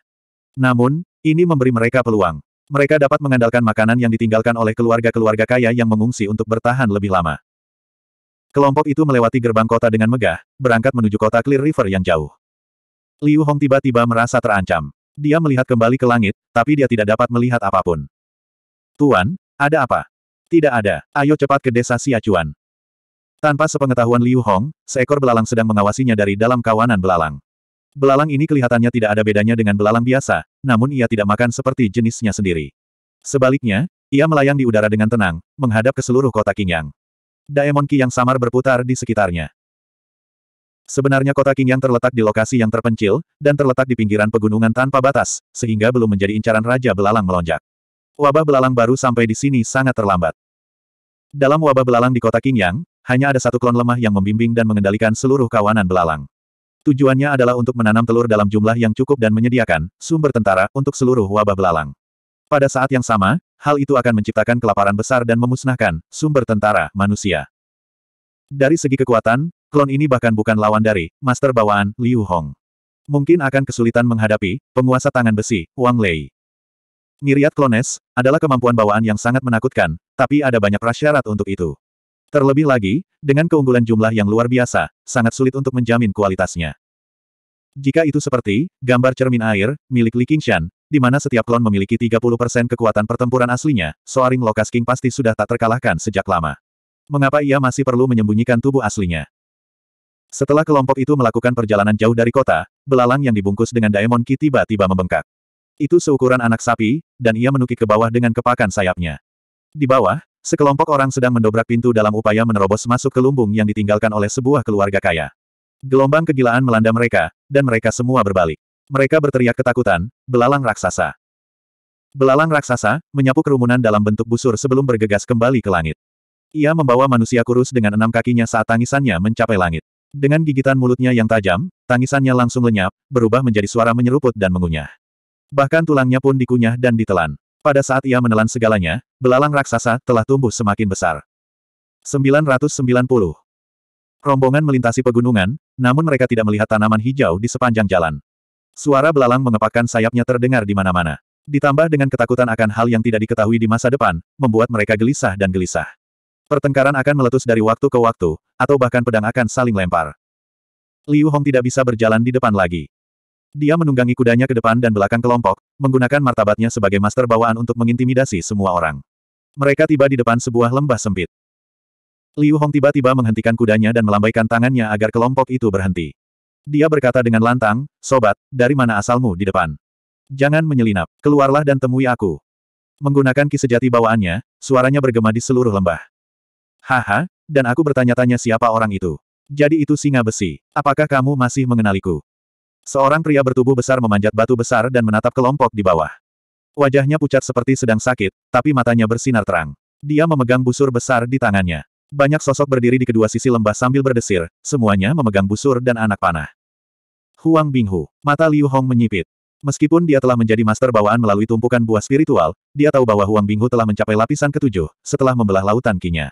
Namun, ini memberi mereka peluang. Mereka dapat mengandalkan makanan yang ditinggalkan oleh keluarga-keluarga kaya yang mengungsi untuk bertahan lebih lama. Kelompok itu melewati gerbang kota dengan megah, berangkat menuju kota Clear River yang jauh. Liu Hong tiba-tiba merasa terancam. Dia melihat kembali ke langit, tapi dia tidak dapat melihat apapun. Tuan, ada apa? Tidak ada, ayo cepat ke desa Siacuan. Tanpa sepengetahuan Liu Hong, seekor belalang sedang mengawasinya dari dalam kawanan belalang. Belalang ini kelihatannya tidak ada bedanya dengan belalang biasa, namun ia tidak makan seperti jenisnya sendiri. Sebaliknya, ia melayang di udara dengan tenang, menghadap ke seluruh kota Qingyang. Daemon Ki yang samar berputar di sekitarnya. Sebenarnya kota King yang terletak di lokasi yang terpencil, dan terletak di pinggiran pegunungan tanpa batas, sehingga belum menjadi incaran Raja Belalang melonjak. Wabah belalang baru sampai di sini sangat terlambat. Dalam wabah belalang di kota King yang, hanya ada satu klon lemah yang membimbing dan mengendalikan seluruh kawanan belalang. Tujuannya adalah untuk menanam telur dalam jumlah yang cukup dan menyediakan sumber tentara untuk seluruh wabah belalang. Pada saat yang sama, hal itu akan menciptakan kelaparan besar dan memusnahkan sumber tentara manusia. Dari segi kekuatan, klon ini bahkan bukan lawan dari master bawaan Liu Hong. Mungkin akan kesulitan menghadapi penguasa tangan besi, Wang Lei. Miriat klones adalah kemampuan bawaan yang sangat menakutkan, tapi ada banyak prasyarat untuk itu. Terlebih lagi, dengan keunggulan jumlah yang luar biasa, sangat sulit untuk menjamin kualitasnya. Jika itu seperti, gambar cermin air, milik Li Qingshan, di mana setiap klon memiliki 30% kekuatan pertempuran aslinya, Soaring Lokas King pasti sudah tak terkalahkan sejak lama. Mengapa ia masih perlu menyembunyikan tubuh aslinya? Setelah kelompok itu melakukan perjalanan jauh dari kota, belalang yang dibungkus dengan Daemon Ki tiba-tiba membengkak. Itu seukuran anak sapi, dan ia menukik ke bawah dengan kepakan sayapnya. Di bawah, sekelompok orang sedang mendobrak pintu dalam upaya menerobos masuk ke lumbung yang ditinggalkan oleh sebuah keluarga kaya. Gelombang kegilaan melanda mereka, dan mereka semua berbalik. Mereka berteriak ketakutan, belalang raksasa. Belalang raksasa, menyapu kerumunan dalam bentuk busur sebelum bergegas kembali ke langit. Ia membawa manusia kurus dengan enam kakinya saat tangisannya mencapai langit. Dengan gigitan mulutnya yang tajam, tangisannya langsung lenyap, berubah menjadi suara menyeruput dan mengunyah. Bahkan tulangnya pun dikunyah dan ditelan. Pada saat ia menelan segalanya, belalang raksasa telah tumbuh semakin besar. 990. Rombongan melintasi pegunungan, namun mereka tidak melihat tanaman hijau di sepanjang jalan. Suara belalang mengepakkan sayapnya terdengar di mana-mana. Ditambah dengan ketakutan akan hal yang tidak diketahui di masa depan, membuat mereka gelisah dan gelisah. Pertengkaran akan meletus dari waktu ke waktu, atau bahkan pedang akan saling lempar. Liu Hong tidak bisa berjalan di depan lagi. Dia menunggangi kudanya ke depan dan belakang kelompok, menggunakan martabatnya sebagai master bawaan untuk mengintimidasi semua orang. Mereka tiba di depan sebuah lembah sempit. Liu Hong tiba-tiba menghentikan kudanya dan melambaikan tangannya agar kelompok itu berhenti. Dia berkata dengan lantang, Sobat, dari mana asalmu di depan? Jangan menyelinap, keluarlah dan temui aku. Menggunakan ki sejati bawaannya, suaranya bergema di seluruh lembah. Haha, dan aku bertanya-tanya siapa orang itu. Jadi itu singa besi. Apakah kamu masih mengenaliku? Seorang pria bertubuh besar memanjat batu besar dan menatap kelompok di bawah. Wajahnya pucat seperti sedang sakit, tapi matanya bersinar terang. Dia memegang busur besar di tangannya. Banyak sosok berdiri di kedua sisi lembah sambil berdesir, semuanya memegang busur dan anak panah. Huang Binghu. Mata Liu Hong menyipit. Meskipun dia telah menjadi master bawaan melalui tumpukan buah spiritual, dia tahu bahwa Huang Binghu telah mencapai lapisan ketujuh, setelah membelah lautan kinya.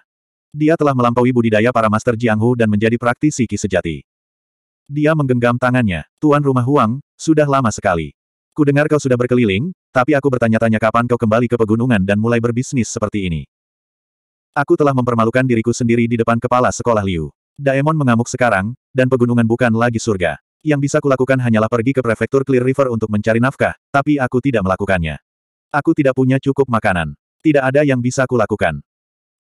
Dia telah melampaui budidaya para master Jianghu dan menjadi praktisi ki sejati. Dia menggenggam tangannya, Tuan Rumah Huang, sudah lama sekali. Kudengar kau sudah berkeliling, tapi aku bertanya-tanya kapan kau kembali ke pegunungan dan mulai berbisnis seperti ini. Aku telah mempermalukan diriku sendiri di depan kepala sekolah Liu. Daemon mengamuk sekarang, dan pegunungan bukan lagi surga. Yang bisa kulakukan hanyalah pergi ke prefektur Clear River untuk mencari nafkah, tapi aku tidak melakukannya. Aku tidak punya cukup makanan. Tidak ada yang bisa kulakukan.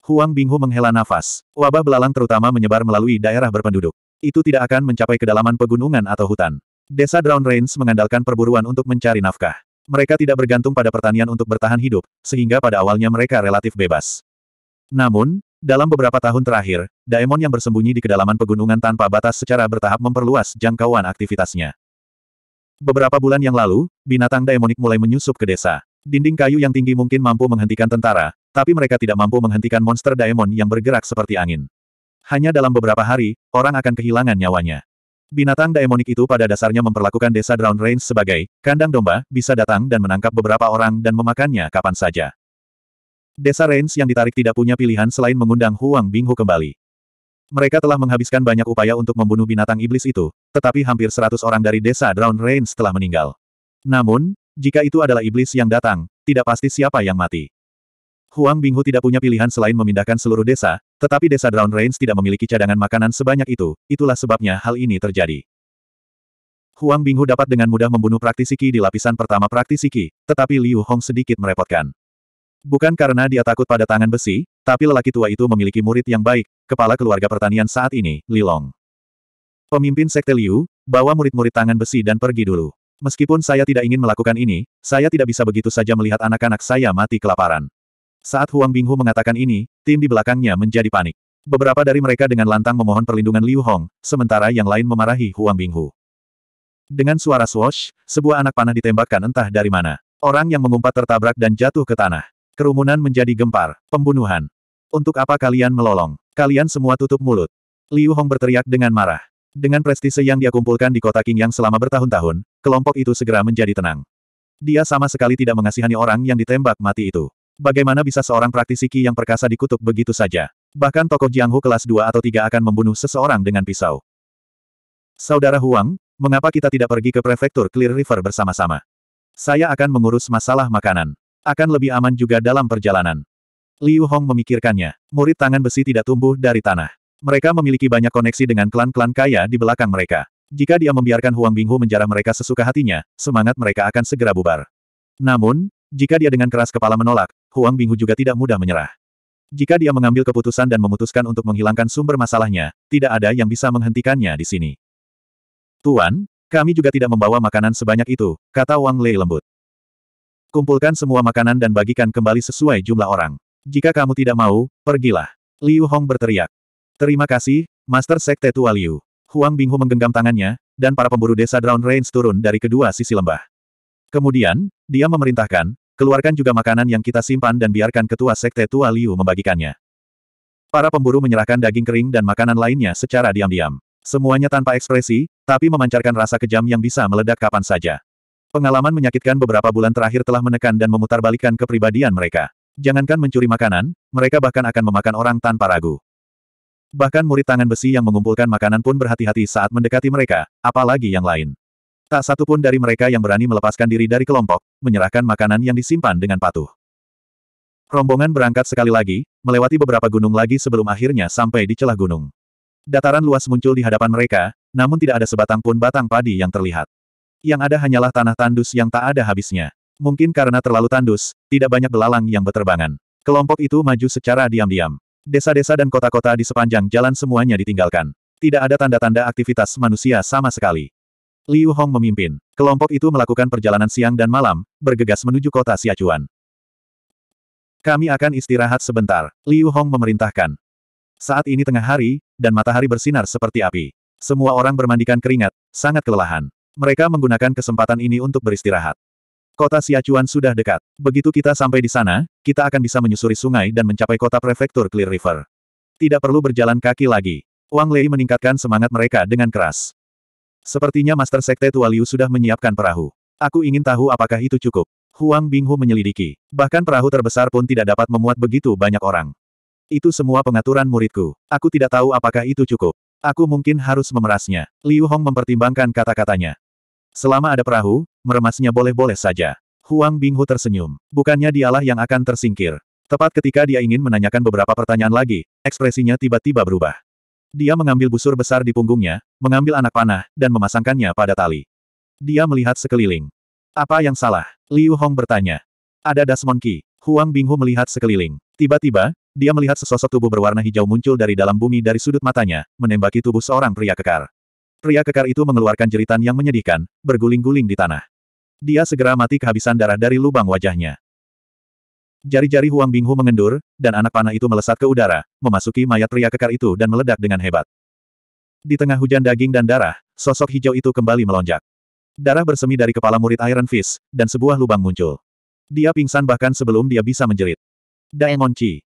Huang Binghu menghela nafas. Wabah belalang terutama menyebar melalui daerah berpenduduk. Itu tidak akan mencapai kedalaman pegunungan atau hutan. Desa Drown Rains mengandalkan perburuan untuk mencari nafkah. Mereka tidak bergantung pada pertanian untuk bertahan hidup, sehingga pada awalnya mereka relatif bebas. Namun, dalam beberapa tahun terakhir, Daemon yang bersembunyi di kedalaman pegunungan tanpa batas secara bertahap memperluas jangkauan aktivitasnya. Beberapa bulan yang lalu, binatang daemonik mulai menyusup ke desa. Dinding kayu yang tinggi mungkin mampu menghentikan tentara, tapi mereka tidak mampu menghentikan monster daemon yang bergerak seperti angin. Hanya dalam beberapa hari, orang akan kehilangan nyawanya. Binatang daemonik itu pada dasarnya memperlakukan desa Drown Range sebagai kandang domba, bisa datang dan menangkap beberapa orang dan memakannya kapan saja. Desa Reins yang ditarik tidak punya pilihan selain mengundang Huang Binghu kembali. Mereka telah menghabiskan banyak upaya untuk membunuh binatang iblis itu, tetapi hampir seratus orang dari desa Drown Reins telah meninggal. Namun, jika itu adalah iblis yang datang, tidak pasti siapa yang mati. Huang Binghu tidak punya pilihan selain memindahkan seluruh desa, tetapi desa Drown Reins tidak memiliki cadangan makanan sebanyak itu, itulah sebabnya hal ini terjadi. Huang Binghu dapat dengan mudah membunuh praktisi Qi di lapisan pertama praktisi Qi, tetapi Liu Hong sedikit merepotkan. Bukan karena dia takut pada tangan besi, tapi lelaki tua itu memiliki murid yang baik, kepala keluarga pertanian saat ini, Lilong. Pemimpin Sekte Liu, bawa murid-murid tangan besi dan pergi dulu. Meskipun saya tidak ingin melakukan ini, saya tidak bisa begitu saja melihat anak-anak saya mati kelaparan. Saat Huang Binghu mengatakan ini, tim di belakangnya menjadi panik. Beberapa dari mereka dengan lantang memohon perlindungan Liu Hong, sementara yang lain memarahi Huang Binghu. Dengan suara swash, sebuah anak panah ditembakkan entah dari mana. Orang yang mengumpat tertabrak dan jatuh ke tanah. Kerumunan menjadi gempar. Pembunuhan. Untuk apa kalian melolong? Kalian semua tutup mulut. Liu Hong berteriak dengan marah. Dengan prestise yang dia kumpulkan di kota King yang selama bertahun-tahun, kelompok itu segera menjadi tenang. Dia sama sekali tidak mengasihani orang yang ditembak mati itu. Bagaimana bisa seorang praktisi Qi yang perkasa dikutuk begitu saja? Bahkan tokoh Jianghu kelas 2 atau 3 akan membunuh seseorang dengan pisau. Saudara Huang, mengapa kita tidak pergi ke prefektur Clear River bersama-sama? Saya akan mengurus masalah makanan. Akan lebih aman juga dalam perjalanan. Liu Hong memikirkannya. Murid tangan besi tidak tumbuh dari tanah. Mereka memiliki banyak koneksi dengan klan-klan kaya di belakang mereka. Jika dia membiarkan Huang Binghu menjarah mereka sesuka hatinya, semangat mereka akan segera bubar. Namun, jika dia dengan keras kepala menolak, Huang Binghu juga tidak mudah menyerah. Jika dia mengambil keputusan dan memutuskan untuk menghilangkan sumber masalahnya, tidak ada yang bisa menghentikannya di sini. Tuan, kami juga tidak membawa makanan sebanyak itu, kata Wang Lei lembut. Kumpulkan semua makanan dan bagikan kembali sesuai jumlah orang. Jika kamu tidak mau, pergilah. Liu Hong berteriak. Terima kasih, Master Sekte Tua Liu. Huang Binghu menggenggam tangannya, dan para pemburu desa Drown Range turun dari kedua sisi lembah. Kemudian, dia memerintahkan, keluarkan juga makanan yang kita simpan dan biarkan ketua Sekte Tua Liu membagikannya. Para pemburu menyerahkan daging kering dan makanan lainnya secara diam-diam. Semuanya tanpa ekspresi, tapi memancarkan rasa kejam yang bisa meledak kapan saja. Pengalaman menyakitkan beberapa bulan terakhir telah menekan dan memutarbalikkan kepribadian mereka. Jangankan mencuri makanan, mereka bahkan akan memakan orang tanpa ragu. Bahkan murid tangan besi yang mengumpulkan makanan pun berhati-hati saat mendekati mereka, apalagi yang lain. Tak satu pun dari mereka yang berani melepaskan diri dari kelompok, menyerahkan makanan yang disimpan dengan patuh. Rombongan berangkat sekali lagi, melewati beberapa gunung lagi sebelum akhirnya sampai di celah gunung. Dataran luas muncul di hadapan mereka, namun tidak ada sebatang pun batang padi yang terlihat. Yang ada hanyalah tanah tandus yang tak ada habisnya. Mungkin karena terlalu tandus, tidak banyak belalang yang berterbangan. Kelompok itu maju secara diam-diam. Desa-desa dan kota-kota di sepanjang jalan semuanya ditinggalkan. Tidak ada tanda-tanda aktivitas manusia sama sekali. Liu Hong memimpin. Kelompok itu melakukan perjalanan siang dan malam, bergegas menuju kota Siacuan. Kami akan istirahat sebentar, Liu Hong memerintahkan. Saat ini tengah hari, dan matahari bersinar seperti api. Semua orang bermandikan keringat, sangat kelelahan. Mereka menggunakan kesempatan ini untuk beristirahat. Kota Siacuan sudah dekat. Begitu kita sampai di sana, kita akan bisa menyusuri sungai dan mencapai kota prefektur Clear River. Tidak perlu berjalan kaki lagi. Wang Lei meningkatkan semangat mereka dengan keras. Sepertinya Master Sekte Tua Liu sudah menyiapkan perahu. Aku ingin tahu apakah itu cukup. Huang Binghu menyelidiki. Bahkan perahu terbesar pun tidak dapat memuat begitu banyak orang. Itu semua pengaturan muridku. Aku tidak tahu apakah itu cukup. Aku mungkin harus memerasnya. Liu Hong mempertimbangkan kata-katanya. Selama ada perahu, meremasnya boleh-boleh saja. Huang Binghu tersenyum. Bukannya dialah yang akan tersingkir. Tepat ketika dia ingin menanyakan beberapa pertanyaan lagi, ekspresinya tiba-tiba berubah. Dia mengambil busur besar di punggungnya, mengambil anak panah, dan memasangkannya pada tali. Dia melihat sekeliling. Apa yang salah? Liu Hong bertanya. Ada Dasmon Qi. Huang Binghu melihat sekeliling. Tiba-tiba, dia melihat sesosok tubuh berwarna hijau muncul dari dalam bumi dari sudut matanya, menembaki tubuh seorang pria kekar. Pria kekar itu mengeluarkan jeritan yang menyedihkan, berguling-guling di tanah. Dia segera mati kehabisan darah dari lubang wajahnya. Jari-jari Huang Binghu mengendur, dan anak panah itu melesat ke udara, memasuki mayat pria kekar itu dan meledak dengan hebat. Di tengah hujan daging dan darah, sosok hijau itu kembali melonjak. Darah bersemi dari kepala murid Iron Fist, dan sebuah lubang muncul. Dia pingsan bahkan sebelum dia bisa menjerit. Daemon Chi.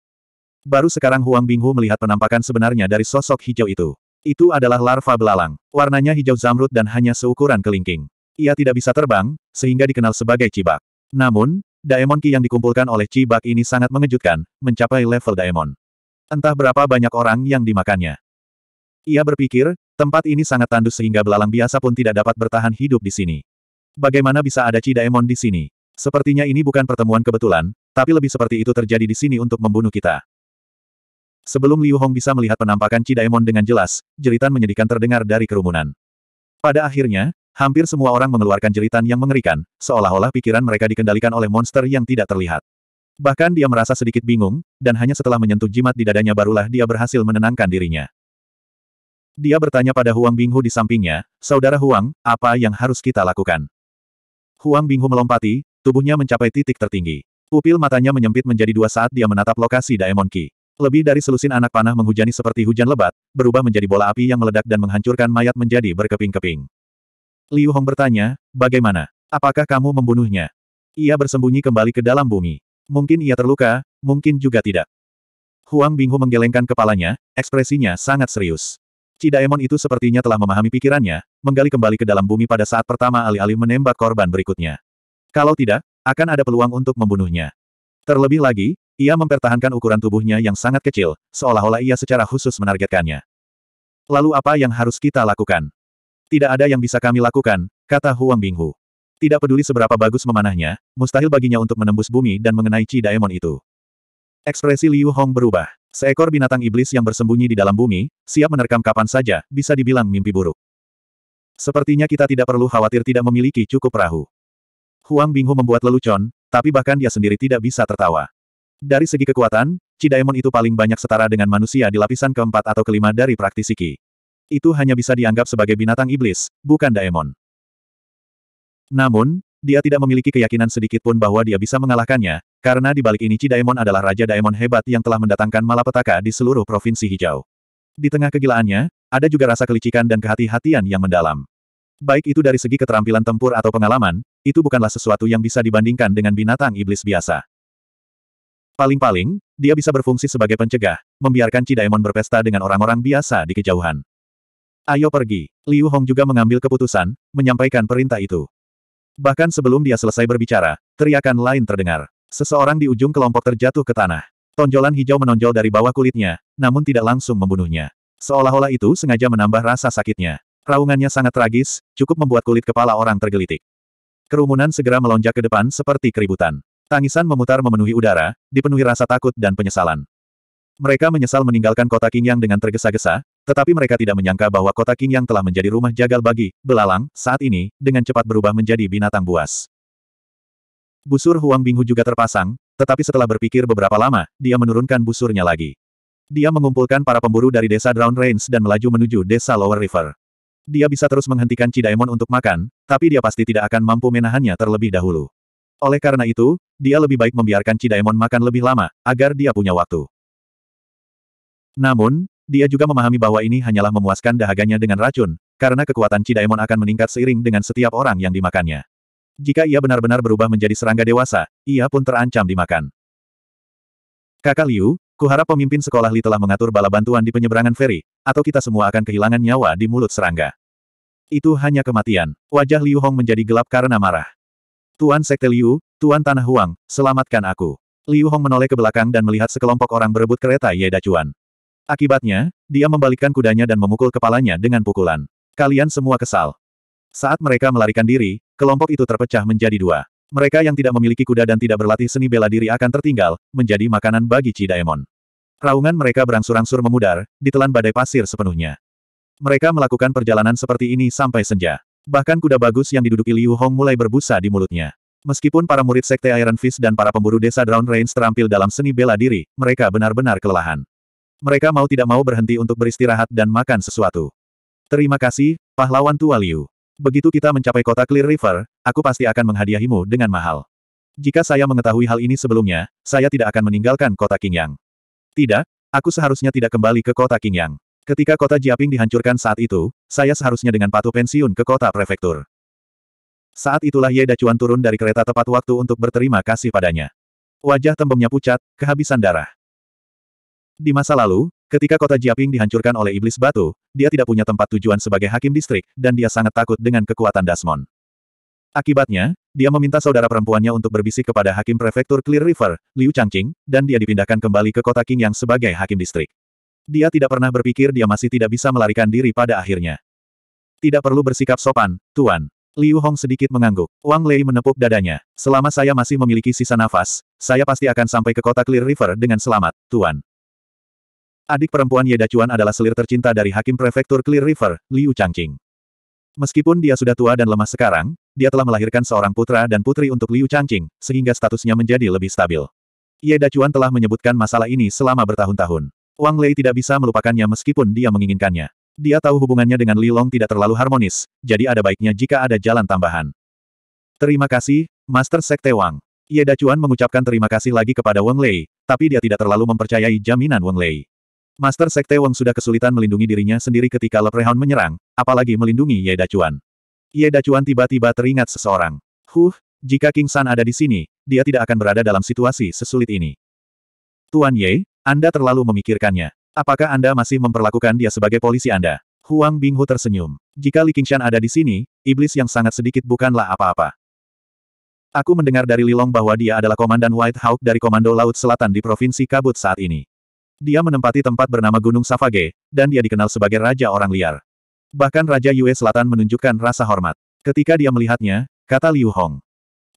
Baru sekarang Huang Binghu melihat penampakan sebenarnya dari sosok hijau itu. Itu adalah larva belalang. Warnanya hijau zamrud dan hanya seukuran kelingking. Ia tidak bisa terbang, sehingga dikenal sebagai cibak. Namun, Daemon Ki yang dikumpulkan oleh cibak ini sangat mengejutkan, mencapai level Daemon. Entah berapa banyak orang yang dimakannya. Ia berpikir, tempat ini sangat tandus sehingga belalang biasa pun tidak dapat bertahan hidup di sini. Bagaimana bisa ada Cidaemon di sini? Sepertinya ini bukan pertemuan kebetulan, tapi lebih seperti itu terjadi di sini untuk membunuh kita. Sebelum Liu Hong bisa melihat penampakan Cidaemon dengan jelas, jeritan menyedihkan terdengar dari kerumunan. Pada akhirnya, hampir semua orang mengeluarkan jeritan yang mengerikan, seolah-olah pikiran mereka dikendalikan oleh monster yang tidak terlihat. Bahkan dia merasa sedikit bingung, dan hanya setelah menyentuh jimat di dadanya barulah dia berhasil menenangkan dirinya. Dia bertanya pada Huang Binghu di sampingnya, Saudara Huang, apa yang harus kita lakukan? Huang Binghu melompati, tubuhnya mencapai titik tertinggi. Pupil matanya menyempit menjadi dua saat dia menatap lokasi Daemon Ki. Lebih dari selusin anak panah menghujani seperti hujan lebat, berubah menjadi bola api yang meledak dan menghancurkan mayat menjadi berkeping-keping. Liu Hong bertanya, bagaimana? Apakah kamu membunuhnya? Ia bersembunyi kembali ke dalam bumi. Mungkin ia terluka, mungkin juga tidak. Huang Binghu menggelengkan kepalanya, ekspresinya sangat serius. Cidaemon itu sepertinya telah memahami pikirannya, menggali kembali ke dalam bumi pada saat pertama alih-alih menembak korban berikutnya. Kalau tidak, akan ada peluang untuk membunuhnya. Terlebih lagi, ia mempertahankan ukuran tubuhnya yang sangat kecil, seolah-olah ia secara khusus menargetkannya. Lalu apa yang harus kita lakukan? Tidak ada yang bisa kami lakukan, kata Huang Binghu. Tidak peduli seberapa bagus memanahnya, mustahil baginya untuk menembus bumi dan mengenai Chi Daemon itu. Ekspresi Liu Hong berubah. Seekor binatang iblis yang bersembunyi di dalam bumi, siap menerkam kapan saja, bisa dibilang mimpi buruk. Sepertinya kita tidak perlu khawatir tidak memiliki cukup perahu. Huang Binghu membuat lelucon, tapi bahkan dia sendiri tidak bisa tertawa. Dari segi kekuatan, Cidaemon itu paling banyak setara dengan manusia di lapisan keempat atau kelima dari praktisi Ki. Itu hanya bisa dianggap sebagai binatang iblis, bukan daemon. Namun, dia tidak memiliki keyakinan sedikit pun bahwa dia bisa mengalahkannya, karena di balik ini Cidaemon adalah Raja Daemon hebat yang telah mendatangkan malapetaka di seluruh Provinsi Hijau. Di tengah kegilaannya, ada juga rasa kelicikan dan kehati-hatian yang mendalam. Baik itu dari segi keterampilan tempur atau pengalaman, itu bukanlah sesuatu yang bisa dibandingkan dengan binatang iblis biasa. Paling-paling, dia bisa berfungsi sebagai pencegah, membiarkan Cidaemon berpesta dengan orang-orang biasa di kejauhan. Ayo pergi. Liu Hong juga mengambil keputusan, menyampaikan perintah itu. Bahkan sebelum dia selesai berbicara, teriakan lain terdengar. Seseorang di ujung kelompok terjatuh ke tanah. Tonjolan hijau menonjol dari bawah kulitnya, namun tidak langsung membunuhnya. Seolah-olah itu sengaja menambah rasa sakitnya. Raungannya sangat tragis, cukup membuat kulit kepala orang tergelitik. Kerumunan segera melonjak ke depan seperti keributan. Tangisan memutar memenuhi udara, dipenuhi rasa takut dan penyesalan. Mereka menyesal meninggalkan kota Qingyang dengan tergesa-gesa, tetapi mereka tidak menyangka bahwa kota Qingyang telah menjadi rumah jagal bagi belalang saat ini, dengan cepat berubah menjadi binatang buas. Busur Huang Binghu juga terpasang, tetapi setelah berpikir beberapa lama, dia menurunkan busurnya lagi. Dia mengumpulkan para pemburu dari desa Drown Range dan melaju menuju desa Lower River. Dia bisa terus menghentikan Cidaemon untuk makan, tapi dia pasti tidak akan mampu menahannya terlebih dahulu. Oleh karena itu, dia lebih baik membiarkan Cidaemon makan lebih lama, agar dia punya waktu. Namun, dia juga memahami bahwa ini hanyalah memuaskan dahaganya dengan racun, karena kekuatan Cidaemon akan meningkat seiring dengan setiap orang yang dimakannya. Jika ia benar-benar berubah menjadi serangga dewasa, ia pun terancam dimakan. Kakak Liu, kuharap pemimpin sekolah Li telah mengatur bala bantuan di penyeberangan feri, atau kita semua akan kehilangan nyawa di mulut serangga. Itu hanya kematian. Wajah Liu Hong menjadi gelap karena marah. Tuan Sekte Liu, Tuan Tanah Huang, selamatkan aku. Liu Hong menoleh ke belakang dan melihat sekelompok orang berebut kereta Ye Dacuan. Akibatnya, dia membalikkan kudanya dan memukul kepalanya dengan pukulan. Kalian semua kesal. Saat mereka melarikan diri, kelompok itu terpecah menjadi dua. Mereka yang tidak memiliki kuda dan tidak berlatih seni bela diri akan tertinggal, menjadi makanan bagi Cidaemon. Raungan mereka berangsur-angsur memudar, ditelan badai pasir sepenuhnya. Mereka melakukan perjalanan seperti ini sampai senja. Bahkan kuda bagus yang diduduki Liu Hong mulai berbusa di mulutnya. Meskipun para murid Sekte Iron Fist dan para pemburu desa Drown Range terampil dalam seni bela diri, mereka benar-benar kelelahan. Mereka mau tidak mau berhenti untuk beristirahat dan makan sesuatu. Terima kasih, pahlawan tua Liu. Begitu kita mencapai kota Clear River, aku pasti akan menghadiahimu dengan mahal. Jika saya mengetahui hal ini sebelumnya, saya tidak akan meninggalkan kota Qingyang. Tidak, aku seharusnya tidak kembali ke kota Qingyang. Ketika kota Jiaping dihancurkan saat itu, saya seharusnya dengan patuh pensiun ke kota prefektur. Saat itulah Ye Dacuan turun dari kereta tepat waktu untuk berterima kasih padanya. Wajah tembemnya pucat, kehabisan darah. Di masa lalu, ketika kota Jiaping dihancurkan oleh iblis batu, dia tidak punya tempat tujuan sebagai hakim distrik, dan dia sangat takut dengan kekuatan Dasmon. Akibatnya, dia meminta saudara perempuannya untuk berbisik kepada hakim prefektur Clear River, Liu Changqing, dan dia dipindahkan kembali ke kota King yang sebagai hakim distrik. Dia tidak pernah berpikir dia masih tidak bisa melarikan diri pada akhirnya. Tidak perlu bersikap sopan, Tuan. Liu Hong sedikit mengangguk. Wang Lei menepuk dadanya. Selama saya masih memiliki sisa nafas, saya pasti akan sampai ke kota Clear River dengan selamat, Tuan. Adik perempuan Ye Dacuan adalah selir tercinta dari Hakim Prefektur Clear River, Liu Changqing. Meskipun dia sudah tua dan lemah sekarang, dia telah melahirkan seorang putra dan putri untuk Liu Changqing, sehingga statusnya menjadi lebih stabil. Ye Dacuan telah menyebutkan masalah ini selama bertahun-tahun. Wang Lei tidak bisa melupakannya meskipun dia menginginkannya. Dia tahu hubungannya dengan Li Long tidak terlalu harmonis, jadi ada baiknya jika ada jalan tambahan. Terima kasih, Master Sekte Wang. Ye Dacuan mengucapkan terima kasih lagi kepada Wang Lei, tapi dia tidak terlalu mempercayai jaminan Wang Lei. Master Sekte Wang sudah kesulitan melindungi dirinya sendiri ketika Leprehon menyerang, apalagi melindungi Ye Dacuan. Ye Dacuan tiba-tiba teringat seseorang. Huh, jika King San ada di sini, dia tidak akan berada dalam situasi sesulit ini. Tuan Ye, anda terlalu memikirkannya. Apakah Anda masih memperlakukan dia sebagai polisi Anda? Huang Binghu tersenyum. Jika Li Qingshan ada di sini, iblis yang sangat sedikit bukanlah apa-apa. Aku mendengar dari Lilong bahwa dia adalah komandan White Hawk dari Komando Laut Selatan di Provinsi Kabut saat ini. Dia menempati tempat bernama Gunung Savage, dan dia dikenal sebagai Raja Orang Liar. Bahkan Raja Yue Selatan menunjukkan rasa hormat. Ketika dia melihatnya, kata Liu Hong.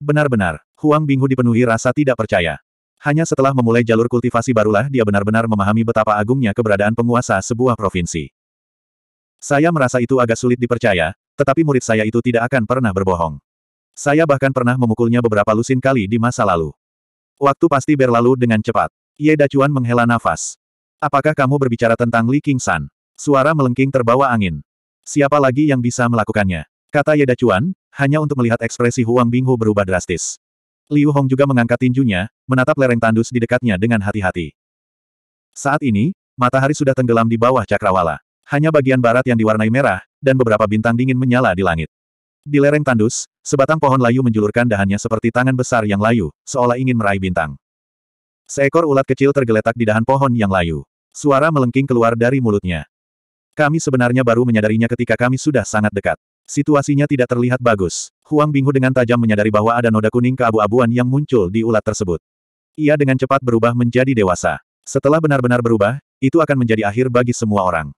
Benar-benar, Huang Binghu dipenuhi rasa tidak percaya. Hanya setelah memulai jalur kultivasi barulah dia benar-benar memahami betapa agungnya keberadaan penguasa sebuah provinsi. Saya merasa itu agak sulit dipercaya, tetapi murid saya itu tidak akan pernah berbohong. Saya bahkan pernah memukulnya beberapa lusin kali di masa lalu. Waktu pasti berlalu dengan cepat. Ye Dacuan menghela nafas. Apakah kamu berbicara tentang Li King San? Suara melengking terbawa angin. Siapa lagi yang bisa melakukannya? Kata Ye Dacuan, hanya untuk melihat ekspresi Huang Binghu berubah drastis. Liu Hong juga mengangkat tinjunya, menatap lereng tandus di dekatnya dengan hati-hati. Saat ini, matahari sudah tenggelam di bawah cakrawala. Hanya bagian barat yang diwarnai merah, dan beberapa bintang dingin menyala di langit. Di lereng tandus, sebatang pohon layu menjulurkan dahannya seperti tangan besar yang layu, seolah ingin meraih bintang. Seekor ulat kecil tergeletak di dahan pohon yang layu. Suara melengking keluar dari mulutnya. Kami sebenarnya baru menyadarinya ketika kami sudah sangat dekat. Situasinya tidak terlihat bagus. Huang Binghu dengan tajam menyadari bahwa ada noda kuning keabu-abuan yang muncul di ulat tersebut. Ia dengan cepat berubah menjadi dewasa. Setelah benar-benar berubah, itu akan menjadi akhir bagi semua orang.